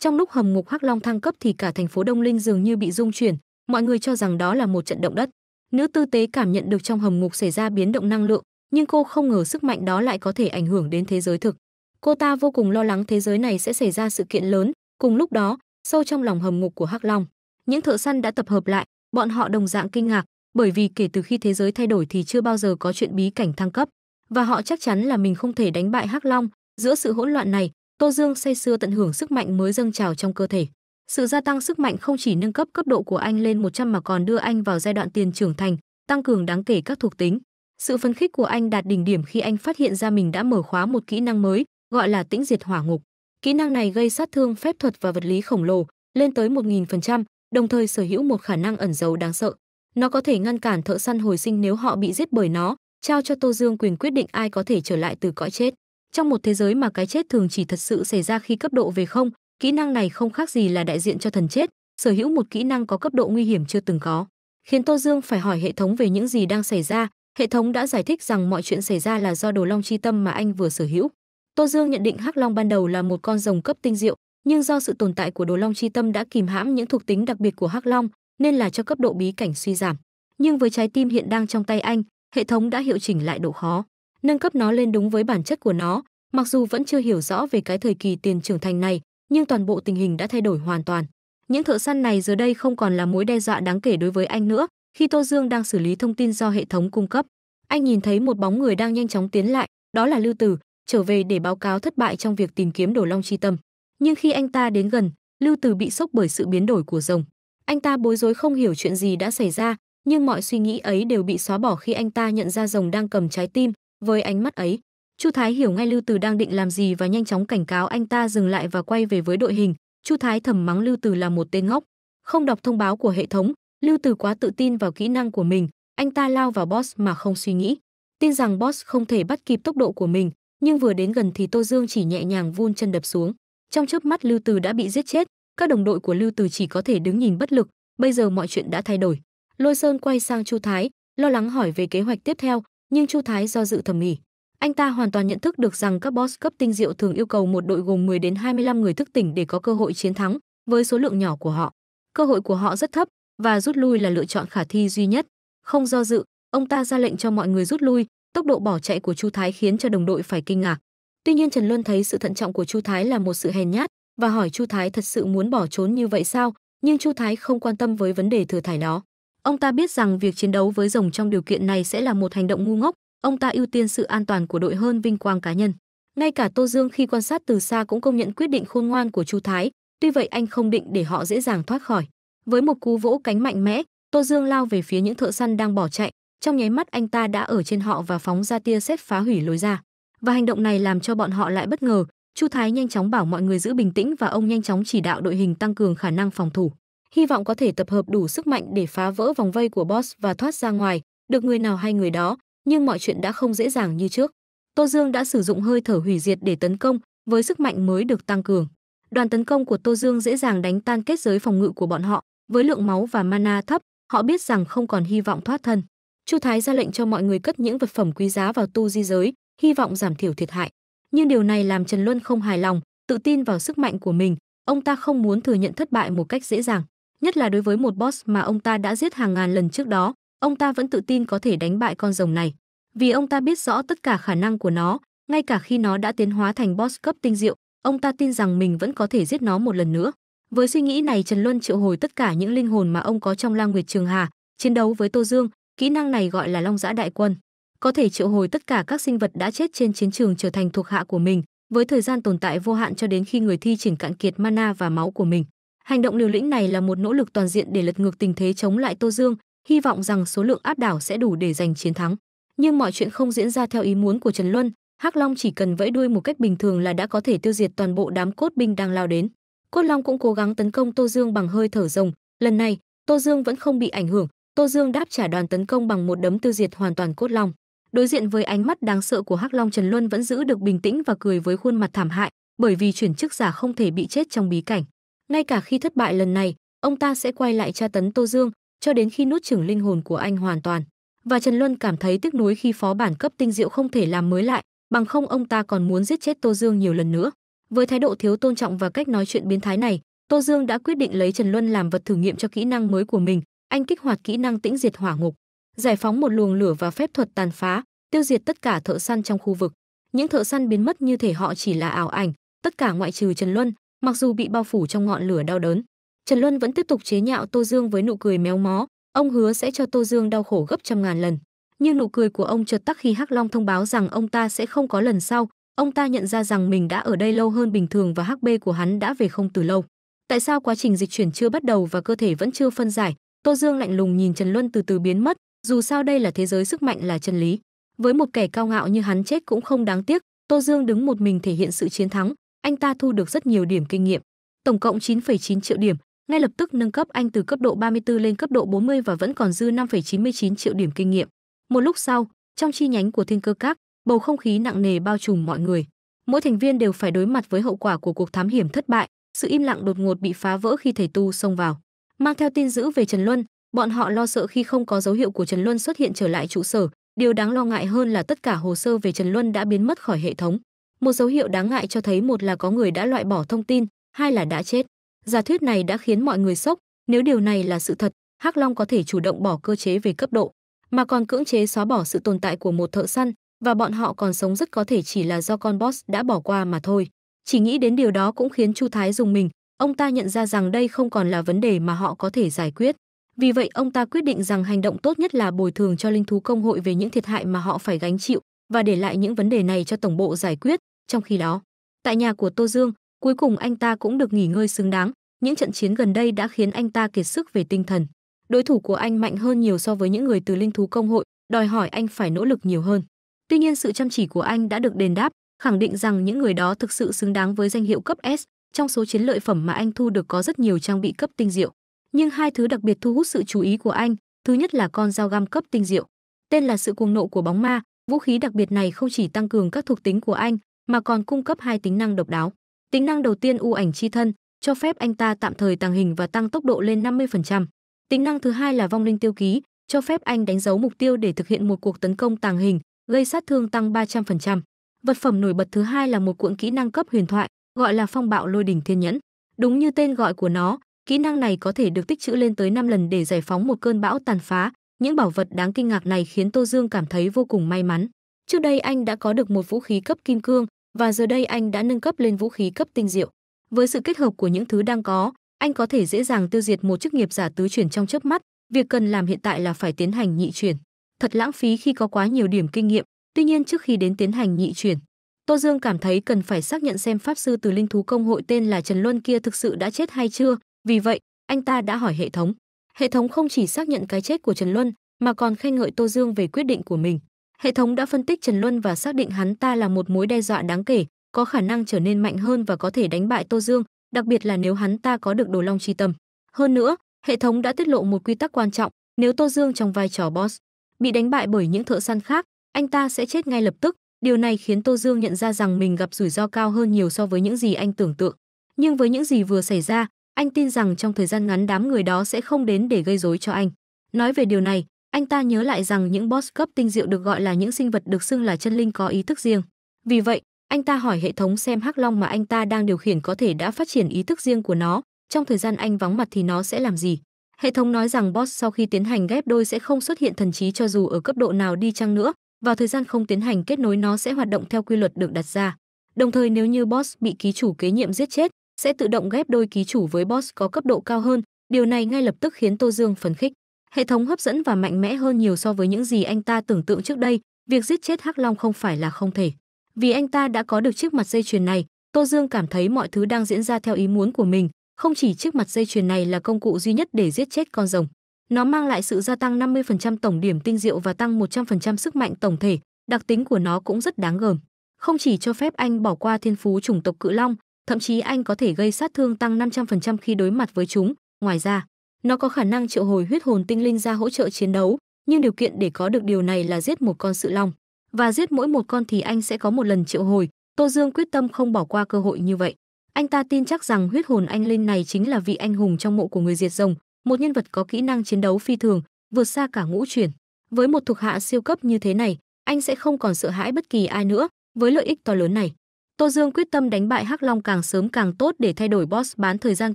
Trong lúc hầm ngục Hắc Long thăng cấp thì cả thành phố Đông Linh dường như bị rung chuyển, mọi người cho rằng đó là một trận động đất. Nữ tư tế cảm nhận được trong hầm ngục xảy ra biến động năng lượng, nhưng cô không ngờ sức mạnh đó lại có thể ảnh hưởng đến thế giới thực. Cô ta vô cùng lo lắng thế giới này sẽ xảy ra sự kiện lớn, cùng lúc đó, sâu trong lòng hầm ngục của Hắc Long, những thợ săn đã tập hợp lại, bọn họ đồng dạng kinh ngạc, bởi vì kể từ khi thế giới thay đổi thì chưa bao giờ có chuyện bí cảnh thăng cấp, và họ chắc chắn là mình không thể đánh bại Hắc Long, giữa sự hỗn loạn này, Tô Dương say sưa tận hưởng sức mạnh mới dâng trào trong cơ thể. Sự gia tăng sức mạnh không chỉ nâng cấp cấp độ của anh lên 100 mà còn đưa anh vào giai đoạn tiền trưởng thành, tăng cường đáng kể các thuộc tính. Sự phấn khích của anh đạt đỉnh điểm khi anh phát hiện ra mình đã mở khóa một kỹ năng mới, gọi là Tĩnh Diệt Hỏa Ngục. Kỹ năng này gây sát thương phép thuật và vật lý khổng lồ, lên tới 1000%, đồng thời sở hữu một khả năng ẩn giấu đáng sợ. Nó có thể ngăn cản thợ săn hồi sinh nếu họ bị giết bởi nó, trao cho Tô Dương quyền quyết định ai có thể trở lại từ cõi chết. Trong một thế giới mà cái chết thường chỉ thật sự xảy ra khi cấp độ về không, kỹ năng này không khác gì là đại diện cho thần chết, sở hữu một kỹ năng có cấp độ nguy hiểm chưa từng có, khiến Tô Dương phải hỏi hệ thống về những gì đang xảy ra, hệ thống đã giải thích rằng mọi chuyện xảy ra là do đồ long chi tâm mà anh vừa sở hữu. Tô Dương nhận định Hắc Long ban đầu là một con rồng cấp tinh diệu, nhưng do sự tồn tại của đồ long chi tâm đã kìm hãm những thuộc tính đặc biệt của Hắc Long, nên là cho cấp độ bí cảnh suy giảm. Nhưng với trái tim hiện đang trong tay anh, hệ thống đã hiệu chỉnh lại độ khó nâng cấp nó lên đúng với bản chất của nó mặc dù vẫn chưa hiểu rõ về cái thời kỳ tiền trưởng thành này nhưng toàn bộ tình hình đã thay đổi hoàn toàn những thợ săn này giờ đây không còn là mối đe dọa đáng kể đối với anh nữa khi tô dương đang xử lý thông tin do hệ thống cung cấp anh nhìn thấy một bóng người đang nhanh chóng tiến lại đó là lưu tử trở về để báo cáo thất bại trong việc tìm kiếm đồ long chi tâm nhưng khi anh ta đến gần lưu tử bị sốc bởi sự biến đổi của rồng anh ta bối rối không hiểu chuyện gì đã xảy ra nhưng mọi suy nghĩ ấy đều bị xóa bỏ khi anh ta nhận ra rồng đang cầm trái tim với ánh mắt ấy, Chu Thái hiểu ngay Lưu Từ đang định làm gì và nhanh chóng cảnh cáo anh ta dừng lại và quay về với đội hình. Chu Thái thầm mắng Lưu Từ là một tên ngốc, không đọc thông báo của hệ thống, Lưu Từ quá tự tin vào kỹ năng của mình, anh ta lao vào boss mà không suy nghĩ, tin rằng boss không thể bắt kịp tốc độ của mình, nhưng vừa đến gần thì Tô Dương chỉ nhẹ nhàng vun chân đập xuống. Trong chớp mắt Lưu Từ đã bị giết chết, các đồng đội của Lưu Từ chỉ có thể đứng nhìn bất lực, bây giờ mọi chuyện đã thay đổi. Lôi Sơn quay sang Chu Thái, lo lắng hỏi về kế hoạch tiếp theo, nhưng Chu Thái do dự thầm nghỉ. Anh ta hoàn toàn nhận thức được rằng các boss cấp tinh diệu thường yêu cầu một đội gồm 10 đến 25 người thức tỉnh để có cơ hội chiến thắng, với số lượng nhỏ của họ. Cơ hội của họ rất thấp và rút lui là lựa chọn khả thi duy nhất. Không do dự, ông ta ra lệnh cho mọi người rút lui, tốc độ bỏ chạy của Chu Thái khiến cho đồng đội phải kinh ngạc. Tuy nhiên Trần Luân thấy sự thận trọng của Chu Thái là một sự hèn nhát và hỏi Chu Thái thật sự muốn bỏ trốn như vậy sao, nhưng Chu Thái không quan tâm với vấn đề thừa thải đó. Ông ta biết rằng việc chiến đấu với rồng trong điều kiện này sẽ là một hành động ngu ngốc, ông ta ưu tiên sự an toàn của đội hơn vinh quang cá nhân. Ngay cả Tô Dương khi quan sát từ xa cũng công nhận quyết định khôn ngoan của Chu Thái, tuy vậy anh không định để họ dễ dàng thoát khỏi. Với một cú vỗ cánh mạnh mẽ, Tô Dương lao về phía những thợ săn đang bỏ chạy, trong nháy mắt anh ta đã ở trên họ và phóng ra tia sét phá hủy lối ra. Và hành động này làm cho bọn họ lại bất ngờ, Chu Thái nhanh chóng bảo mọi người giữ bình tĩnh và ông nhanh chóng chỉ đạo đội hình tăng cường khả năng phòng thủ hy vọng có thể tập hợp đủ sức mạnh để phá vỡ vòng vây của boss và thoát ra ngoài, được người nào hay người đó, nhưng mọi chuyện đã không dễ dàng như trước. Tô Dương đã sử dụng hơi thở hủy diệt để tấn công, với sức mạnh mới được tăng cường. Đoàn tấn công của Tô Dương dễ dàng đánh tan kết giới phòng ngự của bọn họ, với lượng máu và mana thấp, họ biết rằng không còn hy vọng thoát thân. Chu Thái ra lệnh cho mọi người cất những vật phẩm quý giá vào tu di giới, hy vọng giảm thiểu thiệt hại. Nhưng điều này làm Trần Luân không hài lòng, tự tin vào sức mạnh của mình, ông ta không muốn thừa nhận thất bại một cách dễ dàng nhất là đối với một boss mà ông ta đã giết hàng ngàn lần trước đó, ông ta vẫn tự tin có thể đánh bại con rồng này, vì ông ta biết rõ tất cả khả năng của nó, ngay cả khi nó đã tiến hóa thành boss cấp tinh diệu, ông ta tin rằng mình vẫn có thể giết nó một lần nữa. Với suy nghĩ này, Trần Luân triệu hồi tất cả những linh hồn mà ông có trong Lang Nguyệt Trường Hà, chiến đấu với Tô Dương, kỹ năng này gọi là Long Giã Đại Quân. Có thể triệu hồi tất cả các sinh vật đã chết trên chiến trường trở thành thuộc hạ của mình, với thời gian tồn tại vô hạn cho đến khi người thi triển cạn kiệt mana và máu của mình. Hành động liều lĩnh này là một nỗ lực toàn diện để lật ngược tình thế chống lại Tô Dương, hy vọng rằng số lượng áp đảo sẽ đủ để giành chiến thắng. Nhưng mọi chuyện không diễn ra theo ý muốn của Trần Luân, Hắc Long chỉ cần vẫy đuôi một cách bình thường là đã có thể tiêu diệt toàn bộ đám cốt binh đang lao đến. Cốt Long cũng cố gắng tấn công Tô Dương bằng hơi thở rồng, lần này, Tô Dương vẫn không bị ảnh hưởng, Tô Dương đáp trả đoàn tấn công bằng một đấm tiêu diệt hoàn toàn Cốt Long. Đối diện với ánh mắt đáng sợ của Hắc Long Trần Luân vẫn giữ được bình tĩnh và cười với khuôn mặt thảm hại, bởi vì chuyển chức giả không thể bị chết trong bí cảnh. Ngay cả khi thất bại lần này, ông ta sẽ quay lại tra tấn Tô Dương cho đến khi nuốt chửng linh hồn của anh hoàn toàn. Và Trần Luân cảm thấy tiếc nuối khi phó bản cấp tinh diệu không thể làm mới lại, bằng không ông ta còn muốn giết chết Tô Dương nhiều lần nữa. Với thái độ thiếu tôn trọng và cách nói chuyện biến thái này, Tô Dương đã quyết định lấy Trần Luân làm vật thử nghiệm cho kỹ năng mới của mình, anh kích hoạt kỹ năng tĩnh diệt hỏa ngục, giải phóng một luồng lửa và phép thuật tàn phá, tiêu diệt tất cả thợ săn trong khu vực. Những thợ săn biến mất như thể họ chỉ là ảo ảnh, tất cả ngoại trừ Trần Luân, mặc dù bị bao phủ trong ngọn lửa đau đớn trần luân vẫn tiếp tục chế nhạo tô dương với nụ cười méo mó ông hứa sẽ cho tô dương đau khổ gấp trăm ngàn lần nhưng nụ cười của ông chợt tắc khi hắc long thông báo rằng ông ta sẽ không có lần sau ông ta nhận ra rằng mình đã ở đây lâu hơn bình thường và hb của hắn đã về không từ lâu tại sao quá trình dịch chuyển chưa bắt đầu và cơ thể vẫn chưa phân giải tô dương lạnh lùng nhìn trần luân từ từ biến mất dù sao đây là thế giới sức mạnh là chân lý với một kẻ cao ngạo như hắn chết cũng không đáng tiếc tô dương đứng một mình thể hiện sự chiến thắng anh ta thu được rất nhiều điểm kinh nghiệm, tổng cộng 9,9 triệu điểm, ngay lập tức nâng cấp anh từ cấp độ 34 lên cấp độ 40 và vẫn còn dư 5,99 triệu điểm kinh nghiệm. Một lúc sau, trong chi nhánh của Thiên Cơ Các, bầu không khí nặng nề bao trùm mọi người. Mỗi thành viên đều phải đối mặt với hậu quả của cuộc thám hiểm thất bại, sự im lặng đột ngột bị phá vỡ khi thầy tu xông vào. Mang theo tin dữ về Trần Luân, bọn họ lo sợ khi không có dấu hiệu của Trần Luân xuất hiện trở lại trụ sở, điều đáng lo ngại hơn là tất cả hồ sơ về Trần Luân đã biến mất khỏi hệ thống. Một dấu hiệu đáng ngại cho thấy một là có người đã loại bỏ thông tin, hai là đã chết. Giả thuyết này đã khiến mọi người sốc, nếu điều này là sự thật, Hắc Long có thể chủ động bỏ cơ chế về cấp độ, mà còn cưỡng chế xóa bỏ sự tồn tại của một thợ săn, và bọn họ còn sống rất có thể chỉ là do con boss đã bỏ qua mà thôi. Chỉ nghĩ đến điều đó cũng khiến Chu Thái dùng mình, ông ta nhận ra rằng đây không còn là vấn đề mà họ có thể giải quyết. Vì vậy ông ta quyết định rằng hành động tốt nhất là bồi thường cho linh thú công hội về những thiệt hại mà họ phải gánh chịu, và để lại những vấn đề này cho tổng bộ giải quyết. Trong khi đó, tại nhà của Tô Dương, cuối cùng anh ta cũng được nghỉ ngơi xứng đáng. Những trận chiến gần đây đã khiến anh ta kiệt sức về tinh thần. Đối thủ của anh mạnh hơn nhiều so với những người từ linh thú công hội, đòi hỏi anh phải nỗ lực nhiều hơn. Tuy nhiên sự chăm chỉ của anh đã được đền đáp, khẳng định rằng những người đó thực sự xứng đáng với danh hiệu cấp S. Trong số chiến lợi phẩm mà anh thu được có rất nhiều trang bị cấp tinh diệu, nhưng hai thứ đặc biệt thu hút sự chú ý của anh, thứ nhất là con dao găm cấp tinh diệu, tên là sự cuồng nộ của bóng ma, Vũ khí đặc biệt này không chỉ tăng cường các thuộc tính của anh mà còn cung cấp hai tính năng độc đáo. Tính năng đầu tiên u ảnh chi thân, cho phép anh ta tạm thời tàng hình và tăng tốc độ lên 50%. Tính năng thứ hai là vong linh tiêu ký, cho phép anh đánh dấu mục tiêu để thực hiện một cuộc tấn công tàng hình, gây sát thương tăng 300%. Vật phẩm nổi bật thứ hai là một cuộn kỹ năng cấp huyền thoại, gọi là phong bạo lôi đỉnh thiên nhẫn. Đúng như tên gọi của nó, kỹ năng này có thể được tích trữ lên tới 5 lần để giải phóng một cơn bão tàn phá, những bảo vật đáng kinh ngạc này khiến Tô Dương cảm thấy vô cùng may mắn. Trước đây anh đã có được một vũ khí cấp kim cương và giờ đây anh đã nâng cấp lên vũ khí cấp tinh diệu. Với sự kết hợp của những thứ đang có, anh có thể dễ dàng tiêu diệt một chức nghiệp giả tứ chuyển trong chớp mắt, việc cần làm hiện tại là phải tiến hành nhị chuyển. Thật lãng phí khi có quá nhiều điểm kinh nghiệm, tuy nhiên trước khi đến tiến hành nhị chuyển, Tô Dương cảm thấy cần phải xác nhận xem pháp sư từ linh thú công hội tên là Trần Luân kia thực sự đã chết hay chưa, vì vậy, anh ta đã hỏi hệ thống. Hệ thống không chỉ xác nhận cái chết của Trần Luân mà còn khen ngợi Tô Dương về quyết định của mình. Hệ thống đã phân tích Trần Luân và xác định hắn ta là một mối đe dọa đáng kể, có khả năng trở nên mạnh hơn và có thể đánh bại Tô Dương, đặc biệt là nếu hắn ta có được Đồ Long chi tâm. Hơn nữa, hệ thống đã tiết lộ một quy tắc quan trọng, nếu Tô Dương trong vai trò boss bị đánh bại bởi những thợ săn khác, anh ta sẽ chết ngay lập tức. Điều này khiến Tô Dương nhận ra rằng mình gặp rủi ro cao hơn nhiều so với những gì anh tưởng tượng. Nhưng với những gì vừa xảy ra, anh tin rằng trong thời gian ngắn đám người đó sẽ không đến để gây rối cho anh. Nói về điều này, anh ta nhớ lại rằng những boss cấp tinh diệu được gọi là những sinh vật được xưng là chân linh có ý thức riêng. Vì vậy, anh ta hỏi hệ thống xem hắc long mà anh ta đang điều khiển có thể đã phát triển ý thức riêng của nó, trong thời gian anh vắng mặt thì nó sẽ làm gì. Hệ thống nói rằng boss sau khi tiến hành ghép đôi sẽ không xuất hiện thần trí cho dù ở cấp độ nào đi chăng nữa, vào thời gian không tiến hành kết nối nó sẽ hoạt động theo quy luật được đặt ra. Đồng thời nếu như boss bị ký chủ kế nhiệm giết chết, sẽ tự động ghép đôi ký chủ với boss có cấp độ cao hơn, điều này ngay lập tức khiến Tô Dương phấn khích. Hệ thống hấp dẫn và mạnh mẽ hơn nhiều so với những gì anh ta tưởng tượng trước đây, việc giết chết Hắc Long không phải là không thể. Vì anh ta đã có được chiếc mặt dây chuyền này, Tô Dương cảm thấy mọi thứ đang diễn ra theo ý muốn của mình, không chỉ chiếc mặt dây chuyền này là công cụ duy nhất để giết chết con rồng. Nó mang lại sự gia tăng 50% tổng điểm tinh diệu và tăng 100% sức mạnh tổng thể, đặc tính của nó cũng rất đáng gờm. Không chỉ cho phép anh bỏ qua thiên phú chủng tộc cự long, thậm chí anh có thể gây sát thương tăng 500% khi đối mặt với chúng. Ngoài ra, nó có khả năng triệu hồi huyết hồn tinh linh ra hỗ trợ chiến đấu, nhưng điều kiện để có được điều này là giết một con sự long. Và giết mỗi một con thì anh sẽ có một lần triệu hồi, Tô Dương quyết tâm không bỏ qua cơ hội như vậy. Anh ta tin chắc rằng huyết hồn anh linh này chính là vị anh hùng trong mộ của người diệt rồng, một nhân vật có kỹ năng chiến đấu phi thường, vượt xa cả ngũ chuyển. Với một thuộc hạ siêu cấp như thế này, anh sẽ không còn sợ hãi bất kỳ ai nữa với lợi ích to lớn này. Tô Dương quyết tâm đánh bại Hắc Long càng sớm càng tốt để thay đổi boss bán thời gian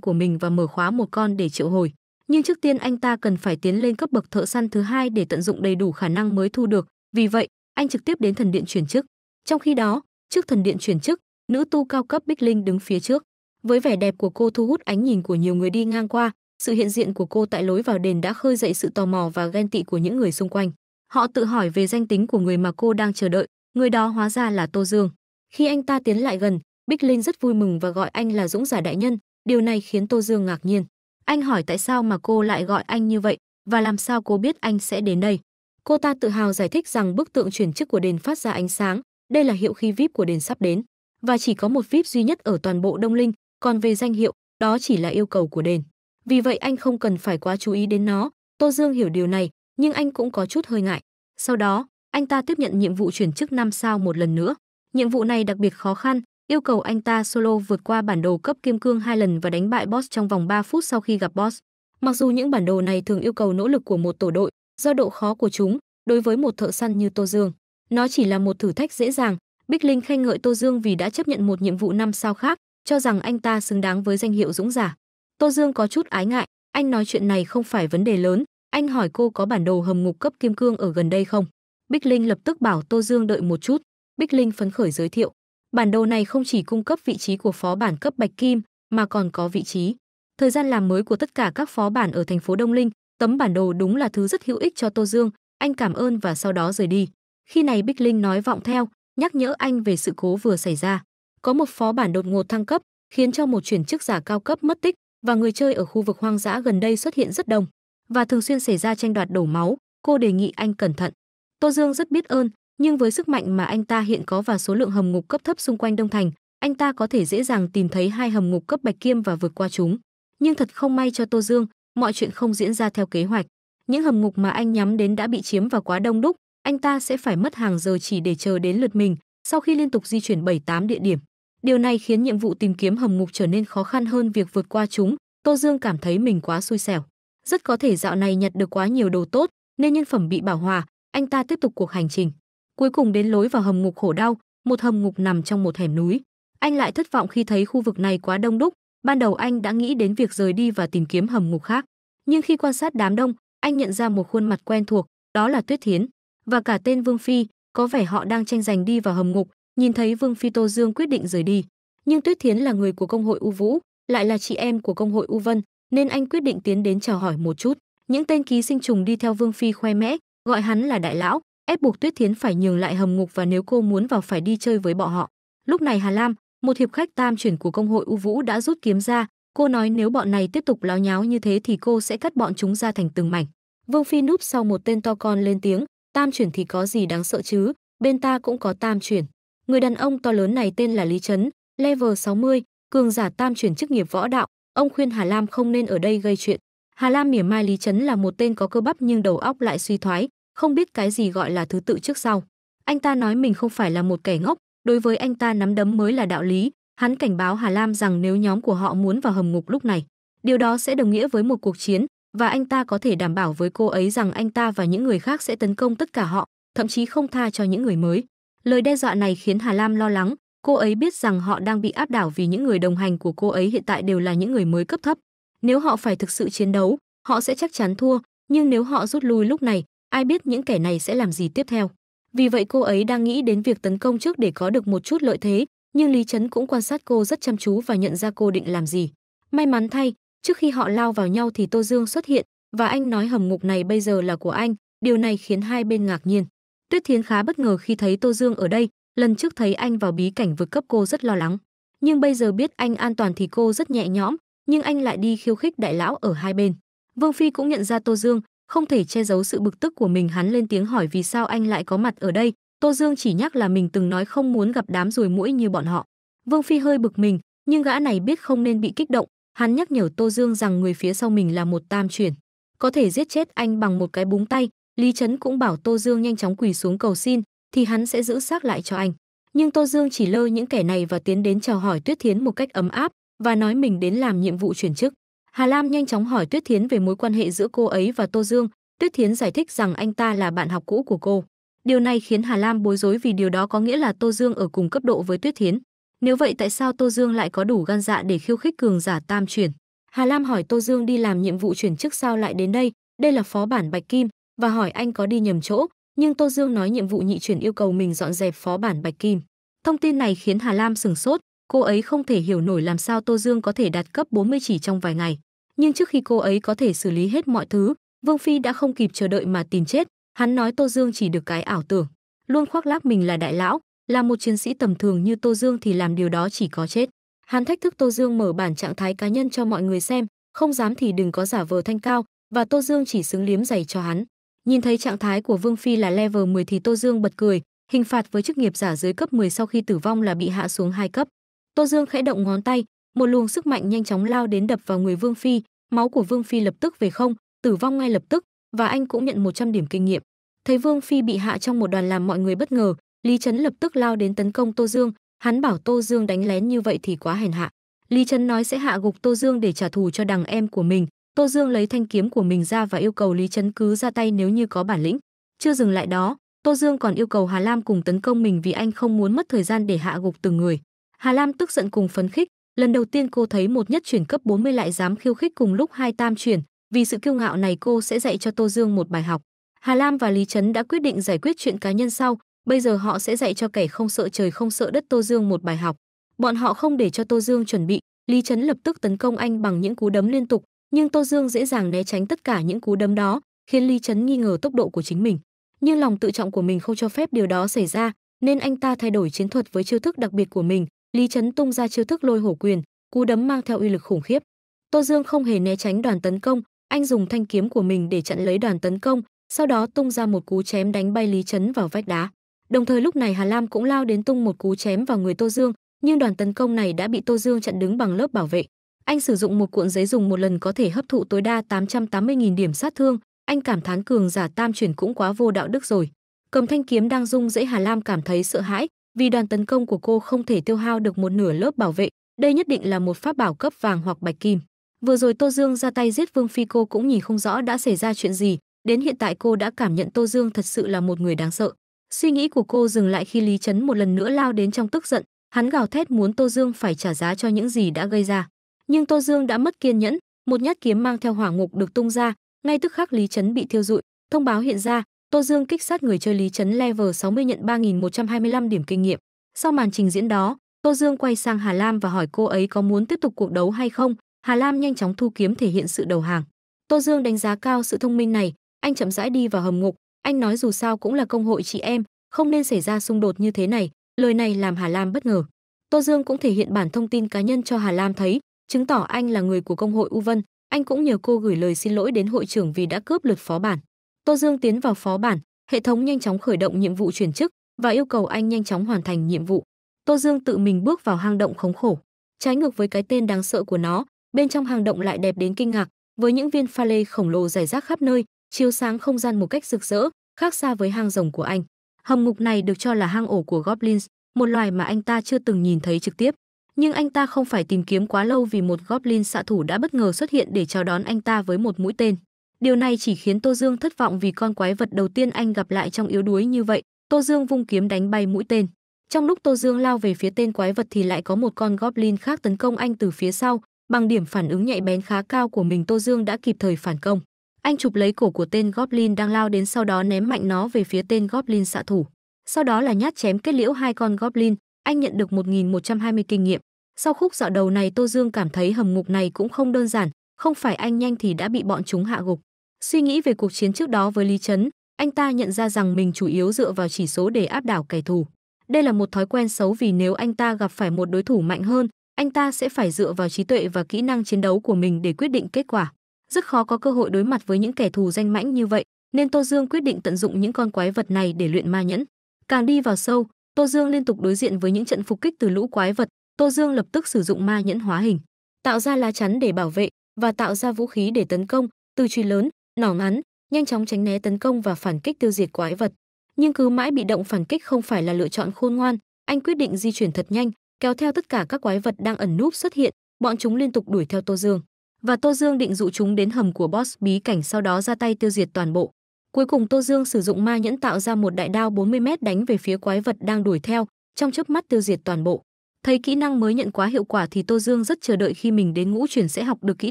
của mình và mở khóa một con để triệu hồi. Nhưng trước tiên anh ta cần phải tiến lên cấp bậc thợ săn thứ hai để tận dụng đầy đủ khả năng mới thu được. Vì vậy, anh trực tiếp đến thần điện chuyển chức. Trong khi đó, trước thần điện chuyển chức, nữ tu cao cấp Bích Linh đứng phía trước. Với vẻ đẹp của cô thu hút ánh nhìn của nhiều người đi ngang qua, sự hiện diện của cô tại lối vào đền đã khơi dậy sự tò mò và ghen tị của những người xung quanh. Họ tự hỏi về danh tính của người mà cô đang chờ đợi, người đó hóa ra là Tô Dương. Khi anh ta tiến lại gần, Bích Linh rất vui mừng và gọi anh là Dũng giả đại nhân, điều này khiến Tô Dương ngạc nhiên. Anh hỏi tại sao mà cô lại gọi anh như vậy và làm sao cô biết anh sẽ đến đây. Cô ta tự hào giải thích rằng bức tượng chuyển chức của đền phát ra ánh sáng, đây là hiệu khi VIP của đền sắp đến và chỉ có một VIP duy nhất ở toàn bộ Đông Linh, còn về danh hiệu, đó chỉ là yêu cầu của đền. Vì vậy anh không cần phải quá chú ý đến nó, Tô Dương hiểu điều này, nhưng anh cũng có chút hơi ngại. Sau đó, anh ta tiếp nhận nhiệm vụ chuyển chức năm sao một lần nữa. Nhiệm vụ này đặc biệt khó khăn, yêu cầu anh ta solo vượt qua bản đồ cấp kim cương hai lần và đánh bại boss trong vòng 3 phút sau khi gặp boss. Mặc dù những bản đồ này thường yêu cầu nỗ lực của một tổ đội, do độ khó của chúng, đối với một thợ săn như Tô Dương, nó chỉ là một thử thách dễ dàng. Bích Linh khen ngợi Tô Dương vì đã chấp nhận một nhiệm vụ năm sao khác, cho rằng anh ta xứng đáng với danh hiệu dũng giả. Tô Dương có chút ái ngại, anh nói chuyện này không phải vấn đề lớn, anh hỏi cô có bản đồ hầm ngục cấp kim cương ở gần đây không. Bích Linh lập tức bảo Tô Dương đợi một chút. Bích Linh phấn khởi giới thiệu. Bản đồ này không chỉ cung cấp vị trí của phó bản cấp Bạch Kim, mà còn có vị trí, thời gian làm mới của tất cả các phó bản ở thành phố Đông Linh. Tấm bản đồ đúng là thứ rất hữu ích cho Tô Dương, anh cảm ơn và sau đó rời đi. Khi này Bích Linh nói vọng theo, nhắc nhở anh về sự cố vừa xảy ra. Có một phó bản đột ngột thăng cấp, khiến cho một chuyển chức giả cao cấp mất tích và người chơi ở khu vực hoang dã gần đây xuất hiện rất đông và thường xuyên xảy ra tranh đoạt đổ máu, cô đề nghị anh cẩn thận. Tô Dương rất biết ơn, nhưng với sức mạnh mà anh ta hiện có và số lượng hầm ngục cấp thấp xung quanh Đông Thành, anh ta có thể dễ dàng tìm thấy hai hầm ngục cấp bạch kim và vượt qua chúng. Nhưng thật không may cho Tô Dương, mọi chuyện không diễn ra theo kế hoạch. Những hầm ngục mà anh nhắm đến đã bị chiếm và quá đông đúc, anh ta sẽ phải mất hàng giờ chỉ để chờ đến lượt mình, sau khi liên tục di chuyển bảy tám địa điểm. Điều này khiến nhiệm vụ tìm kiếm hầm ngục trở nên khó khăn hơn việc vượt qua chúng, Tô Dương cảm thấy mình quá xui xẻo. Rất có thể dạo này nhặt được quá nhiều đồ tốt, nên nhân phẩm bị bảo hòa, anh ta tiếp tục cuộc hành trình cuối cùng đến lối vào hầm ngục khổ đau, một hầm ngục nằm trong một hẻm núi. Anh lại thất vọng khi thấy khu vực này quá đông đúc, ban đầu anh đã nghĩ đến việc rời đi và tìm kiếm hầm ngục khác, nhưng khi quan sát đám đông, anh nhận ra một khuôn mặt quen thuộc, đó là Tuyết Thiến và cả tên Vương Phi, có vẻ họ đang tranh giành đi vào hầm ngục, nhìn thấy Vương Phi Tô Dương quyết định rời đi, nhưng Tuyết Thiến là người của công hội U Vũ, lại là chị em của công hội U Vân, nên anh quyết định tiến đến chào hỏi một chút. Những tên ký sinh trùng đi theo Vương Phi khoe mẽ, gọi hắn là đại lão, ép buộc Tuyết Thiến phải nhường lại hầm ngục và nếu cô muốn vào phải đi chơi với bọn họ. Lúc này Hà Lam, một hiệp khách tam chuyển của công hội U Vũ đã rút kiếm ra, cô nói nếu bọn này tiếp tục láo nháo như thế thì cô sẽ cắt bọn chúng ra thành từng mảnh. Vương Phi núp sau một tên to con lên tiếng, tam chuyển thì có gì đáng sợ chứ, bên ta cũng có tam chuyển. Người đàn ông to lớn này tên là Lý Trấn, level 60, cường giả tam chuyển chức nghiệp võ đạo, ông khuyên Hà Lam không nên ở đây gây chuyện. Hà Lam mỉa mai Lý Trấn là một tên có cơ bắp nhưng đầu óc lại suy thoái, không biết cái gì gọi là thứ tự trước sau. Anh ta nói mình không phải là một kẻ ngốc, đối với anh ta nắm đấm mới là đạo lý, hắn cảnh báo Hà Lam rằng nếu nhóm của họ muốn vào hầm ngục lúc này, điều đó sẽ đồng nghĩa với một cuộc chiến và anh ta có thể đảm bảo với cô ấy rằng anh ta và những người khác sẽ tấn công tất cả họ, thậm chí không tha cho những người mới. Lời đe dọa này khiến Hà Lam lo lắng, cô ấy biết rằng họ đang bị áp đảo vì những người đồng hành của cô ấy hiện tại đều là những người mới cấp thấp. Nếu họ phải thực sự chiến đấu, họ sẽ chắc chắn thua, nhưng nếu họ rút lui lúc này, ai biết những kẻ này sẽ làm gì tiếp theo. Vì vậy cô ấy đang nghĩ đến việc tấn công trước để có được một chút lợi thế, nhưng Lý Trấn cũng quan sát cô rất chăm chú và nhận ra cô định làm gì. May mắn thay, trước khi họ lao vào nhau thì Tô Dương xuất hiện và anh nói hầm ngục này bây giờ là của anh, điều này khiến hai bên ngạc nhiên. Tuyết Thiến khá bất ngờ khi thấy Tô Dương ở đây, lần trước thấy anh vào bí cảnh vượt cấp cô rất lo lắng, nhưng bây giờ biết anh an toàn thì cô rất nhẹ nhõm, nhưng anh lại đi khiêu khích đại lão ở hai bên. Vương Phi cũng nhận ra Tô Dương, không thể che giấu sự bực tức của mình hắn lên tiếng hỏi vì sao anh lại có mặt ở đây. Tô Dương chỉ nhắc là mình từng nói không muốn gặp đám rồi mũi như bọn họ. Vương Phi hơi bực mình, nhưng gã này biết không nên bị kích động. Hắn nhắc nhở Tô Dương rằng người phía sau mình là một tam chuyển. Có thể giết chết anh bằng một cái búng tay. Lý Trấn cũng bảo Tô Dương nhanh chóng quỳ xuống cầu xin, thì hắn sẽ giữ xác lại cho anh. Nhưng Tô Dương chỉ lơ những kẻ này và tiến đến chào hỏi Tuyết Thiến một cách ấm áp và nói mình đến làm nhiệm vụ chuyển chức. Hà Lam nhanh chóng hỏi Tuyết Thiến về mối quan hệ giữa cô ấy và Tô Dương, Tuyết Thiến giải thích rằng anh ta là bạn học cũ của cô. Điều này khiến Hà Lam bối rối vì điều đó có nghĩa là Tô Dương ở cùng cấp độ với Tuyết Thiến. Nếu vậy tại sao Tô Dương lại có đủ gan dạ để khiêu khích cường giả tam chuyển? Hà Lam hỏi Tô Dương đi làm nhiệm vụ chuyển chức sao lại đến đây, đây là phó bản Bạch Kim, và hỏi anh có đi nhầm chỗ, nhưng Tô Dương nói nhiệm vụ nhị chuyển yêu cầu mình dọn dẹp phó bản Bạch Kim. Thông tin này khiến Hà Lam sừng sốt, cô ấy không thể hiểu nổi làm sao Tô Dương có thể đạt cấp 40 chỉ trong vài ngày. Nhưng trước khi cô ấy có thể xử lý hết mọi thứ, Vương Phi đã không kịp chờ đợi mà tìm chết. Hắn nói Tô Dương chỉ được cái ảo tưởng, luôn khoác lác mình là đại lão, là một chiến sĩ tầm thường như Tô Dương thì làm điều đó chỉ có chết. Hắn thách thức Tô Dương mở bản trạng thái cá nhân cho mọi người xem, không dám thì đừng có giả vờ thanh cao, và Tô Dương chỉ xứng liếm giày cho hắn. Nhìn thấy trạng thái của Vương Phi là level 10 thì Tô Dương bật cười, hình phạt với chức nghiệp giả dưới cấp 10 sau khi tử vong là bị hạ xuống hai cấp. Tô Dương khẽ động ngón tay, một luồng sức mạnh nhanh chóng lao đến đập vào người Vương Phi, máu của Vương Phi lập tức về không, tử vong ngay lập tức, và anh cũng nhận 100 điểm kinh nghiệm. Thấy Vương Phi bị hạ trong một đoàn làm mọi người bất ngờ, Lý Trấn lập tức lao đến tấn công Tô Dương, hắn bảo Tô Dương đánh lén như vậy thì quá hèn hạ. Lý Trấn nói sẽ hạ gục Tô Dương để trả thù cho đằng em của mình. Tô Dương lấy thanh kiếm của mình ra và yêu cầu Lý Trấn cứ ra tay nếu như có bản lĩnh. Chưa dừng lại đó, Tô Dương còn yêu cầu Hà Lam cùng tấn công mình vì anh không muốn mất thời gian để hạ gục từng người. Hà Lam tức giận cùng phấn khích, lần đầu tiên cô thấy một nhất chuyển cấp 40 lại dám khiêu khích cùng lúc hai tam chuyển, vì sự kiêu ngạo này cô sẽ dạy cho Tô Dương một bài học. Hà Lam và Lý Trấn đã quyết định giải quyết chuyện cá nhân sau, bây giờ họ sẽ dạy cho kẻ không sợ trời không sợ đất Tô Dương một bài học. Bọn họ không để cho Tô Dương chuẩn bị, Lý Trấn lập tức tấn công anh bằng những cú đấm liên tục, nhưng Tô Dương dễ dàng né tránh tất cả những cú đấm đó, khiến Lý Trấn nghi ngờ tốc độ của chính mình. Nhưng lòng tự trọng của mình không cho phép điều đó xảy ra, nên anh ta thay đổi chiến thuật với chiêu thức đặc biệt của mình, Lý Chấn tung ra chiêu thức lôi hổ quyền, cú đấm mang theo uy lực khủng khiếp. Tô Dương không hề né tránh đoàn tấn công, anh dùng thanh kiếm của mình để chặn lấy đoàn tấn công, sau đó tung ra một cú chém đánh bay Lý Chấn vào vách đá. Đồng thời lúc này Hà Lam cũng lao đến tung một cú chém vào người Tô Dương, nhưng đoàn tấn công này đã bị Tô Dương chặn đứng bằng lớp bảo vệ. Anh sử dụng một cuộn giấy dùng một lần có thể hấp thụ tối đa 880.000 điểm sát thương, anh cảm thán cường giả tam chuyển cũng quá vô đạo đức rồi. Cầm thanh kiếm đang rung dễ Hà Lam cảm thấy sợ hãi, vì đoàn tấn công của cô không thể tiêu hao được một nửa lớp bảo vệ, đây nhất định là một pháp bảo cấp vàng hoặc bạch kim. Vừa rồi Tô Dương ra tay giết Vương Phi cô cũng nhìn không rõ đã xảy ra chuyện gì, đến hiện tại cô đã cảm nhận Tô Dương thật sự là một người đáng sợ. Suy nghĩ của cô dừng lại khi Lý Trấn một lần nữa lao đến trong tức giận, hắn gào thét muốn Tô Dương phải trả giá cho những gì đã gây ra. Nhưng Tô Dương đã mất kiên nhẫn, một nhát kiếm mang theo hỏa ngục được tung ra, ngay tức khắc Lý Trấn bị thiêu rụi, thông báo hiện ra, Tô Dương kích sát người chơi Lý Trấn level 60 nhận 3.125 điểm kinh nghiệm. Sau màn trình diễn đó, Tô Dương quay sang Hà Lam và hỏi cô ấy có muốn tiếp tục cuộc đấu hay không. Hà Lam nhanh chóng thu kiếm thể hiện sự đầu hàng. Tô Dương đánh giá cao sự thông minh này, anh chậm rãi đi vào hầm ngục, anh nói dù sao cũng là công hội chị em, không nên xảy ra xung đột như thế này, lời này làm Hà Lam bất ngờ. Tô Dương cũng thể hiện bản thông tin cá nhân cho Hà Lam thấy, chứng tỏ anh là người của công hội U Vân, anh cũng nhờ cô gửi lời xin lỗi đến hội trưởng vì đã cướp lượt phó bản. Tô Dương tiến vào phó bản, hệ thống nhanh chóng khởi động nhiệm vụ chuyển chức và yêu cầu anh nhanh chóng hoàn thành nhiệm vụ. Tô Dương tự mình bước vào hang động khống khổ, trái ngược với cái tên đáng sợ của nó, bên trong hang động lại đẹp đến kinh ngạc, với những viên pha lê khổng lồ rải rác khắp nơi, chiếu sáng không gian một cách rực rỡ, khác xa với hang rồng của anh. Hầm ngục này được cho là hang ổ của goblins, một loài mà anh ta chưa từng nhìn thấy trực tiếp. Nhưng anh ta không phải tìm kiếm quá lâu vì một goblin xạ thủ đã bất ngờ xuất hiện để chào đón anh ta với một mũi tên. Điều này chỉ khiến Tô Dương thất vọng vì con quái vật đầu tiên anh gặp lại trong yếu đuối như vậy. Tô Dương vung kiếm đánh bay mũi tên. Trong lúc Tô Dương lao về phía tên quái vật thì lại có một con goblin khác tấn công anh từ phía sau, bằng điểm phản ứng nhạy bén khá cao của mình Tô Dương đã kịp thời phản công. Anh chụp lấy cổ của tên goblin đang lao đến sau đó ném mạnh nó về phía tên goblin xạ thủ. Sau đó là nhát chém kết liễu hai con goblin, anh nhận được 1120 kinh nghiệm. Sau khúc dạo đầu này Tô Dương cảm thấy hầm ngục này cũng không đơn giản, không phải anh nhanh thì đã bị bọn chúng hạ gục. Suy nghĩ về cuộc chiến trước đó với Lý Trấn, anh ta nhận ra rằng mình chủ yếu dựa vào chỉ số để áp đảo kẻ thù. Đây là một thói quen xấu vì nếu anh ta gặp phải một đối thủ mạnh hơn, anh ta sẽ phải dựa vào trí tuệ và kỹ năng chiến đấu của mình để quyết định kết quả. Rất khó có cơ hội đối mặt với những kẻ thù danh mãnh như vậy, nên Tô Dương quyết định tận dụng những con quái vật này để luyện ma nhẫn. Càng đi vào sâu, Tô Dương liên tục đối diện với những trận phục kích từ lũ quái vật, Tô Dương lập tức sử dụng ma nhẫn hóa hình, tạo ra lá chắn để bảo vệ và tạo ra vũ khí để tấn công, từ truy lớn, nỏ ngắn, nhanh chóng tránh né tấn công và phản kích tiêu diệt quái vật. Nhưng cứ mãi bị động phản kích không phải là lựa chọn khôn ngoan, anh quyết định di chuyển thật nhanh, kéo theo tất cả các quái vật đang ẩn núp xuất hiện, bọn chúng liên tục đuổi theo Tô Dương. Và Tô Dương định dụ chúng đến hầm của boss bí cảnh sau đó ra tay tiêu diệt toàn bộ. Cuối cùng Tô Dương sử dụng ma nhẫn tạo ra một đại đao 40 mét đánh về phía quái vật đang đuổi theo, trong chớp mắt tiêu diệt toàn bộ. Thấy kỹ năng mới nhận quá hiệu quả thì Tô Dương rất chờ đợi khi mình đến ngũ chuyển sẽ học được kỹ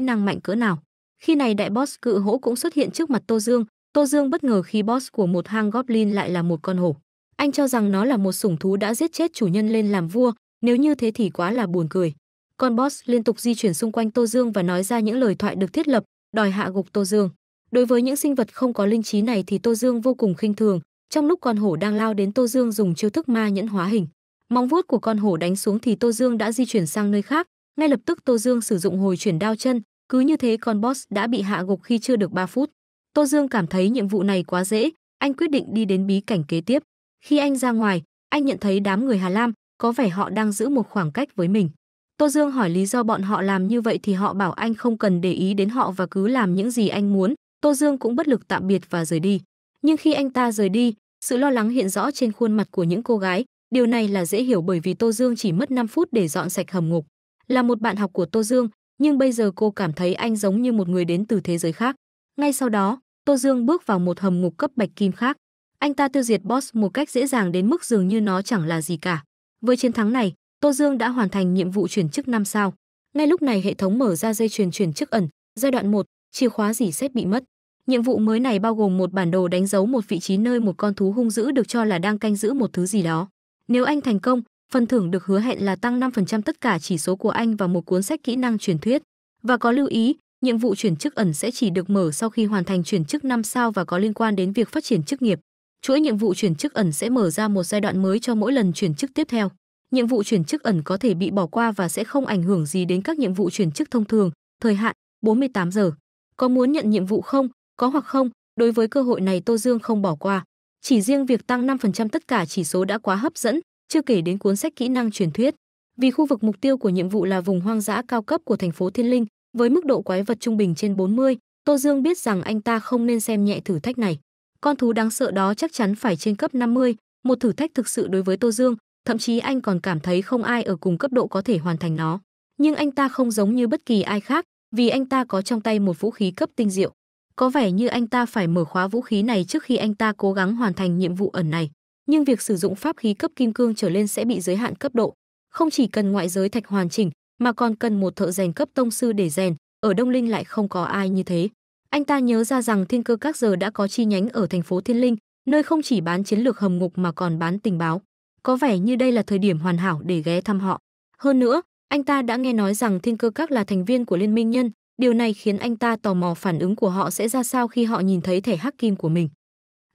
năng mạnh cỡ nào. Khi này đại boss cự hổ cũng xuất hiện trước mặt Tô Dương, Tô Dương bất ngờ khi boss của một hang goblin lại là một con hổ. Anh cho rằng nó là một sủng thú đã giết chết chủ nhân lên làm vua, nếu như thế thì quá là buồn cười. Con boss liên tục di chuyển xung quanh Tô Dương và nói ra những lời thoại được thiết lập, đòi hạ gục Tô Dương. Đối với những sinh vật không có linh trí này thì Tô Dương vô cùng khinh thường, trong lúc con hổ đang lao đến Tô Dương dùng chiêu thức ma nhẫn hóa hình. Móng vuốt của con hổ đánh xuống thì Tô Dương đã di chuyển sang nơi khác, ngay lập tức Tô Dương sử dụng hồi chuyển đao chân, cứ như thế con boss đã bị hạ gục khi chưa được 3 phút. Tô Dương cảm thấy nhiệm vụ này quá dễ, anh quyết định đi đến bí cảnh kế tiếp. Khi anh ra ngoài, anh nhận thấy đám người Hà Lam, có vẻ họ đang giữ một khoảng cách với mình. Tô Dương hỏi lý do bọn họ làm như vậy thì họ bảo anh không cần để ý đến họ và cứ làm những gì anh muốn. Tô Dương cũng bất lực tạm biệt và rời đi. Nhưng khi anh ta rời đi, sự lo lắng hiện rõ trên khuôn mặt của những cô gái. Điều này là dễ hiểu bởi vì Tô Dương chỉ mất 5 phút để dọn sạch hầm ngục. Là một bạn học của Tô Dương, nhưng bây giờ cô cảm thấy anh giống như một người đến từ thế giới khác. Ngay sau đó, Tô Dương bước vào một hầm ngục cấp bạch kim khác. Anh ta tiêu diệt boss một cách dễ dàng đến mức dường như nó chẳng là gì cả. Với chiến thắng này, Tô Dương đã hoàn thành nhiệm vụ chuyển chức năm sao. Ngay lúc này hệ thống mở ra dây chuyền chuyển chức ẩn, giai đoạn 1, chìa khóa gì xét bị mất. Nhiệm vụ mới này bao gồm một bản đồ đánh dấu một vị trí nơi một con thú hung dữ được cho là đang canh giữ một thứ gì đó. Nếu anh thành công, Phần thưởng được hứa hẹn là tăng 5% tất cả chỉ số của anh và một cuốn sách kỹ năng truyền thuyết. Và có lưu ý, nhiệm vụ chuyển chức ẩn sẽ chỉ được mở sau khi hoàn thành chuyển chức 5 sao và có liên quan đến việc phát triển chức nghiệp. Chuỗi nhiệm vụ chuyển chức ẩn sẽ mở ra một giai đoạn mới cho mỗi lần chuyển chức tiếp theo. Nhiệm vụ chuyển chức ẩn có thể bị bỏ qua và sẽ không ảnh hưởng gì đến các nhiệm vụ chuyển chức thông thường, thời hạn 48 giờ. Có muốn nhận nhiệm vụ không? Có hoặc không? Đối với cơ hội này Tô Dương không bỏ qua. Chỉ riêng việc tăng 5% tất cả chỉ số đã quá hấp dẫn, chưa kể đến cuốn sách kỹ năng truyền thuyết. Vì khu vực mục tiêu của nhiệm vụ là vùng hoang dã cao cấp của thành phố Thiên Linh, với mức độ quái vật trung bình trên 40, Tô Dương biết rằng anh ta không nên xem nhẹ thử thách này. Con thú đáng sợ đó chắc chắn phải trên cấp 50, một thử thách thực sự đối với Tô Dương, thậm chí anh còn cảm thấy không ai ở cùng cấp độ có thể hoàn thành nó. Nhưng anh ta không giống như bất kỳ ai khác, vì anh ta có trong tay một vũ khí cấp tinh diệu. Có vẻ như anh ta phải mở khóa vũ khí này trước khi anh ta cố gắng hoàn thành nhiệm vụ ẩn này nhưng việc sử dụng pháp khí cấp kim cương trở lên sẽ bị giới hạn cấp độ. Không chỉ cần ngoại giới thạch hoàn chỉnh, mà còn cần một thợ rèn cấp tông sư để rèn, ở Đông Linh lại không có ai như thế. Anh ta nhớ ra rằng Thiên Cơ Các giờ đã có chi nhánh ở thành phố Thiên Linh, nơi không chỉ bán chiến lược hầm ngục mà còn bán tình báo. Có vẻ như đây là thời điểm hoàn hảo để ghé thăm họ. Hơn nữa, anh ta đã nghe nói rằng Thiên Cơ Các là thành viên của Liên minh nhân, điều này khiến anh ta tò mò phản ứng của họ sẽ ra sao khi họ nhìn thấy thẻ hắc kim của mình.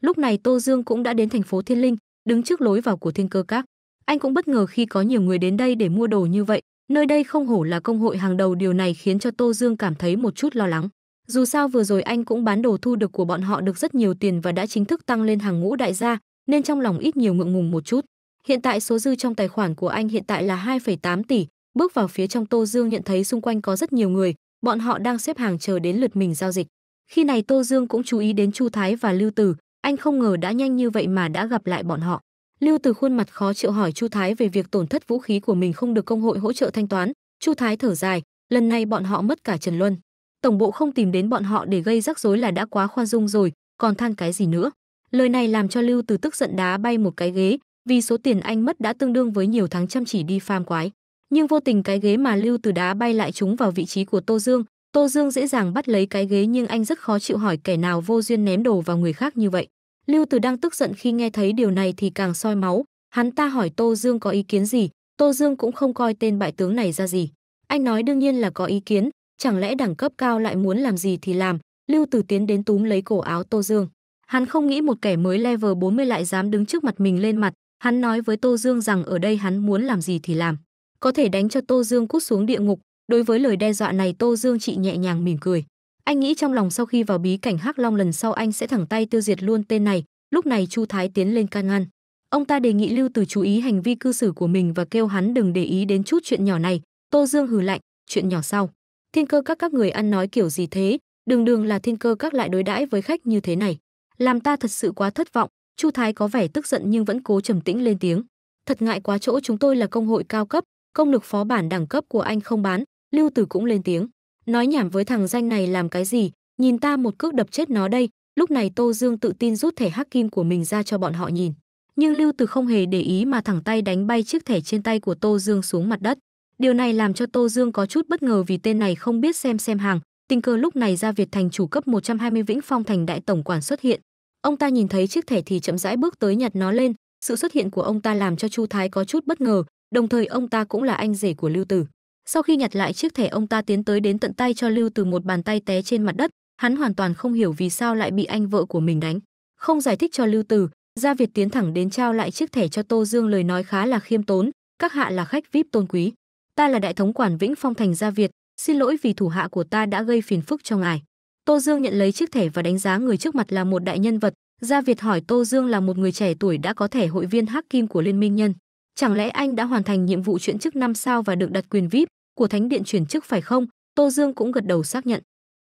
Lúc này Tô Dương cũng đã đến thành phố Thiên Linh, đứng trước lối vào của Thiên Cơ Các. Anh cũng bất ngờ khi có nhiều người đến đây để mua đồ như vậy, nơi đây không hổ là công hội hàng đầu điều này khiến cho Tô Dương cảm thấy một chút lo lắng. Dù sao vừa rồi anh cũng bán đồ thu được của bọn họ được rất nhiều tiền và đã chính thức tăng lên hàng ngũ đại gia, nên trong lòng ít nhiều ngượng ngùng một chút. Hiện tại số dư trong tài khoản của anh hiện tại là 2,8 tỷ. Bước vào phía trong Tô Dương nhận thấy xung quanh có rất nhiều người, bọn họ đang xếp hàng chờ đến lượt mình giao dịch. Khi này Tô Dương cũng chú ý đến Chu Thái và Lưu Tử, anh không ngờ đã nhanh như vậy mà đã gặp lại bọn họ. Lưu Từ khuôn mặt khó chịu hỏi Chu Thái về việc tổn thất vũ khí của mình không được công hội hỗ trợ thanh toán, Chu Thái thở dài, lần này bọn họ mất cả Trần Luân. Tổng bộ không tìm đến bọn họ để gây rắc rối là đã quá khoan dung rồi, còn than cái gì nữa. Lời này làm cho Lưu Từ tức giận đá bay một cái ghế, vì số tiền anh mất đã tương đương với nhiều tháng chăm chỉ đi farm quái. Nhưng vô tình cái ghế mà Lưu Từ đá bay lại trúng vào vị trí của Tô Dương, Tô Dương dễ dàng bắt lấy cái ghế nhưng anh rất khó chịu hỏi kẻ nào vô duyên ném đồ vào người khác như vậy. Lưu Từ đang tức giận khi nghe thấy điều này thì càng soi máu, hắn ta hỏi Tô Dương có ý kiến gì, Tô Dương cũng không coi tên bại tướng này ra gì. Anh nói đương nhiên là có ý kiến, chẳng lẽ đẳng cấp cao lại muốn làm gì thì làm, Lưu Từ tiến đến túm lấy cổ áo Tô Dương. Hắn không nghĩ một kẻ mới level 40 lại dám đứng trước mặt mình lên mặt, hắn nói với Tô Dương rằng ở đây hắn muốn làm gì thì làm, có thể đánh cho Tô Dương cút xuống địa ngục, Đối với lời đe dọa này Tô Dương chị nhẹ nhàng mỉm cười. Anh nghĩ trong lòng sau khi vào bí cảnh Hắc Long lần sau anh sẽ thẳng tay tiêu diệt luôn tên này, lúc này Chu Thái tiến lên can ngăn. Ông ta đề nghị Lưu Từ chú ý hành vi cư xử của mình và kêu hắn đừng để ý đến chút chuyện nhỏ này. Tô Dương hừ lạnh, chuyện nhỏ sau. Thiên cơ các các người ăn nói kiểu gì thế, đường đường là thiên cơ các lại đối đãi với khách như thế này. Làm ta thật sự quá thất vọng, Chu Thái có vẻ tức giận nhưng vẫn cố trầm tĩnh lên tiếng. Thật ngại quá chỗ chúng tôi là công hội cao cấp, công lực phó bản đẳng cấp của anh không bán, Lưu Tử cũng lên tiếng, nói nhảm với thằng danh này làm cái gì, nhìn ta một cước đập chết nó đây. Lúc này Tô Dương tự tin rút thẻ hắc kim của mình ra cho bọn họ nhìn, nhưng Lưu Tử không hề để ý mà thẳng tay đánh bay chiếc thẻ trên tay của Tô Dương xuống mặt đất. Điều này làm cho Tô Dương có chút bất ngờ vì tên này không biết xem xem hàng, tình cờ lúc này ra Việt Thành chủ cấp 120 Vĩnh Phong Thành đại tổng quản xuất hiện. Ông ta nhìn thấy chiếc thẻ thì chậm rãi bước tới nhặt nó lên, sự xuất hiện của ông ta làm cho Chu Thái có chút bất ngờ, đồng thời ông ta cũng là anh rể của Lưu Tử. Sau khi nhặt lại chiếc thẻ ông ta tiến tới đến tận tay cho Lưu từ một bàn tay té trên mặt đất, hắn hoàn toàn không hiểu vì sao lại bị anh vợ của mình đánh. Không giải thích cho Lưu Từ, Gia Việt tiến thẳng đến trao lại chiếc thẻ cho Tô Dương lời nói khá là khiêm tốn, các hạ là khách VIP tôn quý. Ta là đại thống quản Vĩnh Phong thành Gia Việt, xin lỗi vì thủ hạ của ta đã gây phiền phức cho ngài. Tô Dương nhận lấy chiếc thẻ và đánh giá người trước mặt là một đại nhân vật. Gia Việt hỏi Tô Dương là một người trẻ tuổi đã có thẻ hội viên hắc kim của Liên minh nhân. Chẳng lẽ anh đã hoàn thành nhiệm vụ chuyện chức năm sao và được đặt quyền VIP, của thánh điện chuyển chức phải không tô dương cũng gật đầu xác nhận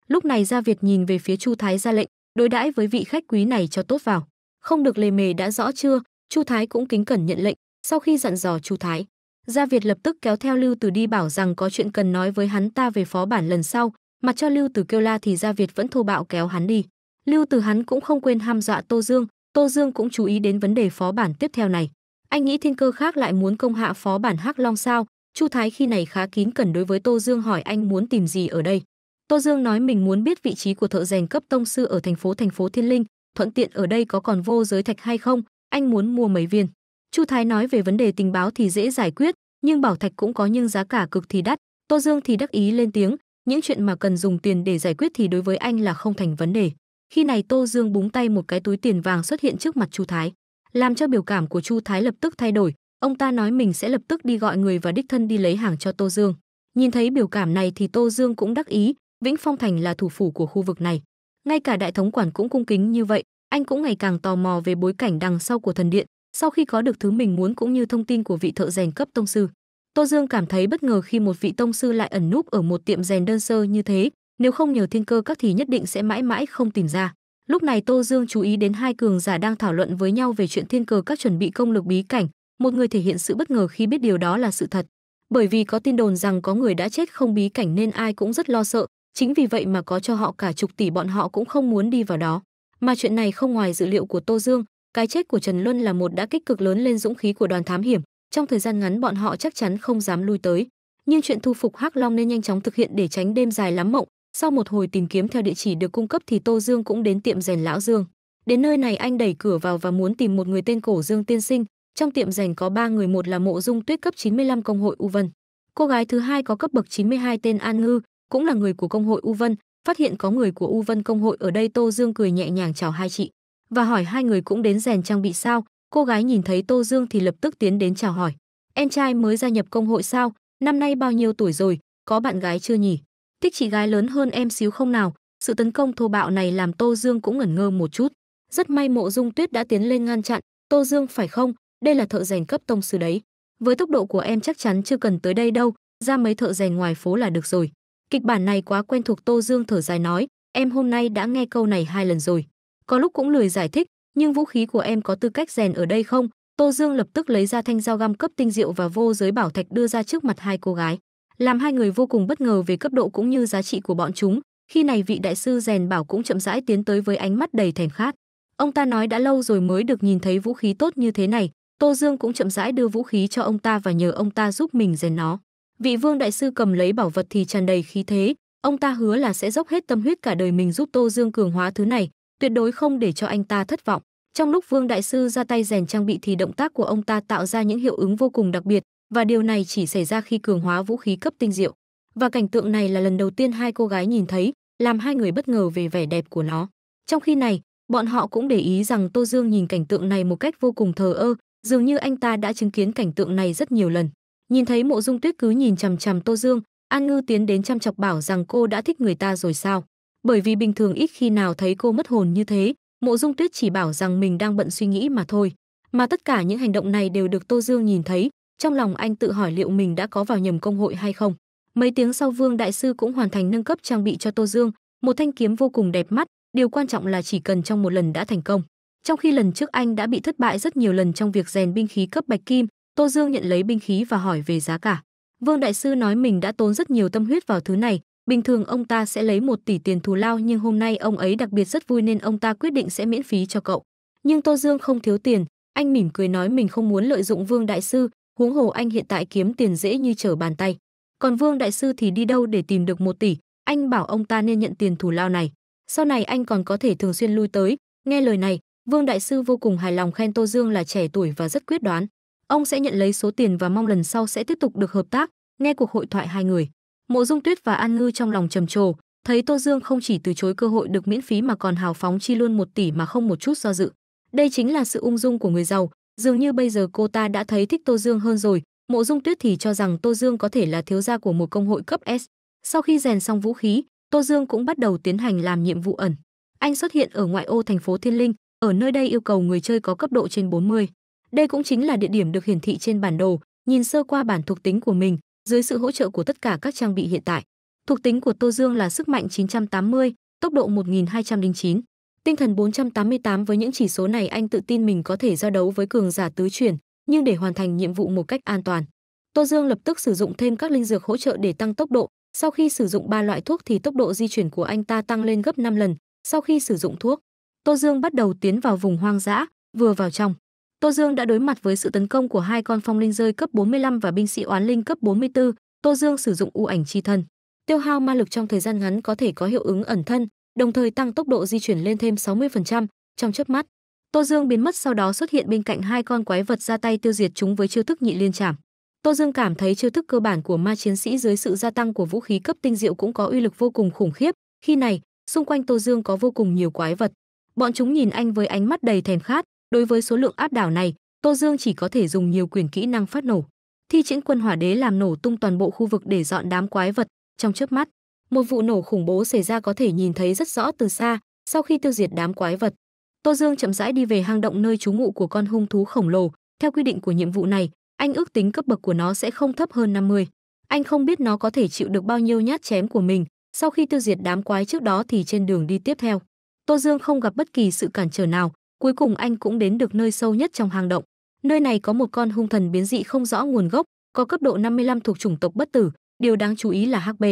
lúc này gia việt nhìn về phía chu thái ra lệnh đối đãi với vị khách quý này cho tốt vào không được lề mề đã rõ chưa chu thái cũng kính cẩn nhận lệnh sau khi dặn dò chu thái gia việt lập tức kéo theo lưu từ đi bảo rằng có chuyện cần nói với hắn ta về phó bản lần sau mặt cho lưu từ kêu la thì gia việt vẫn thô bạo kéo hắn đi lưu từ hắn cũng không quên ham dọa tô dương tô dương cũng chú ý đến vấn đề phó bản tiếp theo này anh nghĩ thiên cơ khác lại muốn công hạ phó bản hắc long sao Chu Thái khi này khá kín cẩn đối với Tô Dương hỏi anh muốn tìm gì ở đây. Tô Dương nói mình muốn biết vị trí của thợ rèn cấp tông sư ở thành phố thành phố Thiên Linh, thuận tiện ở đây có còn vô giới thạch hay không, anh muốn mua mấy viên. Chu Thái nói về vấn đề tình báo thì dễ giải quyết, nhưng bảo thạch cũng có nhưng giá cả cực thì đắt, Tô Dương thì đắc ý lên tiếng, những chuyện mà cần dùng tiền để giải quyết thì đối với anh là không thành vấn đề. Khi này Tô Dương búng tay một cái túi tiền vàng xuất hiện trước mặt Chu Thái, làm cho biểu cảm của Chu Thái lập tức thay đổi, Ông ta nói mình sẽ lập tức đi gọi người và đích thân đi lấy hàng cho Tô Dương. Nhìn thấy biểu cảm này thì Tô Dương cũng đắc ý, Vĩnh Phong Thành là thủ phủ của khu vực này. Ngay cả đại thống quản cũng cung kính như vậy, anh cũng ngày càng tò mò về bối cảnh đằng sau của thần điện, sau khi có được thứ mình muốn cũng như thông tin của vị thợ rèn cấp tông sư. Tô Dương cảm thấy bất ngờ khi một vị tông sư lại ẩn núp ở một tiệm rèn đơn sơ như thế, nếu không nhờ thiên cơ các thì nhất định sẽ mãi mãi không tìm ra. Lúc này Tô Dương chú ý đến hai cường giả đang thảo luận với nhau về chuyện thiên cơ các chuẩn bị công lực bí cảnh, một người thể hiện sự bất ngờ khi biết điều đó là sự thật. Bởi vì có tin đồn rằng có người đã chết không bí cảnh nên ai cũng rất lo sợ, chính vì vậy mà có cho họ cả chục tỷ bọn họ cũng không muốn đi vào đó. Mà chuyện này không ngoài dự liệu của Tô Dương, cái chết của Trần Luân là một đã kích cực lớn lên dũng khí của đoàn thám hiểm, trong thời gian ngắn bọn họ chắc chắn không dám lui tới. Nhưng chuyện thu phục Hắc Long nên nhanh chóng thực hiện để tránh đêm dài lắm mộng. Sau một hồi tìm kiếm theo địa chỉ được cung cấp thì Tô Dương cũng đến tiệm rèn lão Dương. Đến nơi này anh đẩy cửa vào và muốn tìm một người tên Cổ Dương tiên sinh, trong tiệm rèn có 3 người, một là Mộ Dung Tuyết cấp 95 công hội U Vân. Cô gái thứ hai có cấp bậc 92 tên An Ngư, cũng là người của công hội U Vân, phát hiện có người của U Vân công hội ở đây Tô Dương cười nhẹ nhàng chào hai chị và hỏi hai người cũng đến rèn trang bị sao. Cô gái nhìn thấy Tô Dương thì lập tức tiến đến chào hỏi. Em trai mới gia nhập công hội sao? Năm nay bao nhiêu tuổi rồi? Có bạn gái chưa nhỉ? Thích chị gái lớn hơn em xíu không nào? Sự tấn công thô bạo này làm Tô Dương cũng ngẩn ngơ một chút. Rất may Mộ Dung Tuyết đã tiến lên ngăn chặn. Tô Dương phải không? đây là thợ rèn cấp tông sư đấy với tốc độ của em chắc chắn chưa cần tới đây đâu ra mấy thợ rèn ngoài phố là được rồi kịch bản này quá quen thuộc tô dương thở dài nói em hôm nay đã nghe câu này hai lần rồi có lúc cũng lười giải thích nhưng vũ khí của em có tư cách rèn ở đây không tô dương lập tức lấy ra thanh dao găm cấp tinh diệu và vô giới bảo thạch đưa ra trước mặt hai cô gái làm hai người vô cùng bất ngờ về cấp độ cũng như giá trị của bọn chúng khi này vị đại sư rèn bảo cũng chậm rãi tiến tới với ánh mắt đầy thèm khát ông ta nói đã lâu rồi mới được nhìn thấy vũ khí tốt như thế này Tô Dương cũng chậm rãi đưa vũ khí cho ông ta và nhờ ông ta giúp mình rèn nó. Vị vương đại sư cầm lấy bảo vật thì tràn đầy khí thế, ông ta hứa là sẽ dốc hết tâm huyết cả đời mình giúp Tô Dương cường hóa thứ này, tuyệt đối không để cho anh ta thất vọng. Trong lúc vương đại sư ra tay rèn trang bị thì động tác của ông ta tạo ra những hiệu ứng vô cùng đặc biệt, và điều này chỉ xảy ra khi cường hóa vũ khí cấp tinh diệu. Và cảnh tượng này là lần đầu tiên hai cô gái nhìn thấy, làm hai người bất ngờ về vẻ đẹp của nó. Trong khi này, bọn họ cũng để ý rằng Tô Dương nhìn cảnh tượng này một cách vô cùng thờ ơ, Dường như anh ta đã chứng kiến cảnh tượng này rất nhiều lần. Nhìn thấy Mộ Dung Tuyết cứ nhìn chằm chằm Tô Dương, An Ngư tiến đến chăm chọc bảo rằng cô đã thích người ta rồi sao? Bởi vì bình thường ít khi nào thấy cô mất hồn như thế, Mộ Dung Tuyết chỉ bảo rằng mình đang bận suy nghĩ mà thôi. Mà tất cả những hành động này đều được Tô Dương nhìn thấy, trong lòng anh tự hỏi liệu mình đã có vào nhầm công hội hay không. Mấy tiếng sau Vương đại sư cũng hoàn thành nâng cấp trang bị cho Tô Dương, một thanh kiếm vô cùng đẹp mắt, điều quan trọng là chỉ cần trong một lần đã thành công. Trong khi lần trước anh đã bị thất bại rất nhiều lần trong việc rèn binh khí cấp bạch kim, Tô Dương nhận lấy binh khí và hỏi về giá cả. Vương Đại Sư nói mình đã tốn rất nhiều tâm huyết vào thứ này, bình thường ông ta sẽ lấy một tỷ tiền thù lao nhưng hôm nay ông ấy đặc biệt rất vui nên ông ta quyết định sẽ miễn phí cho cậu. Nhưng Tô Dương không thiếu tiền, anh mỉm cười nói mình không muốn lợi dụng Vương Đại Sư, huống hồ anh hiện tại kiếm tiền dễ như trở bàn tay. Còn Vương Đại Sư thì đi đâu để tìm được một tỷ, anh bảo ông ta nên nhận tiền thù lao này. Sau này anh còn có thể thường xuyên lui tới, nghe lời này, Vương Đại Sư vô cùng hài lòng khen Tô Dương là trẻ tuổi và rất quyết đoán. Ông sẽ nhận lấy số tiền và mong lần sau sẽ tiếp tục được hợp tác, nghe cuộc hội thoại hai người. Mộ Dung Tuyết và An Ngư trong lòng trầm trồ, thấy Tô Dương không chỉ từ chối cơ hội được miễn phí mà còn hào phóng chi luôn một tỷ mà không một chút do dự. Đây chính là sự ung dung của người giàu, dường như bây giờ cô ta đã thấy thích Tô Dương hơn rồi, Mộ Dung Tuyết thì cho rằng Tô Dương có thể là thiếu gia của một công hội cấp S. Sau khi rèn xong vũ khí, Tô Dương cũng bắt đầu tiến hành làm nhiệm vụ ẩn. Anh xuất hiện ở ngoại ô thành phố Thiên Linh, ở nơi đây yêu cầu người chơi có cấp độ trên 40. Đây cũng chính là địa điểm được hiển thị trên bản đồ, nhìn sơ qua bản thuộc tính của mình, dưới sự hỗ trợ của tất cả các trang bị hiện tại. Thuộc tính của Tô Dương là sức mạnh 980, tốc độ 1209, tinh thần 488 với những chỉ số này anh tự tin mình có thể giao đấu với cường giả tứ chuyển, nhưng để hoàn thành nhiệm vụ một cách an toàn. Tô Dương lập tức sử dụng thêm các linh dược hỗ trợ để tăng tốc độ, sau khi sử dụng ba loại thuốc thì tốc độ di chuyển của anh ta tăng lên gấp 5 lần, sau khi sử dụng thuốc, Tô Dương bắt đầu tiến vào vùng hoang dã, vừa vào trong. Tô Dương đã đối mặt với sự tấn công của hai con phong linh rơi cấp 45 và binh sĩ oán linh cấp 44, Tô Dương sử dụng u ảnh chi thân. Tiêu hao ma lực trong thời gian ngắn có thể có hiệu ứng ẩn thân, đồng thời tăng tốc độ di chuyển lên thêm 60% trong chớp mắt. Tô Dương biến mất sau đó xuất hiện bên cạnh hai con quái vật ra tay tiêu diệt chúng với chiêu thức nhị liên trảm. Tô Dương cảm thấy chiêu thức cơ bản của ma chiến sĩ dưới sự gia tăng của vũ khí cấp tinh diệu cũng có uy lực vô cùng khủng khiếp. Khi này, xung quanh Tô Dương có vô cùng nhiều quái vật. Bọn chúng nhìn anh với ánh mắt đầy thèm khát, đối với số lượng áp đảo này, Tô Dương chỉ có thể dùng nhiều quyền kỹ năng phát nổ. Thi triển quân hỏa đế làm nổ tung toàn bộ khu vực để dọn đám quái vật, trong chớp mắt, một vụ nổ khủng bố xảy ra có thể nhìn thấy rất rõ từ xa, sau khi tiêu diệt đám quái vật. Tô Dương chậm rãi đi về hang động nơi trú ngụ của con hung thú khổng lồ, theo quy định của nhiệm vụ này, anh ước tính cấp bậc của nó sẽ không thấp hơn 50. Anh không biết nó có thể chịu được bao nhiêu nhát chém của mình, sau khi tiêu diệt đám quái trước đó thì trên đường đi tiếp theo, Tô Dương không gặp bất kỳ sự cản trở nào, cuối cùng anh cũng đến được nơi sâu nhất trong hang động. Nơi này có một con hung thần biến dị không rõ nguồn gốc, có cấp độ 55 thuộc chủng tộc bất tử, điều đáng chú ý là HB,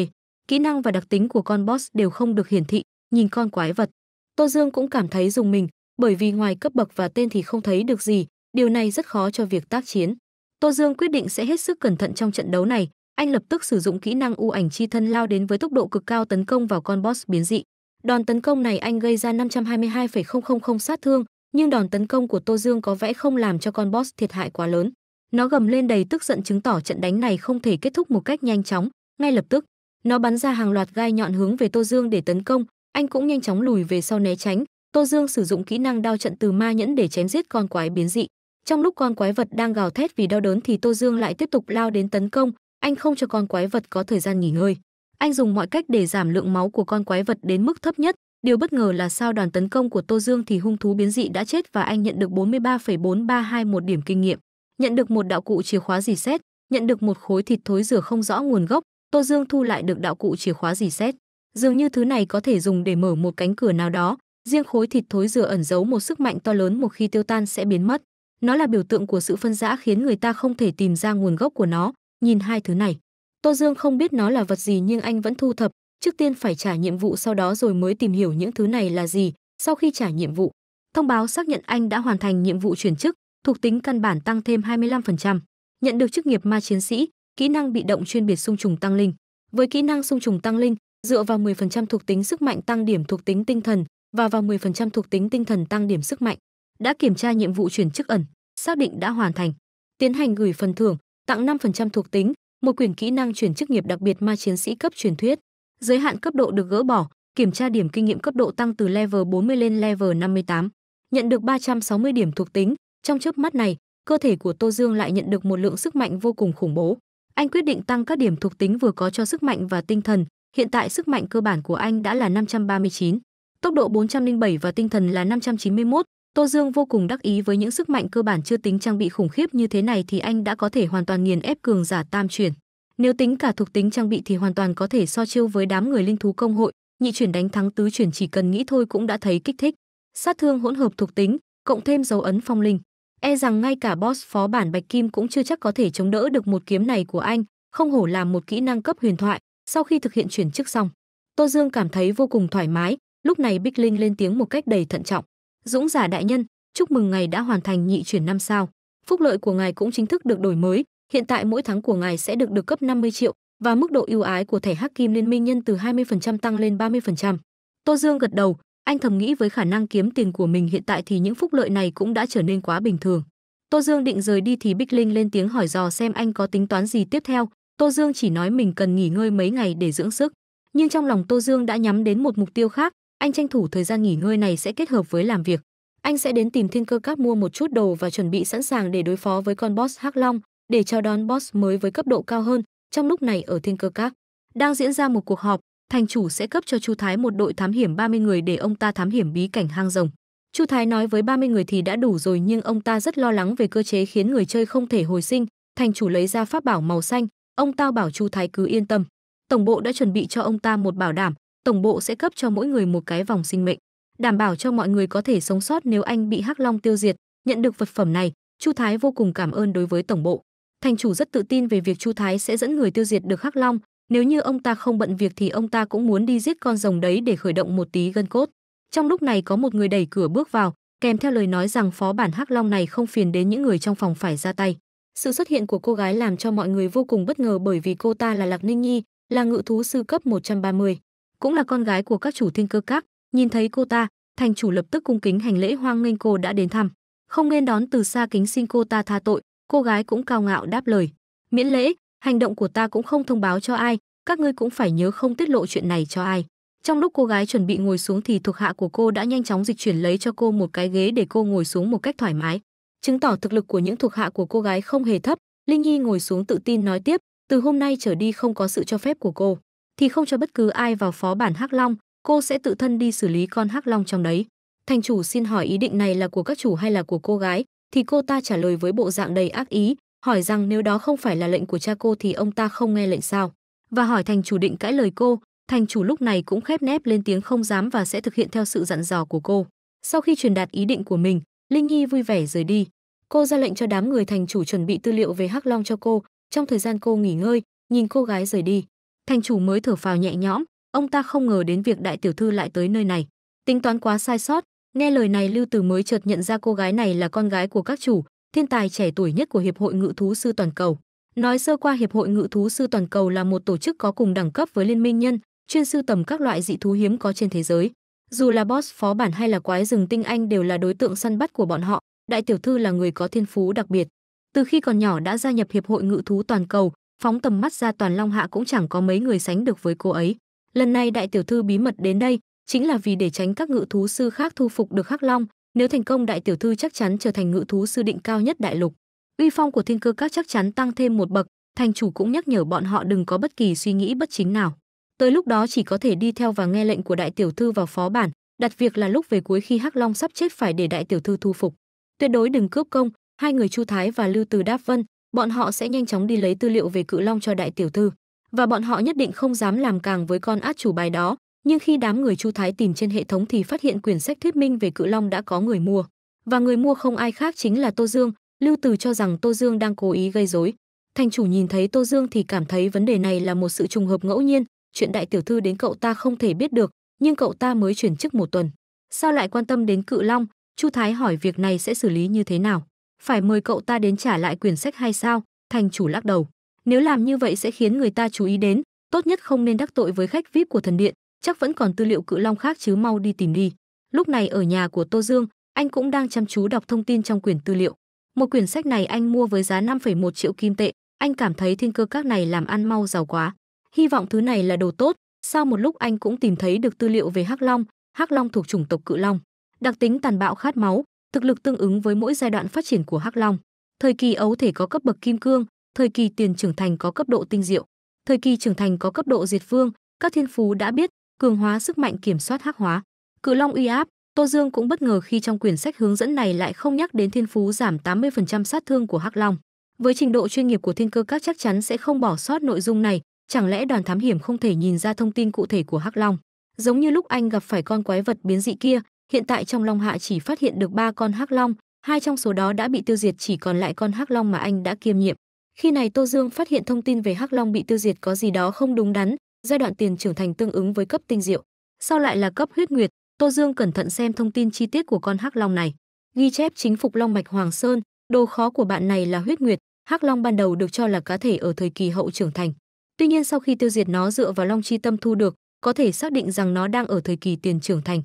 Kỹ năng và đặc tính của con boss đều không được hiển thị, nhìn con quái vật. Tô Dương cũng cảm thấy dùng mình, bởi vì ngoài cấp bậc và tên thì không thấy được gì, điều này rất khó cho việc tác chiến. Tô Dương quyết định sẽ hết sức cẩn thận trong trận đấu này, anh lập tức sử dụng kỹ năng u ảnh chi thân lao đến với tốc độ cực cao tấn công vào con boss biến dị. Đòn tấn công này anh gây ra 522,000 sát thương, nhưng đòn tấn công của Tô Dương có vẻ không làm cho con boss thiệt hại quá lớn. Nó gầm lên đầy tức giận chứng tỏ trận đánh này không thể kết thúc một cách nhanh chóng, ngay lập tức. Nó bắn ra hàng loạt gai nhọn hướng về Tô Dương để tấn công, anh cũng nhanh chóng lùi về sau né tránh. Tô Dương sử dụng kỹ năng đao trận từ ma nhẫn để chém giết con quái biến dị. Trong lúc con quái vật đang gào thét vì đau đớn thì Tô Dương lại tiếp tục lao đến tấn công, anh không cho con quái vật có thời gian nghỉ ngơi anh dùng mọi cách để giảm lượng máu của con quái vật đến mức thấp nhất. Điều bất ngờ là sau đoàn tấn công của Tô Dương thì hung thú biến dị đã chết và anh nhận được 43,4321 điểm kinh nghiệm, nhận được một đạo cụ chìa khóa gì xét, nhận được một khối thịt thối rửa không rõ nguồn gốc, Tô Dương thu lại được đạo cụ chìa khóa gì xét. Dường như thứ này có thể dùng để mở một cánh cửa nào đó, riêng khối thịt thối rửa ẩn giấu một sức mạnh to lớn một khi tiêu tan sẽ biến mất. Nó là biểu tượng của sự phân rã khiến người ta không thể tìm ra nguồn gốc của nó. Nhìn hai thứ này, Tô Dương không biết nó là vật gì nhưng anh vẫn thu thập, trước tiên phải trả nhiệm vụ sau đó rồi mới tìm hiểu những thứ này là gì, sau khi trả nhiệm vụ. Thông báo xác nhận anh đã hoàn thành nhiệm vụ chuyển chức, thuộc tính căn bản tăng thêm 25%, nhận được chức nghiệp ma chiến sĩ, kỹ năng bị động chuyên biệt xung trùng tăng linh. Với kỹ năng xung trùng tăng linh, dựa vào 10% thuộc tính sức mạnh tăng điểm thuộc tính tinh thần và vào 10% thuộc tính tinh thần tăng điểm sức mạnh. Đã kiểm tra nhiệm vụ chuyển chức ẩn, xác định đã hoàn thành. Tiến hành gửi phần thưởng, tặng 5% thuộc tính, một quyển kỹ năng chuyển chức nghiệp đặc biệt ma chiến sĩ cấp truyền thuyết. Giới hạn cấp độ được gỡ bỏ, kiểm tra điểm kinh nghiệm cấp độ tăng từ level 40 lên level 58. Nhận được 360 điểm thuộc tính, trong chớp mắt này, cơ thể của Tô Dương lại nhận được một lượng sức mạnh vô cùng khủng bố. Anh quyết định tăng các điểm thuộc tính vừa có cho sức mạnh và tinh thần, hiện tại sức mạnh cơ bản của anh đã là 539, tốc độ 407 và tinh thần là 591, Tô Dương vô cùng đắc ý với những sức mạnh cơ bản chưa tính trang bị khủng khiếp như thế này thì anh đã có thể hoàn toàn nghiền ép cường giả tam chuyển. Nếu tính cả thuộc tính trang bị thì hoàn toàn có thể so chiêu với đám người linh thú công hội, nhị chuyển đánh thắng tứ chuyển chỉ cần nghĩ thôi cũng đã thấy kích thích. Sát thương hỗn hợp thuộc tính, cộng thêm dấu ấn phong linh, e rằng ngay cả boss phó bản Bạch Kim cũng chưa chắc có thể chống đỡ được một kiếm này của anh, không hổ là một kỹ năng cấp huyền thoại, sau khi thực hiện chuyển chức xong, Tô Dương cảm thấy vô cùng thoải mái, lúc này Bích Linh lên tiếng một cách đầy thận trọng. Dũng giả đại nhân, chúc mừng ngài đã hoàn thành nhị chuyển năm sao. Phúc lợi của ngài cũng chính thức được đổi mới, hiện tại mỗi tháng của ngài sẽ được được cấp 50 triệu và mức độ ưu ái của thẻ Hắc Kim Liên minh nhân từ 20% tăng lên 30%. Tô Dương gật đầu, anh thầm nghĩ với khả năng kiếm tiền của mình hiện tại thì những phúc lợi này cũng đã trở nên quá bình thường. Tô Dương định rời đi thì Bích Linh lên tiếng hỏi dò xem anh có tính toán gì tiếp theo. Tô Dương chỉ nói mình cần nghỉ ngơi mấy ngày để dưỡng sức, nhưng trong lòng Tô Dương đã nhắm đến một mục tiêu khác, anh tranh thủ thời gian nghỉ ngơi này sẽ kết hợp với làm việc. Anh sẽ đến tìm Thiên Cơ Các mua một chút đồ và chuẩn bị sẵn sàng để đối phó với con boss Hắc Long, để chào đón boss mới với cấp độ cao hơn. Trong lúc này ở Thiên Cơ Các đang diễn ra một cuộc họp, thành chủ sẽ cấp cho Chu Thái một đội thám hiểm 30 người để ông ta thám hiểm bí cảnh hang rồng. Chu Thái nói với 30 người thì đã đủ rồi nhưng ông ta rất lo lắng về cơ chế khiến người chơi không thể hồi sinh, thành chủ lấy ra pháp bảo màu xanh, ông ta bảo Chu Thái cứ yên tâm. Tổng bộ đã chuẩn bị cho ông ta một bảo đảm, tổng bộ sẽ cấp cho mỗi người một cái vòng sinh mệnh, đảm bảo cho mọi người có thể sống sót nếu anh bị Hắc Long tiêu diệt. Nhận được vật phẩm này, Chu Thái vô cùng cảm ơn đối với tổng bộ. Thành chủ rất tự tin về việc Chu Thái sẽ dẫn người tiêu diệt được Hắc Long, nếu như ông ta không bận việc thì ông ta cũng muốn đi giết con rồng đấy để khởi động một tí gân cốt. Trong lúc này có một người đẩy cửa bước vào, kèm theo lời nói rằng phó bản Hắc Long này không phiền đến những người trong phòng phải ra tay. Sự xuất hiện của cô gái làm cho mọi người vô cùng bất ngờ bởi vì cô ta là Lạc Ninh Nhi, là ngự thú sư cấp 130 cũng là con gái của các chủ thiên cơ các, nhìn thấy cô ta, thành chủ lập tức cung kính hành lễ hoan nghênh cô đã đến thăm, không nên đón từ xa kính xin cô ta tha tội, cô gái cũng cao ngạo đáp lời, miễn lễ, hành động của ta cũng không thông báo cho ai, các ngươi cũng phải nhớ không tiết lộ chuyện này cho ai. Trong lúc cô gái chuẩn bị ngồi xuống thì thuộc hạ của cô đã nhanh chóng dịch chuyển lấy cho cô một cái ghế để cô ngồi xuống một cách thoải mái, chứng tỏ thực lực của những thuộc hạ của cô gái không hề thấp. Linh Nhi ngồi xuống tự tin nói tiếp, từ hôm nay trở đi không có sự cho phép của cô thì không cho bất cứ ai vào phó bản Hắc Long, cô sẽ tự thân đi xử lý con Hắc Long trong đấy. Thành chủ xin hỏi ý định này là của các chủ hay là của cô gái, thì cô ta trả lời với bộ dạng đầy ác ý, hỏi rằng nếu đó không phải là lệnh của cha cô thì ông ta không nghe lệnh sao. Và hỏi thành chủ định cãi lời cô, thành chủ lúc này cũng khép nép lên tiếng không dám và sẽ thực hiện theo sự dặn dò của cô. Sau khi truyền đạt ý định của mình, Linh Nhi vui vẻ rời đi. Cô ra lệnh cho đám người thành chủ chuẩn bị tư liệu về Hắc Long cho cô, trong thời gian cô nghỉ ngơi, nhìn cô gái rời đi thành chủ mới thở phào nhẹ nhõm, ông ta không ngờ đến việc đại tiểu thư lại tới nơi này. Tính toán quá sai sót, nghe lời này Lưu Từ mới chợt nhận ra cô gái này là con gái của các chủ, thiên tài trẻ tuổi nhất của Hiệp hội Ngự thú sư toàn cầu. Nói sơ qua Hiệp hội Ngự thú sư toàn cầu là một tổ chức có cùng đẳng cấp với Liên minh nhân, chuyên sưu tầm các loại dị thú hiếm có trên thế giới. Dù là boss phó bản hay là quái rừng tinh anh đều là đối tượng săn bắt của bọn họ, đại tiểu thư là người có thiên phú đặc biệt. Từ khi còn nhỏ đã gia nhập Hiệp hội Ngự thú toàn cầu, phóng tầm mắt ra toàn Long Hạ cũng chẳng có mấy người sánh được với cô ấy. Lần này đại tiểu thư bí mật đến đây chính là vì để tránh các ngự thú sư khác thu phục được Hắc Long, nếu thành công đại tiểu thư chắc chắn trở thành ngự thú sư định cao nhất đại lục. Uy phong của thiên cơ các chắc chắn tăng thêm một bậc, thành chủ cũng nhắc nhở bọn họ đừng có bất kỳ suy nghĩ bất chính nào. Tới lúc đó chỉ có thể đi theo và nghe lệnh của đại tiểu thư vào phó bản, đặt việc là lúc về cuối khi Hắc Long sắp chết phải để đại tiểu thư thu phục. Tuyệt đối đừng cướp công, hai người Chu Thái và Lưu Từ Đáp Vân bọn họ sẽ nhanh chóng đi lấy tư liệu về cự long cho đại tiểu thư và bọn họ nhất định không dám làm càng với con át chủ bài đó nhưng khi đám người chu thái tìm trên hệ thống thì phát hiện quyển sách thuyết minh về cự long đã có người mua và người mua không ai khác chính là tô dương lưu từ cho rằng tô dương đang cố ý gây rối thành chủ nhìn thấy tô dương thì cảm thấy vấn đề này là một sự trùng hợp ngẫu nhiên chuyện đại tiểu thư đến cậu ta không thể biết được nhưng cậu ta mới chuyển chức một tuần sao lại quan tâm đến cự long chu thái hỏi việc này sẽ xử lý như thế nào phải mời cậu ta đến trả lại quyển sách hay sao? Thành chủ lắc đầu. Nếu làm như vậy sẽ khiến người ta chú ý đến, tốt nhất không nên đắc tội với khách VIP của thần điện, chắc vẫn còn tư liệu cự long khác chứ mau đi tìm đi. Lúc này ở nhà của Tô Dương, anh cũng đang chăm chú đọc thông tin trong quyển tư liệu. Một quyển sách này anh mua với giá 5,1 triệu kim tệ, anh cảm thấy thiên cơ các này làm ăn mau giàu quá. Hy vọng thứ này là đồ tốt, sau một lúc anh cũng tìm thấy được tư liệu về Hắc Long, Hắc Long thuộc chủng tộc Cự Long. Đặc tính tàn bạo khát máu, thực lực tương ứng với mỗi giai đoạn phát triển của Hắc Long. Thời kỳ ấu thể có cấp bậc kim cương, thời kỳ tiền trưởng thành có cấp độ tinh diệu, thời kỳ trưởng thành có cấp độ diệt vương, các thiên phú đã biết, cường hóa sức mạnh kiểm soát hắc hóa. Cự Long uy áp, Tô Dương cũng bất ngờ khi trong quyển sách hướng dẫn này lại không nhắc đến thiên phú giảm 80% sát thương của Hắc Long. Với trình độ chuyên nghiệp của thiên cơ các chắc chắn sẽ không bỏ sót nội dung này, chẳng lẽ đoàn thám hiểm không thể nhìn ra thông tin cụ thể của Hắc Long? Giống như lúc anh gặp phải con quái vật biến dị kia, Hiện tại trong Long Hạ chỉ phát hiện được ba con hắc long, hai trong số đó đã bị tiêu diệt chỉ còn lại con hắc long mà anh đã kiêm nhiệm. Khi này Tô Dương phát hiện thông tin về hắc long bị tiêu diệt có gì đó không đúng đắn, giai đoạn tiền trưởng thành tương ứng với cấp tinh diệu, sau lại là cấp huyết nguyệt, Tô Dương cẩn thận xem thông tin chi tiết của con hắc long này. Ghi chép chính phục long mạch Hoàng Sơn, đồ khó của bạn này là huyết nguyệt, hắc long ban đầu được cho là cá thể ở thời kỳ hậu trưởng thành. Tuy nhiên sau khi tiêu diệt nó dựa vào long chi tâm thu được, có thể xác định rằng nó đang ở thời kỳ tiền trưởng thành.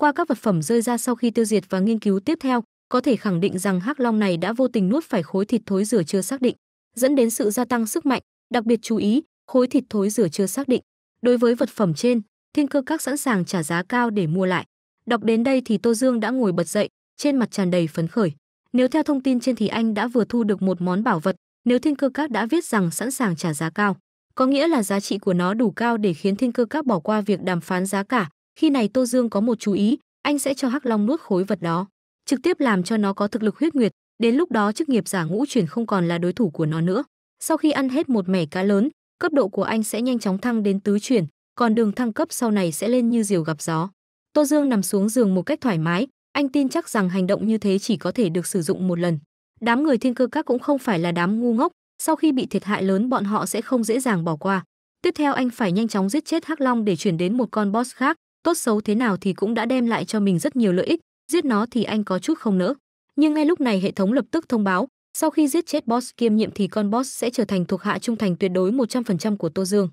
Qua các vật phẩm rơi ra sau khi tiêu diệt và nghiên cứu tiếp theo, có thể khẳng định rằng hắc long này đã vô tình nuốt phải khối thịt thối rửa chưa xác định, dẫn đến sự gia tăng sức mạnh, đặc biệt chú ý, khối thịt thối rửa chưa xác định. Đối với vật phẩm trên, Thiên Cơ Các sẵn sàng trả giá cao để mua lại. Đọc đến đây thì Tô Dương đã ngồi bật dậy, trên mặt tràn đầy phấn khởi. Nếu theo thông tin trên thì anh đã vừa thu được một món bảo vật, nếu Thiên Cơ Các đã viết rằng sẵn sàng trả giá cao, có nghĩa là giá trị của nó đủ cao để khiến Thiên Cơ Các bỏ qua việc đàm phán giá cả, khi này Tô Dương có một chú ý, anh sẽ cho Hắc Long nuốt khối vật đó, trực tiếp làm cho nó có thực lực huyết nguyệt, đến lúc đó chức nghiệp giả ngũ chuyển không còn là đối thủ của nó nữa. Sau khi ăn hết một mẻ cá lớn, cấp độ của anh sẽ nhanh chóng thăng đến tứ chuyển, còn đường thăng cấp sau này sẽ lên như diều gặp gió. Tô Dương nằm xuống giường một cách thoải mái, anh tin chắc rằng hành động như thế chỉ có thể được sử dụng một lần. Đám người thiên cơ các cũng không phải là đám ngu ngốc, sau khi bị thiệt hại lớn bọn họ sẽ không dễ dàng bỏ qua. Tiếp theo anh phải nhanh chóng giết chết Hắc Long để chuyển đến một con boss khác, tốt xấu thế nào thì cũng đã đem lại cho mình rất nhiều lợi ích, giết nó thì anh có chút không nỡ. Nhưng ngay lúc này hệ thống lập tức thông báo, sau khi giết chết boss kiêm nhiệm thì con boss sẽ trở thành thuộc hạ trung thành tuyệt đối 100% của Tô Dương.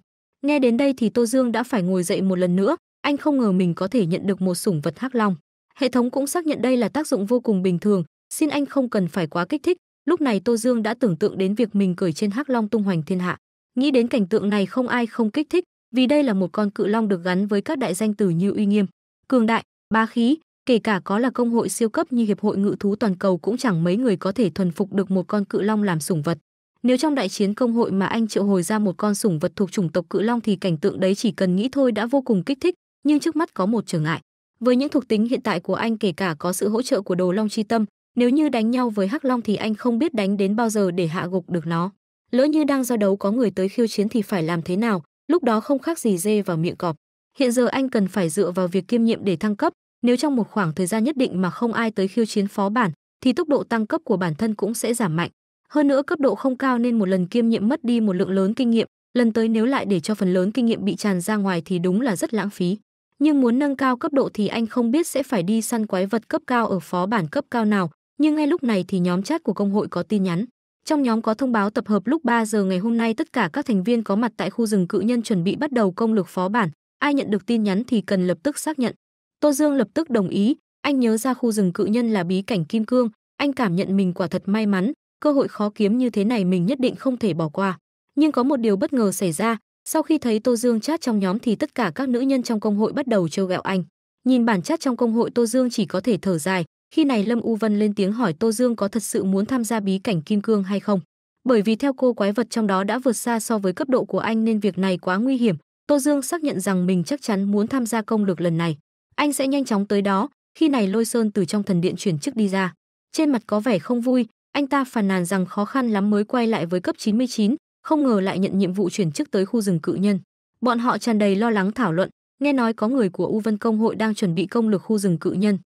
Nghe đến đây thì Tô Dương đã phải ngồi dậy một lần nữa, anh không ngờ mình có thể nhận được một sủng vật hắc long. Hệ thống cũng xác nhận đây là tác dụng vô cùng bình thường, xin anh không cần phải quá kích thích. Lúc này Tô Dương đã tưởng tượng đến việc mình cởi trên hắc long tung hoành thiên hạ. Nghĩ đến cảnh tượng này không ai không kích thích, vì đây là một con cự long được gắn với các đại danh từ như uy nghiêm, cường đại, bá khí, kể cả có là công hội siêu cấp như hiệp hội ngự thú toàn cầu cũng chẳng mấy người có thể thuần phục được một con cự long làm sủng vật. Nếu trong đại chiến công hội mà anh triệu hồi ra một con sủng vật thuộc chủng tộc cự long thì cảnh tượng đấy chỉ cần nghĩ thôi đã vô cùng kích thích, nhưng trước mắt có một trở ngại. Với những thuộc tính hiện tại của anh kể cả có sự hỗ trợ của Đồ Long chi tâm, nếu như đánh nhau với Hắc Long thì anh không biết đánh đến bao giờ để hạ gục được nó. Lỡ như đang giao đấu có người tới khiêu chiến thì phải làm thế nào, lúc đó không khác gì dê vào miệng cọp. Hiện giờ anh cần phải dựa vào việc kiêm nhiệm để thăng cấp, nếu trong một khoảng thời gian nhất định mà không ai tới khiêu chiến phó bản thì tốc độ tăng cấp của bản thân cũng sẽ giảm mạnh. Hơn nữa cấp độ không cao nên một lần kiêm nhiệm mất đi một lượng lớn kinh nghiệm, lần tới nếu lại để cho phần lớn kinh nghiệm bị tràn ra ngoài thì đúng là rất lãng phí. Nhưng muốn nâng cao cấp độ thì anh không biết sẽ phải đi săn quái vật cấp cao ở phó bản cấp cao nào, nhưng ngay lúc này thì nhóm chat của công hội có tin nhắn. Trong nhóm có thông báo tập hợp lúc 3 giờ ngày hôm nay tất cả các thành viên có mặt tại khu rừng cự nhân chuẩn bị bắt đầu công lược phó bản, ai nhận được tin nhắn thì cần lập tức xác nhận. Tô Dương lập tức đồng ý, anh nhớ ra khu rừng cự nhân là bí cảnh kim cương, anh cảm nhận mình quả thật may mắn, cơ hội khó kiếm như thế này mình nhất định không thể bỏ qua. Nhưng có một điều bất ngờ xảy ra, sau khi thấy Tô Dương chat trong nhóm thì tất cả các nữ nhân trong công hội bắt đầu trêu ghẹo anh. Nhìn bản chat trong công hội Tô Dương chỉ có thể thở dài, khi này Lâm U Vân lên tiếng hỏi Tô Dương có thật sự muốn tham gia bí cảnh kim cương hay không. Bởi vì theo cô quái vật trong đó đã vượt xa so với cấp độ của anh nên việc này quá nguy hiểm, Tô Dương xác nhận rằng mình chắc chắn muốn tham gia công lược lần này. Anh sẽ nhanh chóng tới đó, khi này Lôi Sơn từ trong thần điện chuyển chức đi ra. Trên mặt có vẻ không vui, anh ta phàn nàn rằng khó khăn lắm mới quay lại với cấp 99, không ngờ lại nhận nhiệm vụ chuyển chức tới khu rừng cự nhân. Bọn họ tràn đầy lo lắng thảo luận, nghe nói có người của U Vân công hội đang chuẩn bị công lược khu rừng cự nhân.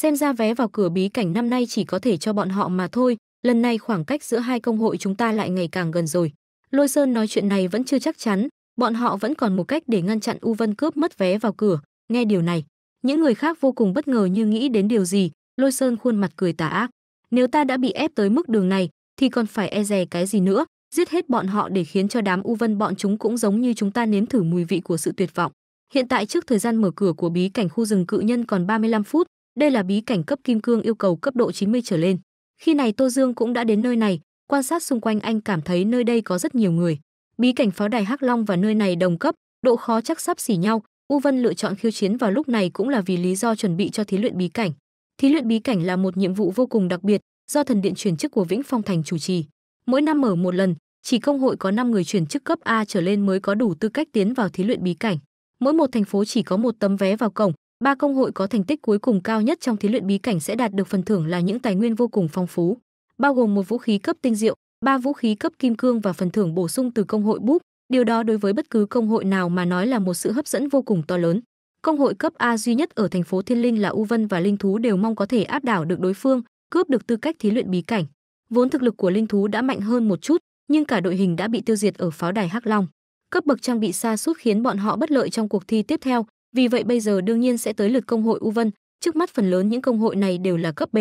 Xem ra vé vào cửa bí cảnh năm nay chỉ có thể cho bọn họ mà thôi, lần này khoảng cách giữa hai công hội chúng ta lại ngày càng gần rồi. Lôi Sơn nói chuyện này vẫn chưa chắc chắn, bọn họ vẫn còn một cách để ngăn chặn U Vân cướp mất vé vào cửa, nghe điều này. Những người khác vô cùng bất ngờ như nghĩ đến điều gì, Lôi Sơn khuôn mặt cười tà ác. Nếu ta đã bị ép tới mức đường này, thì còn phải e dè cái gì nữa, giết hết bọn họ để khiến cho đám U Vân bọn chúng cũng giống như chúng ta nếm thử mùi vị của sự tuyệt vọng. Hiện tại trước thời gian mở cửa của bí cảnh khu rừng cự nhân còn 35 phút, đây là bí cảnh cấp kim cương yêu cầu cấp độ 90 trở lên. Khi này Tô Dương cũng đã đến nơi này, quan sát xung quanh anh cảm thấy nơi đây có rất nhiều người. Bí cảnh pháo đài Hắc Long và nơi này đồng cấp, độ khó chắc sắp xỉ nhau, U Vân lựa chọn khiêu chiến vào lúc này cũng là vì lý do chuẩn bị cho thí luyện bí cảnh. Thí luyện bí cảnh là một nhiệm vụ vô cùng đặc biệt, do thần điện chuyển chức của Vĩnh Phong Thành chủ trì. Mỗi năm mở một lần, chỉ công hội có 5 người chuyển chức cấp A trở lên mới có đủ tư cách tiến vào thí luyện bí cảnh. Mỗi một thành phố chỉ có một tấm vé vào cổng, ba công hội có thành tích cuối cùng cao nhất trong thí luyện bí cảnh sẽ đạt được phần thưởng là những tài nguyên vô cùng phong phú, bao gồm một vũ khí cấp tinh diệu, ba vũ khí cấp kim cương và phần thưởng bổ sung từ công hội búp. Điều đó đối với bất cứ công hội nào mà nói là một sự hấp dẫn vô cùng to lớn. Công hội cấp A duy nhất ở thành phố Thiên Linh là U Vân và Linh Thú đều mong có thể áp đảo được đối phương, cướp được tư cách thí luyện bí cảnh. Vốn thực lực của Linh Thú đã mạnh hơn một chút, nhưng cả đội hình đã bị tiêu diệt ở pháo đài Hắc Long. Cấp bậc trang bị xa sút khiến bọn họ bất lợi trong cuộc thi tiếp theo, vì vậy bây giờ đương nhiên sẽ tới lượt công hội U Vân, trước mắt phần lớn những công hội này đều là cấp B,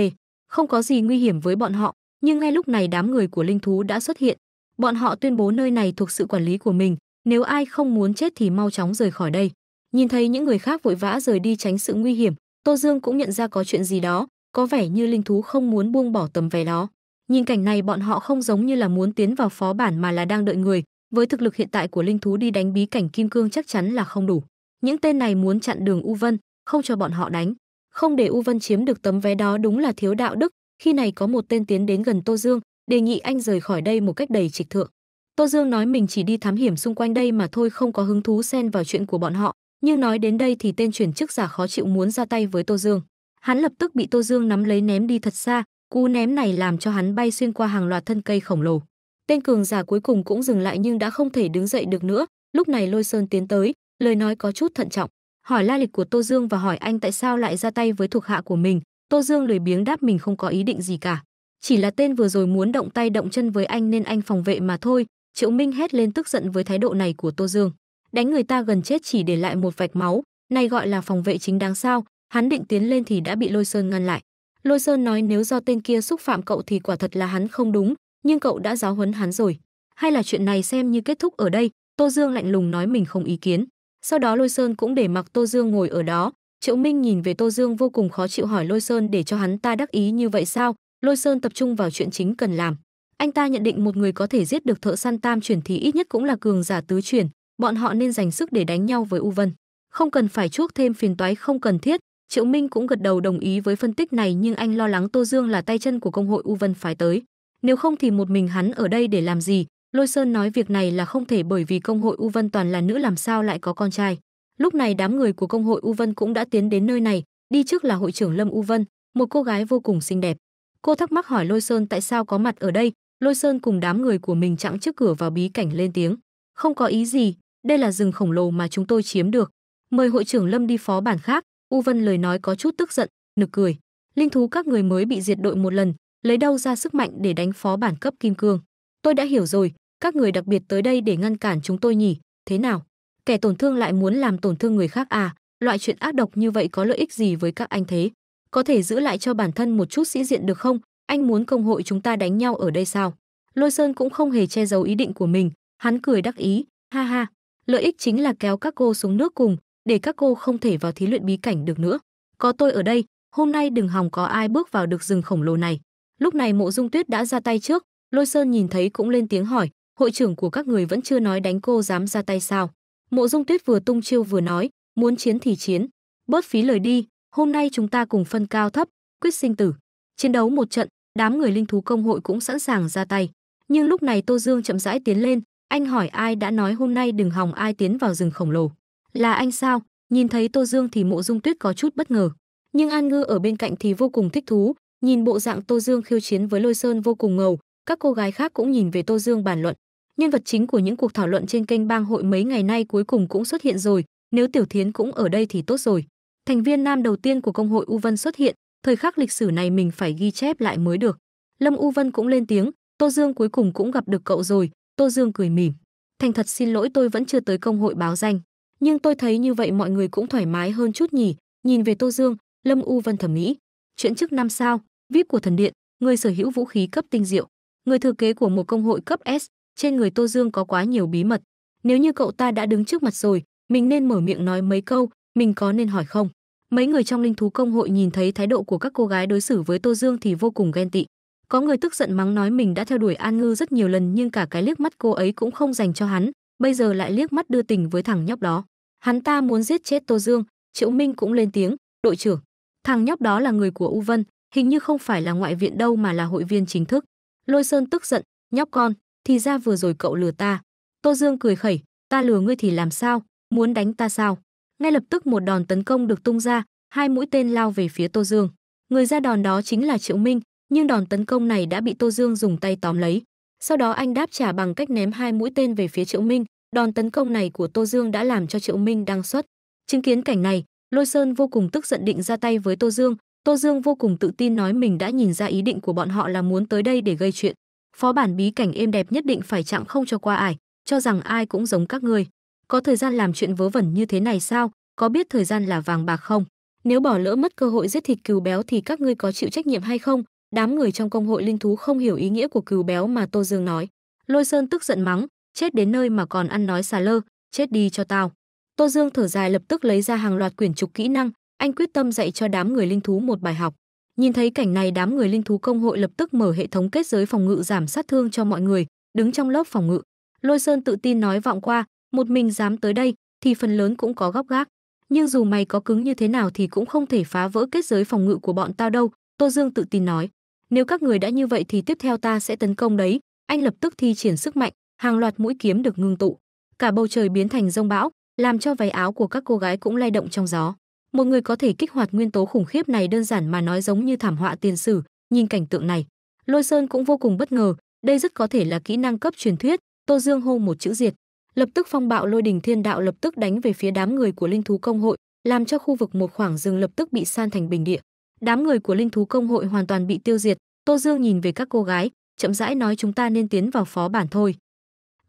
không có gì nguy hiểm với bọn họ, nhưng ngay lúc này đám người của linh thú đã xuất hiện. Bọn họ tuyên bố nơi này thuộc sự quản lý của mình, nếu ai không muốn chết thì mau chóng rời khỏi đây. Nhìn thấy những người khác vội vã rời đi tránh sự nguy hiểm, Tô Dương cũng nhận ra có chuyện gì đó, có vẻ như linh thú không muốn buông bỏ tầm vé đó. Nhìn cảnh này bọn họ không giống như là muốn tiến vào phó bản mà là đang đợi người, với thực lực hiện tại của linh thú đi đánh bí cảnh kim cương chắc chắn là không đủ những tên này muốn chặn đường U Vân, không cho bọn họ đánh, không để U Vân chiếm được tấm vé đó đúng là thiếu đạo đức. Khi này có một tên tiến đến gần Tô Dương, đề nghị anh rời khỏi đây một cách đầy trịch thượng. Tô Dương nói mình chỉ đi thám hiểm xung quanh đây mà thôi không có hứng thú xen vào chuyện của bọn họ, nhưng nói đến đây thì tên chuyển chức giả khó chịu muốn ra tay với Tô Dương. Hắn lập tức bị Tô Dương nắm lấy ném đi thật xa, cú ném này làm cho hắn bay xuyên qua hàng loạt thân cây khổng lồ. Tên cường giả cuối cùng cũng dừng lại nhưng đã không thể đứng dậy được nữa, lúc này Lôi Sơn tiến tới, lời nói có chút thận trọng, hỏi lai lịch của Tô Dương và hỏi anh tại sao lại ra tay với thuộc hạ của mình. Tô Dương lười biếng đáp mình không có ý định gì cả, chỉ là tên vừa rồi muốn động tay động chân với anh nên anh phòng vệ mà thôi. Triệu Minh hét lên tức giận với thái độ này của Tô Dương, đánh người ta gần chết chỉ để lại một vạch máu, này gọi là phòng vệ chính đáng sao? Hắn định tiến lên thì đã bị Lôi Sơn ngăn lại. Lôi Sơn nói nếu do tên kia xúc phạm cậu thì quả thật là hắn không đúng, nhưng cậu đã giáo huấn hắn rồi. Hay là chuyện này xem như kết thúc ở đây, Tô Dương lạnh lùng nói mình không ý kiến. Sau đó Lôi Sơn cũng để mặc Tô Dương ngồi ở đó. Triệu Minh nhìn về Tô Dương vô cùng khó chịu hỏi Lôi Sơn để cho hắn ta đắc ý như vậy sao? Lôi Sơn tập trung vào chuyện chính cần làm. Anh ta nhận định một người có thể giết được thợ săn tam chuyển thì ít nhất cũng là cường giả tứ chuyển, bọn họ nên dành sức để đánh nhau với U Vân. Không cần phải chuốc thêm phiền toái không cần thiết, Triệu Minh cũng gật đầu đồng ý với phân tích này nhưng anh lo lắng Tô Dương là tay chân của công hội U Vân phải tới. Nếu không thì một mình hắn ở đây để làm gì, Lôi Sơn nói việc này là không thể bởi vì công hội U Vân toàn là nữ làm sao lại có con trai. Lúc này đám người của công hội U Vân cũng đã tiến đến nơi này, đi trước là hội trưởng Lâm U Vân, một cô gái vô cùng xinh đẹp. Cô thắc mắc hỏi Lôi Sơn tại sao có mặt ở đây, Lôi Sơn cùng đám người của mình chặn trước cửa vào bí cảnh lên tiếng. Không có ý gì, đây là rừng khổng lồ mà chúng tôi chiếm được. Mời hội trưởng Lâm đi phó bản khác, U Vân lời nói có chút tức giận, nực cười. Linh thú các người mới bị diệt đội một lần, lấy đâu ra sức mạnh để đánh phó bản cấp kim cương. Tôi đã hiểu rồi, các người đặc biệt tới đây để ngăn cản chúng tôi nhỉ thế nào kẻ tổn thương lại muốn làm tổn thương người khác à loại chuyện ác độc như vậy có lợi ích gì với các anh thế có thể giữ lại cho bản thân một chút sĩ diện được không anh muốn công hội chúng ta đánh nhau ở đây sao lôi sơn cũng không hề che giấu ý định của mình hắn cười đắc ý ha ha lợi ích chính là kéo các cô xuống nước cùng để các cô không thể vào thí luyện bí cảnh được nữa có tôi ở đây hôm nay đừng hòng có ai bước vào được rừng khổng lồ này lúc này mộ dung tuyết đã ra tay trước lôi sơn nhìn thấy cũng lên tiếng hỏi hội trưởng của các người vẫn chưa nói đánh cô dám ra tay sao. Mộ Dung Tuyết vừa tung chiêu vừa nói, muốn chiến thì chiến, bớt phí lời đi, hôm nay chúng ta cùng phân cao thấp, quyết sinh tử. Chiến đấu một trận, đám người linh thú công hội cũng sẵn sàng ra tay. Nhưng lúc này Tô Dương chậm rãi tiến lên, anh hỏi ai đã nói hôm nay đừng hòng ai tiến vào rừng khổng lồ. Là anh sao? Nhìn thấy Tô Dương thì Mộ Dung Tuyết có chút bất ngờ, nhưng An Ngư ở bên cạnh thì vô cùng thích thú, nhìn bộ dạng Tô Dương khiêu chiến với Lôi Sơn vô cùng ngầu, các cô gái khác cũng nhìn về Tô Dương bàn luận, Nhân vật chính của những cuộc thảo luận trên kênh bang hội mấy ngày nay cuối cùng cũng xuất hiện rồi, nếu Tiểu Thiến cũng ở đây thì tốt rồi. Thành viên nam đầu tiên của công hội U Vân xuất hiện, thời khắc lịch sử này mình phải ghi chép lại mới được. Lâm U Vân cũng lên tiếng, Tô Dương cuối cùng cũng gặp được cậu rồi, Tô Dương cười mỉm. Thành thật xin lỗi tôi vẫn chưa tới công hội báo danh, nhưng tôi thấy như vậy mọi người cũng thoải mái hơn chút nhỉ. Nhìn về Tô Dương, Lâm U Vân thẩm mỹ, chuyện chức năm sao, VIP của thần điện, người sở hữu vũ khí cấp tinh diệu, người thừa kế của một công hội cấp S, trên người Tô Dương có quá nhiều bí mật. Nếu như cậu ta đã đứng trước mặt rồi, mình nên mở miệng nói mấy câu, mình có nên hỏi không? Mấy người trong linh thú công hội nhìn thấy thái độ của các cô gái đối xử với Tô Dương thì vô cùng ghen tị. Có người tức giận mắng nói mình đã theo đuổi An Ngư rất nhiều lần nhưng cả cái liếc mắt cô ấy cũng không dành cho hắn, bây giờ lại liếc mắt đưa tình với thằng nhóc đó. Hắn ta muốn giết chết Tô Dương, Triệu Minh cũng lên tiếng, "Đội trưởng, thằng nhóc đó là người của U Vân, hình như không phải là ngoại viện đâu mà là hội viên chính thức." Lôi Sơn tức giận, "Nhóc con, thì ra vừa rồi cậu lừa ta. Tô Dương cười khẩy, ta lừa ngươi thì làm sao, muốn đánh ta sao? Ngay lập tức một đòn tấn công được tung ra, hai mũi tên lao về phía Tô Dương. Người ra đòn đó chính là Triệu Minh, nhưng đòn tấn công này đã bị Tô Dương dùng tay tóm lấy. Sau đó anh đáp trả bằng cách ném hai mũi tên về phía Triệu Minh, đòn tấn công này của Tô Dương đã làm cho Triệu Minh đang xuất. Chứng kiến cảnh này, Lôi Sơn vô cùng tức giận định ra tay với Tô Dương, Tô Dương vô cùng tự tin nói mình đã nhìn ra ý định của bọn họ là muốn tới đây để gây chuyện phó bản bí cảnh êm đẹp nhất định phải chạm không cho qua ải, cho rằng ai cũng giống các người. Có thời gian làm chuyện vớ vẩn như thế này sao, có biết thời gian là vàng bạc không? Nếu bỏ lỡ mất cơ hội giết thịt cừu béo thì các ngươi có chịu trách nhiệm hay không? Đám người trong công hội linh thú không hiểu ý nghĩa của cừu béo mà Tô Dương nói. Lôi Sơn tức giận mắng, chết đến nơi mà còn ăn nói xà lơ, chết đi cho tao. Tô Dương thở dài lập tức lấy ra hàng loạt quyển trục kỹ năng, anh quyết tâm dạy cho đám người linh thú một bài học. Nhìn thấy cảnh này đám người linh thú công hội lập tức mở hệ thống kết giới phòng ngự giảm sát thương cho mọi người, đứng trong lớp phòng ngự. Lôi Sơn tự tin nói vọng qua, một mình dám tới đây thì phần lớn cũng có góc gác. Nhưng dù mày có cứng như thế nào thì cũng không thể phá vỡ kết giới phòng ngự của bọn tao đâu, Tô Dương tự tin nói. Nếu các người đã như vậy thì tiếp theo ta sẽ tấn công đấy. Anh lập tức thi triển sức mạnh, hàng loạt mũi kiếm được ngưng tụ. Cả bầu trời biến thành rông bão, làm cho váy áo của các cô gái cũng lay động trong gió một người có thể kích hoạt nguyên tố khủng khiếp này đơn giản mà nói giống như thảm họa tiền sử, nhìn cảnh tượng này, Lôi Sơn cũng vô cùng bất ngờ, đây rất có thể là kỹ năng cấp truyền thuyết, Tô Dương hô một chữ diệt, lập tức phong bạo lôi đình thiên đạo lập tức đánh về phía đám người của linh thú công hội, làm cho khu vực một khoảng rừng lập tức bị san thành bình địa. Đám người của linh thú công hội hoàn toàn bị tiêu diệt, Tô Dương nhìn về các cô gái, chậm rãi nói chúng ta nên tiến vào phó bản thôi.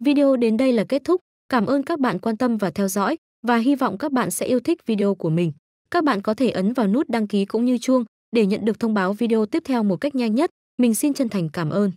Video đến đây là kết thúc, cảm ơn các bạn quan tâm và theo dõi và hy vọng các bạn sẽ yêu thích video của mình. Các bạn có thể ấn vào nút đăng ký cũng như chuông để nhận được thông báo video tiếp theo một cách nhanh nhất. Mình xin chân thành cảm ơn.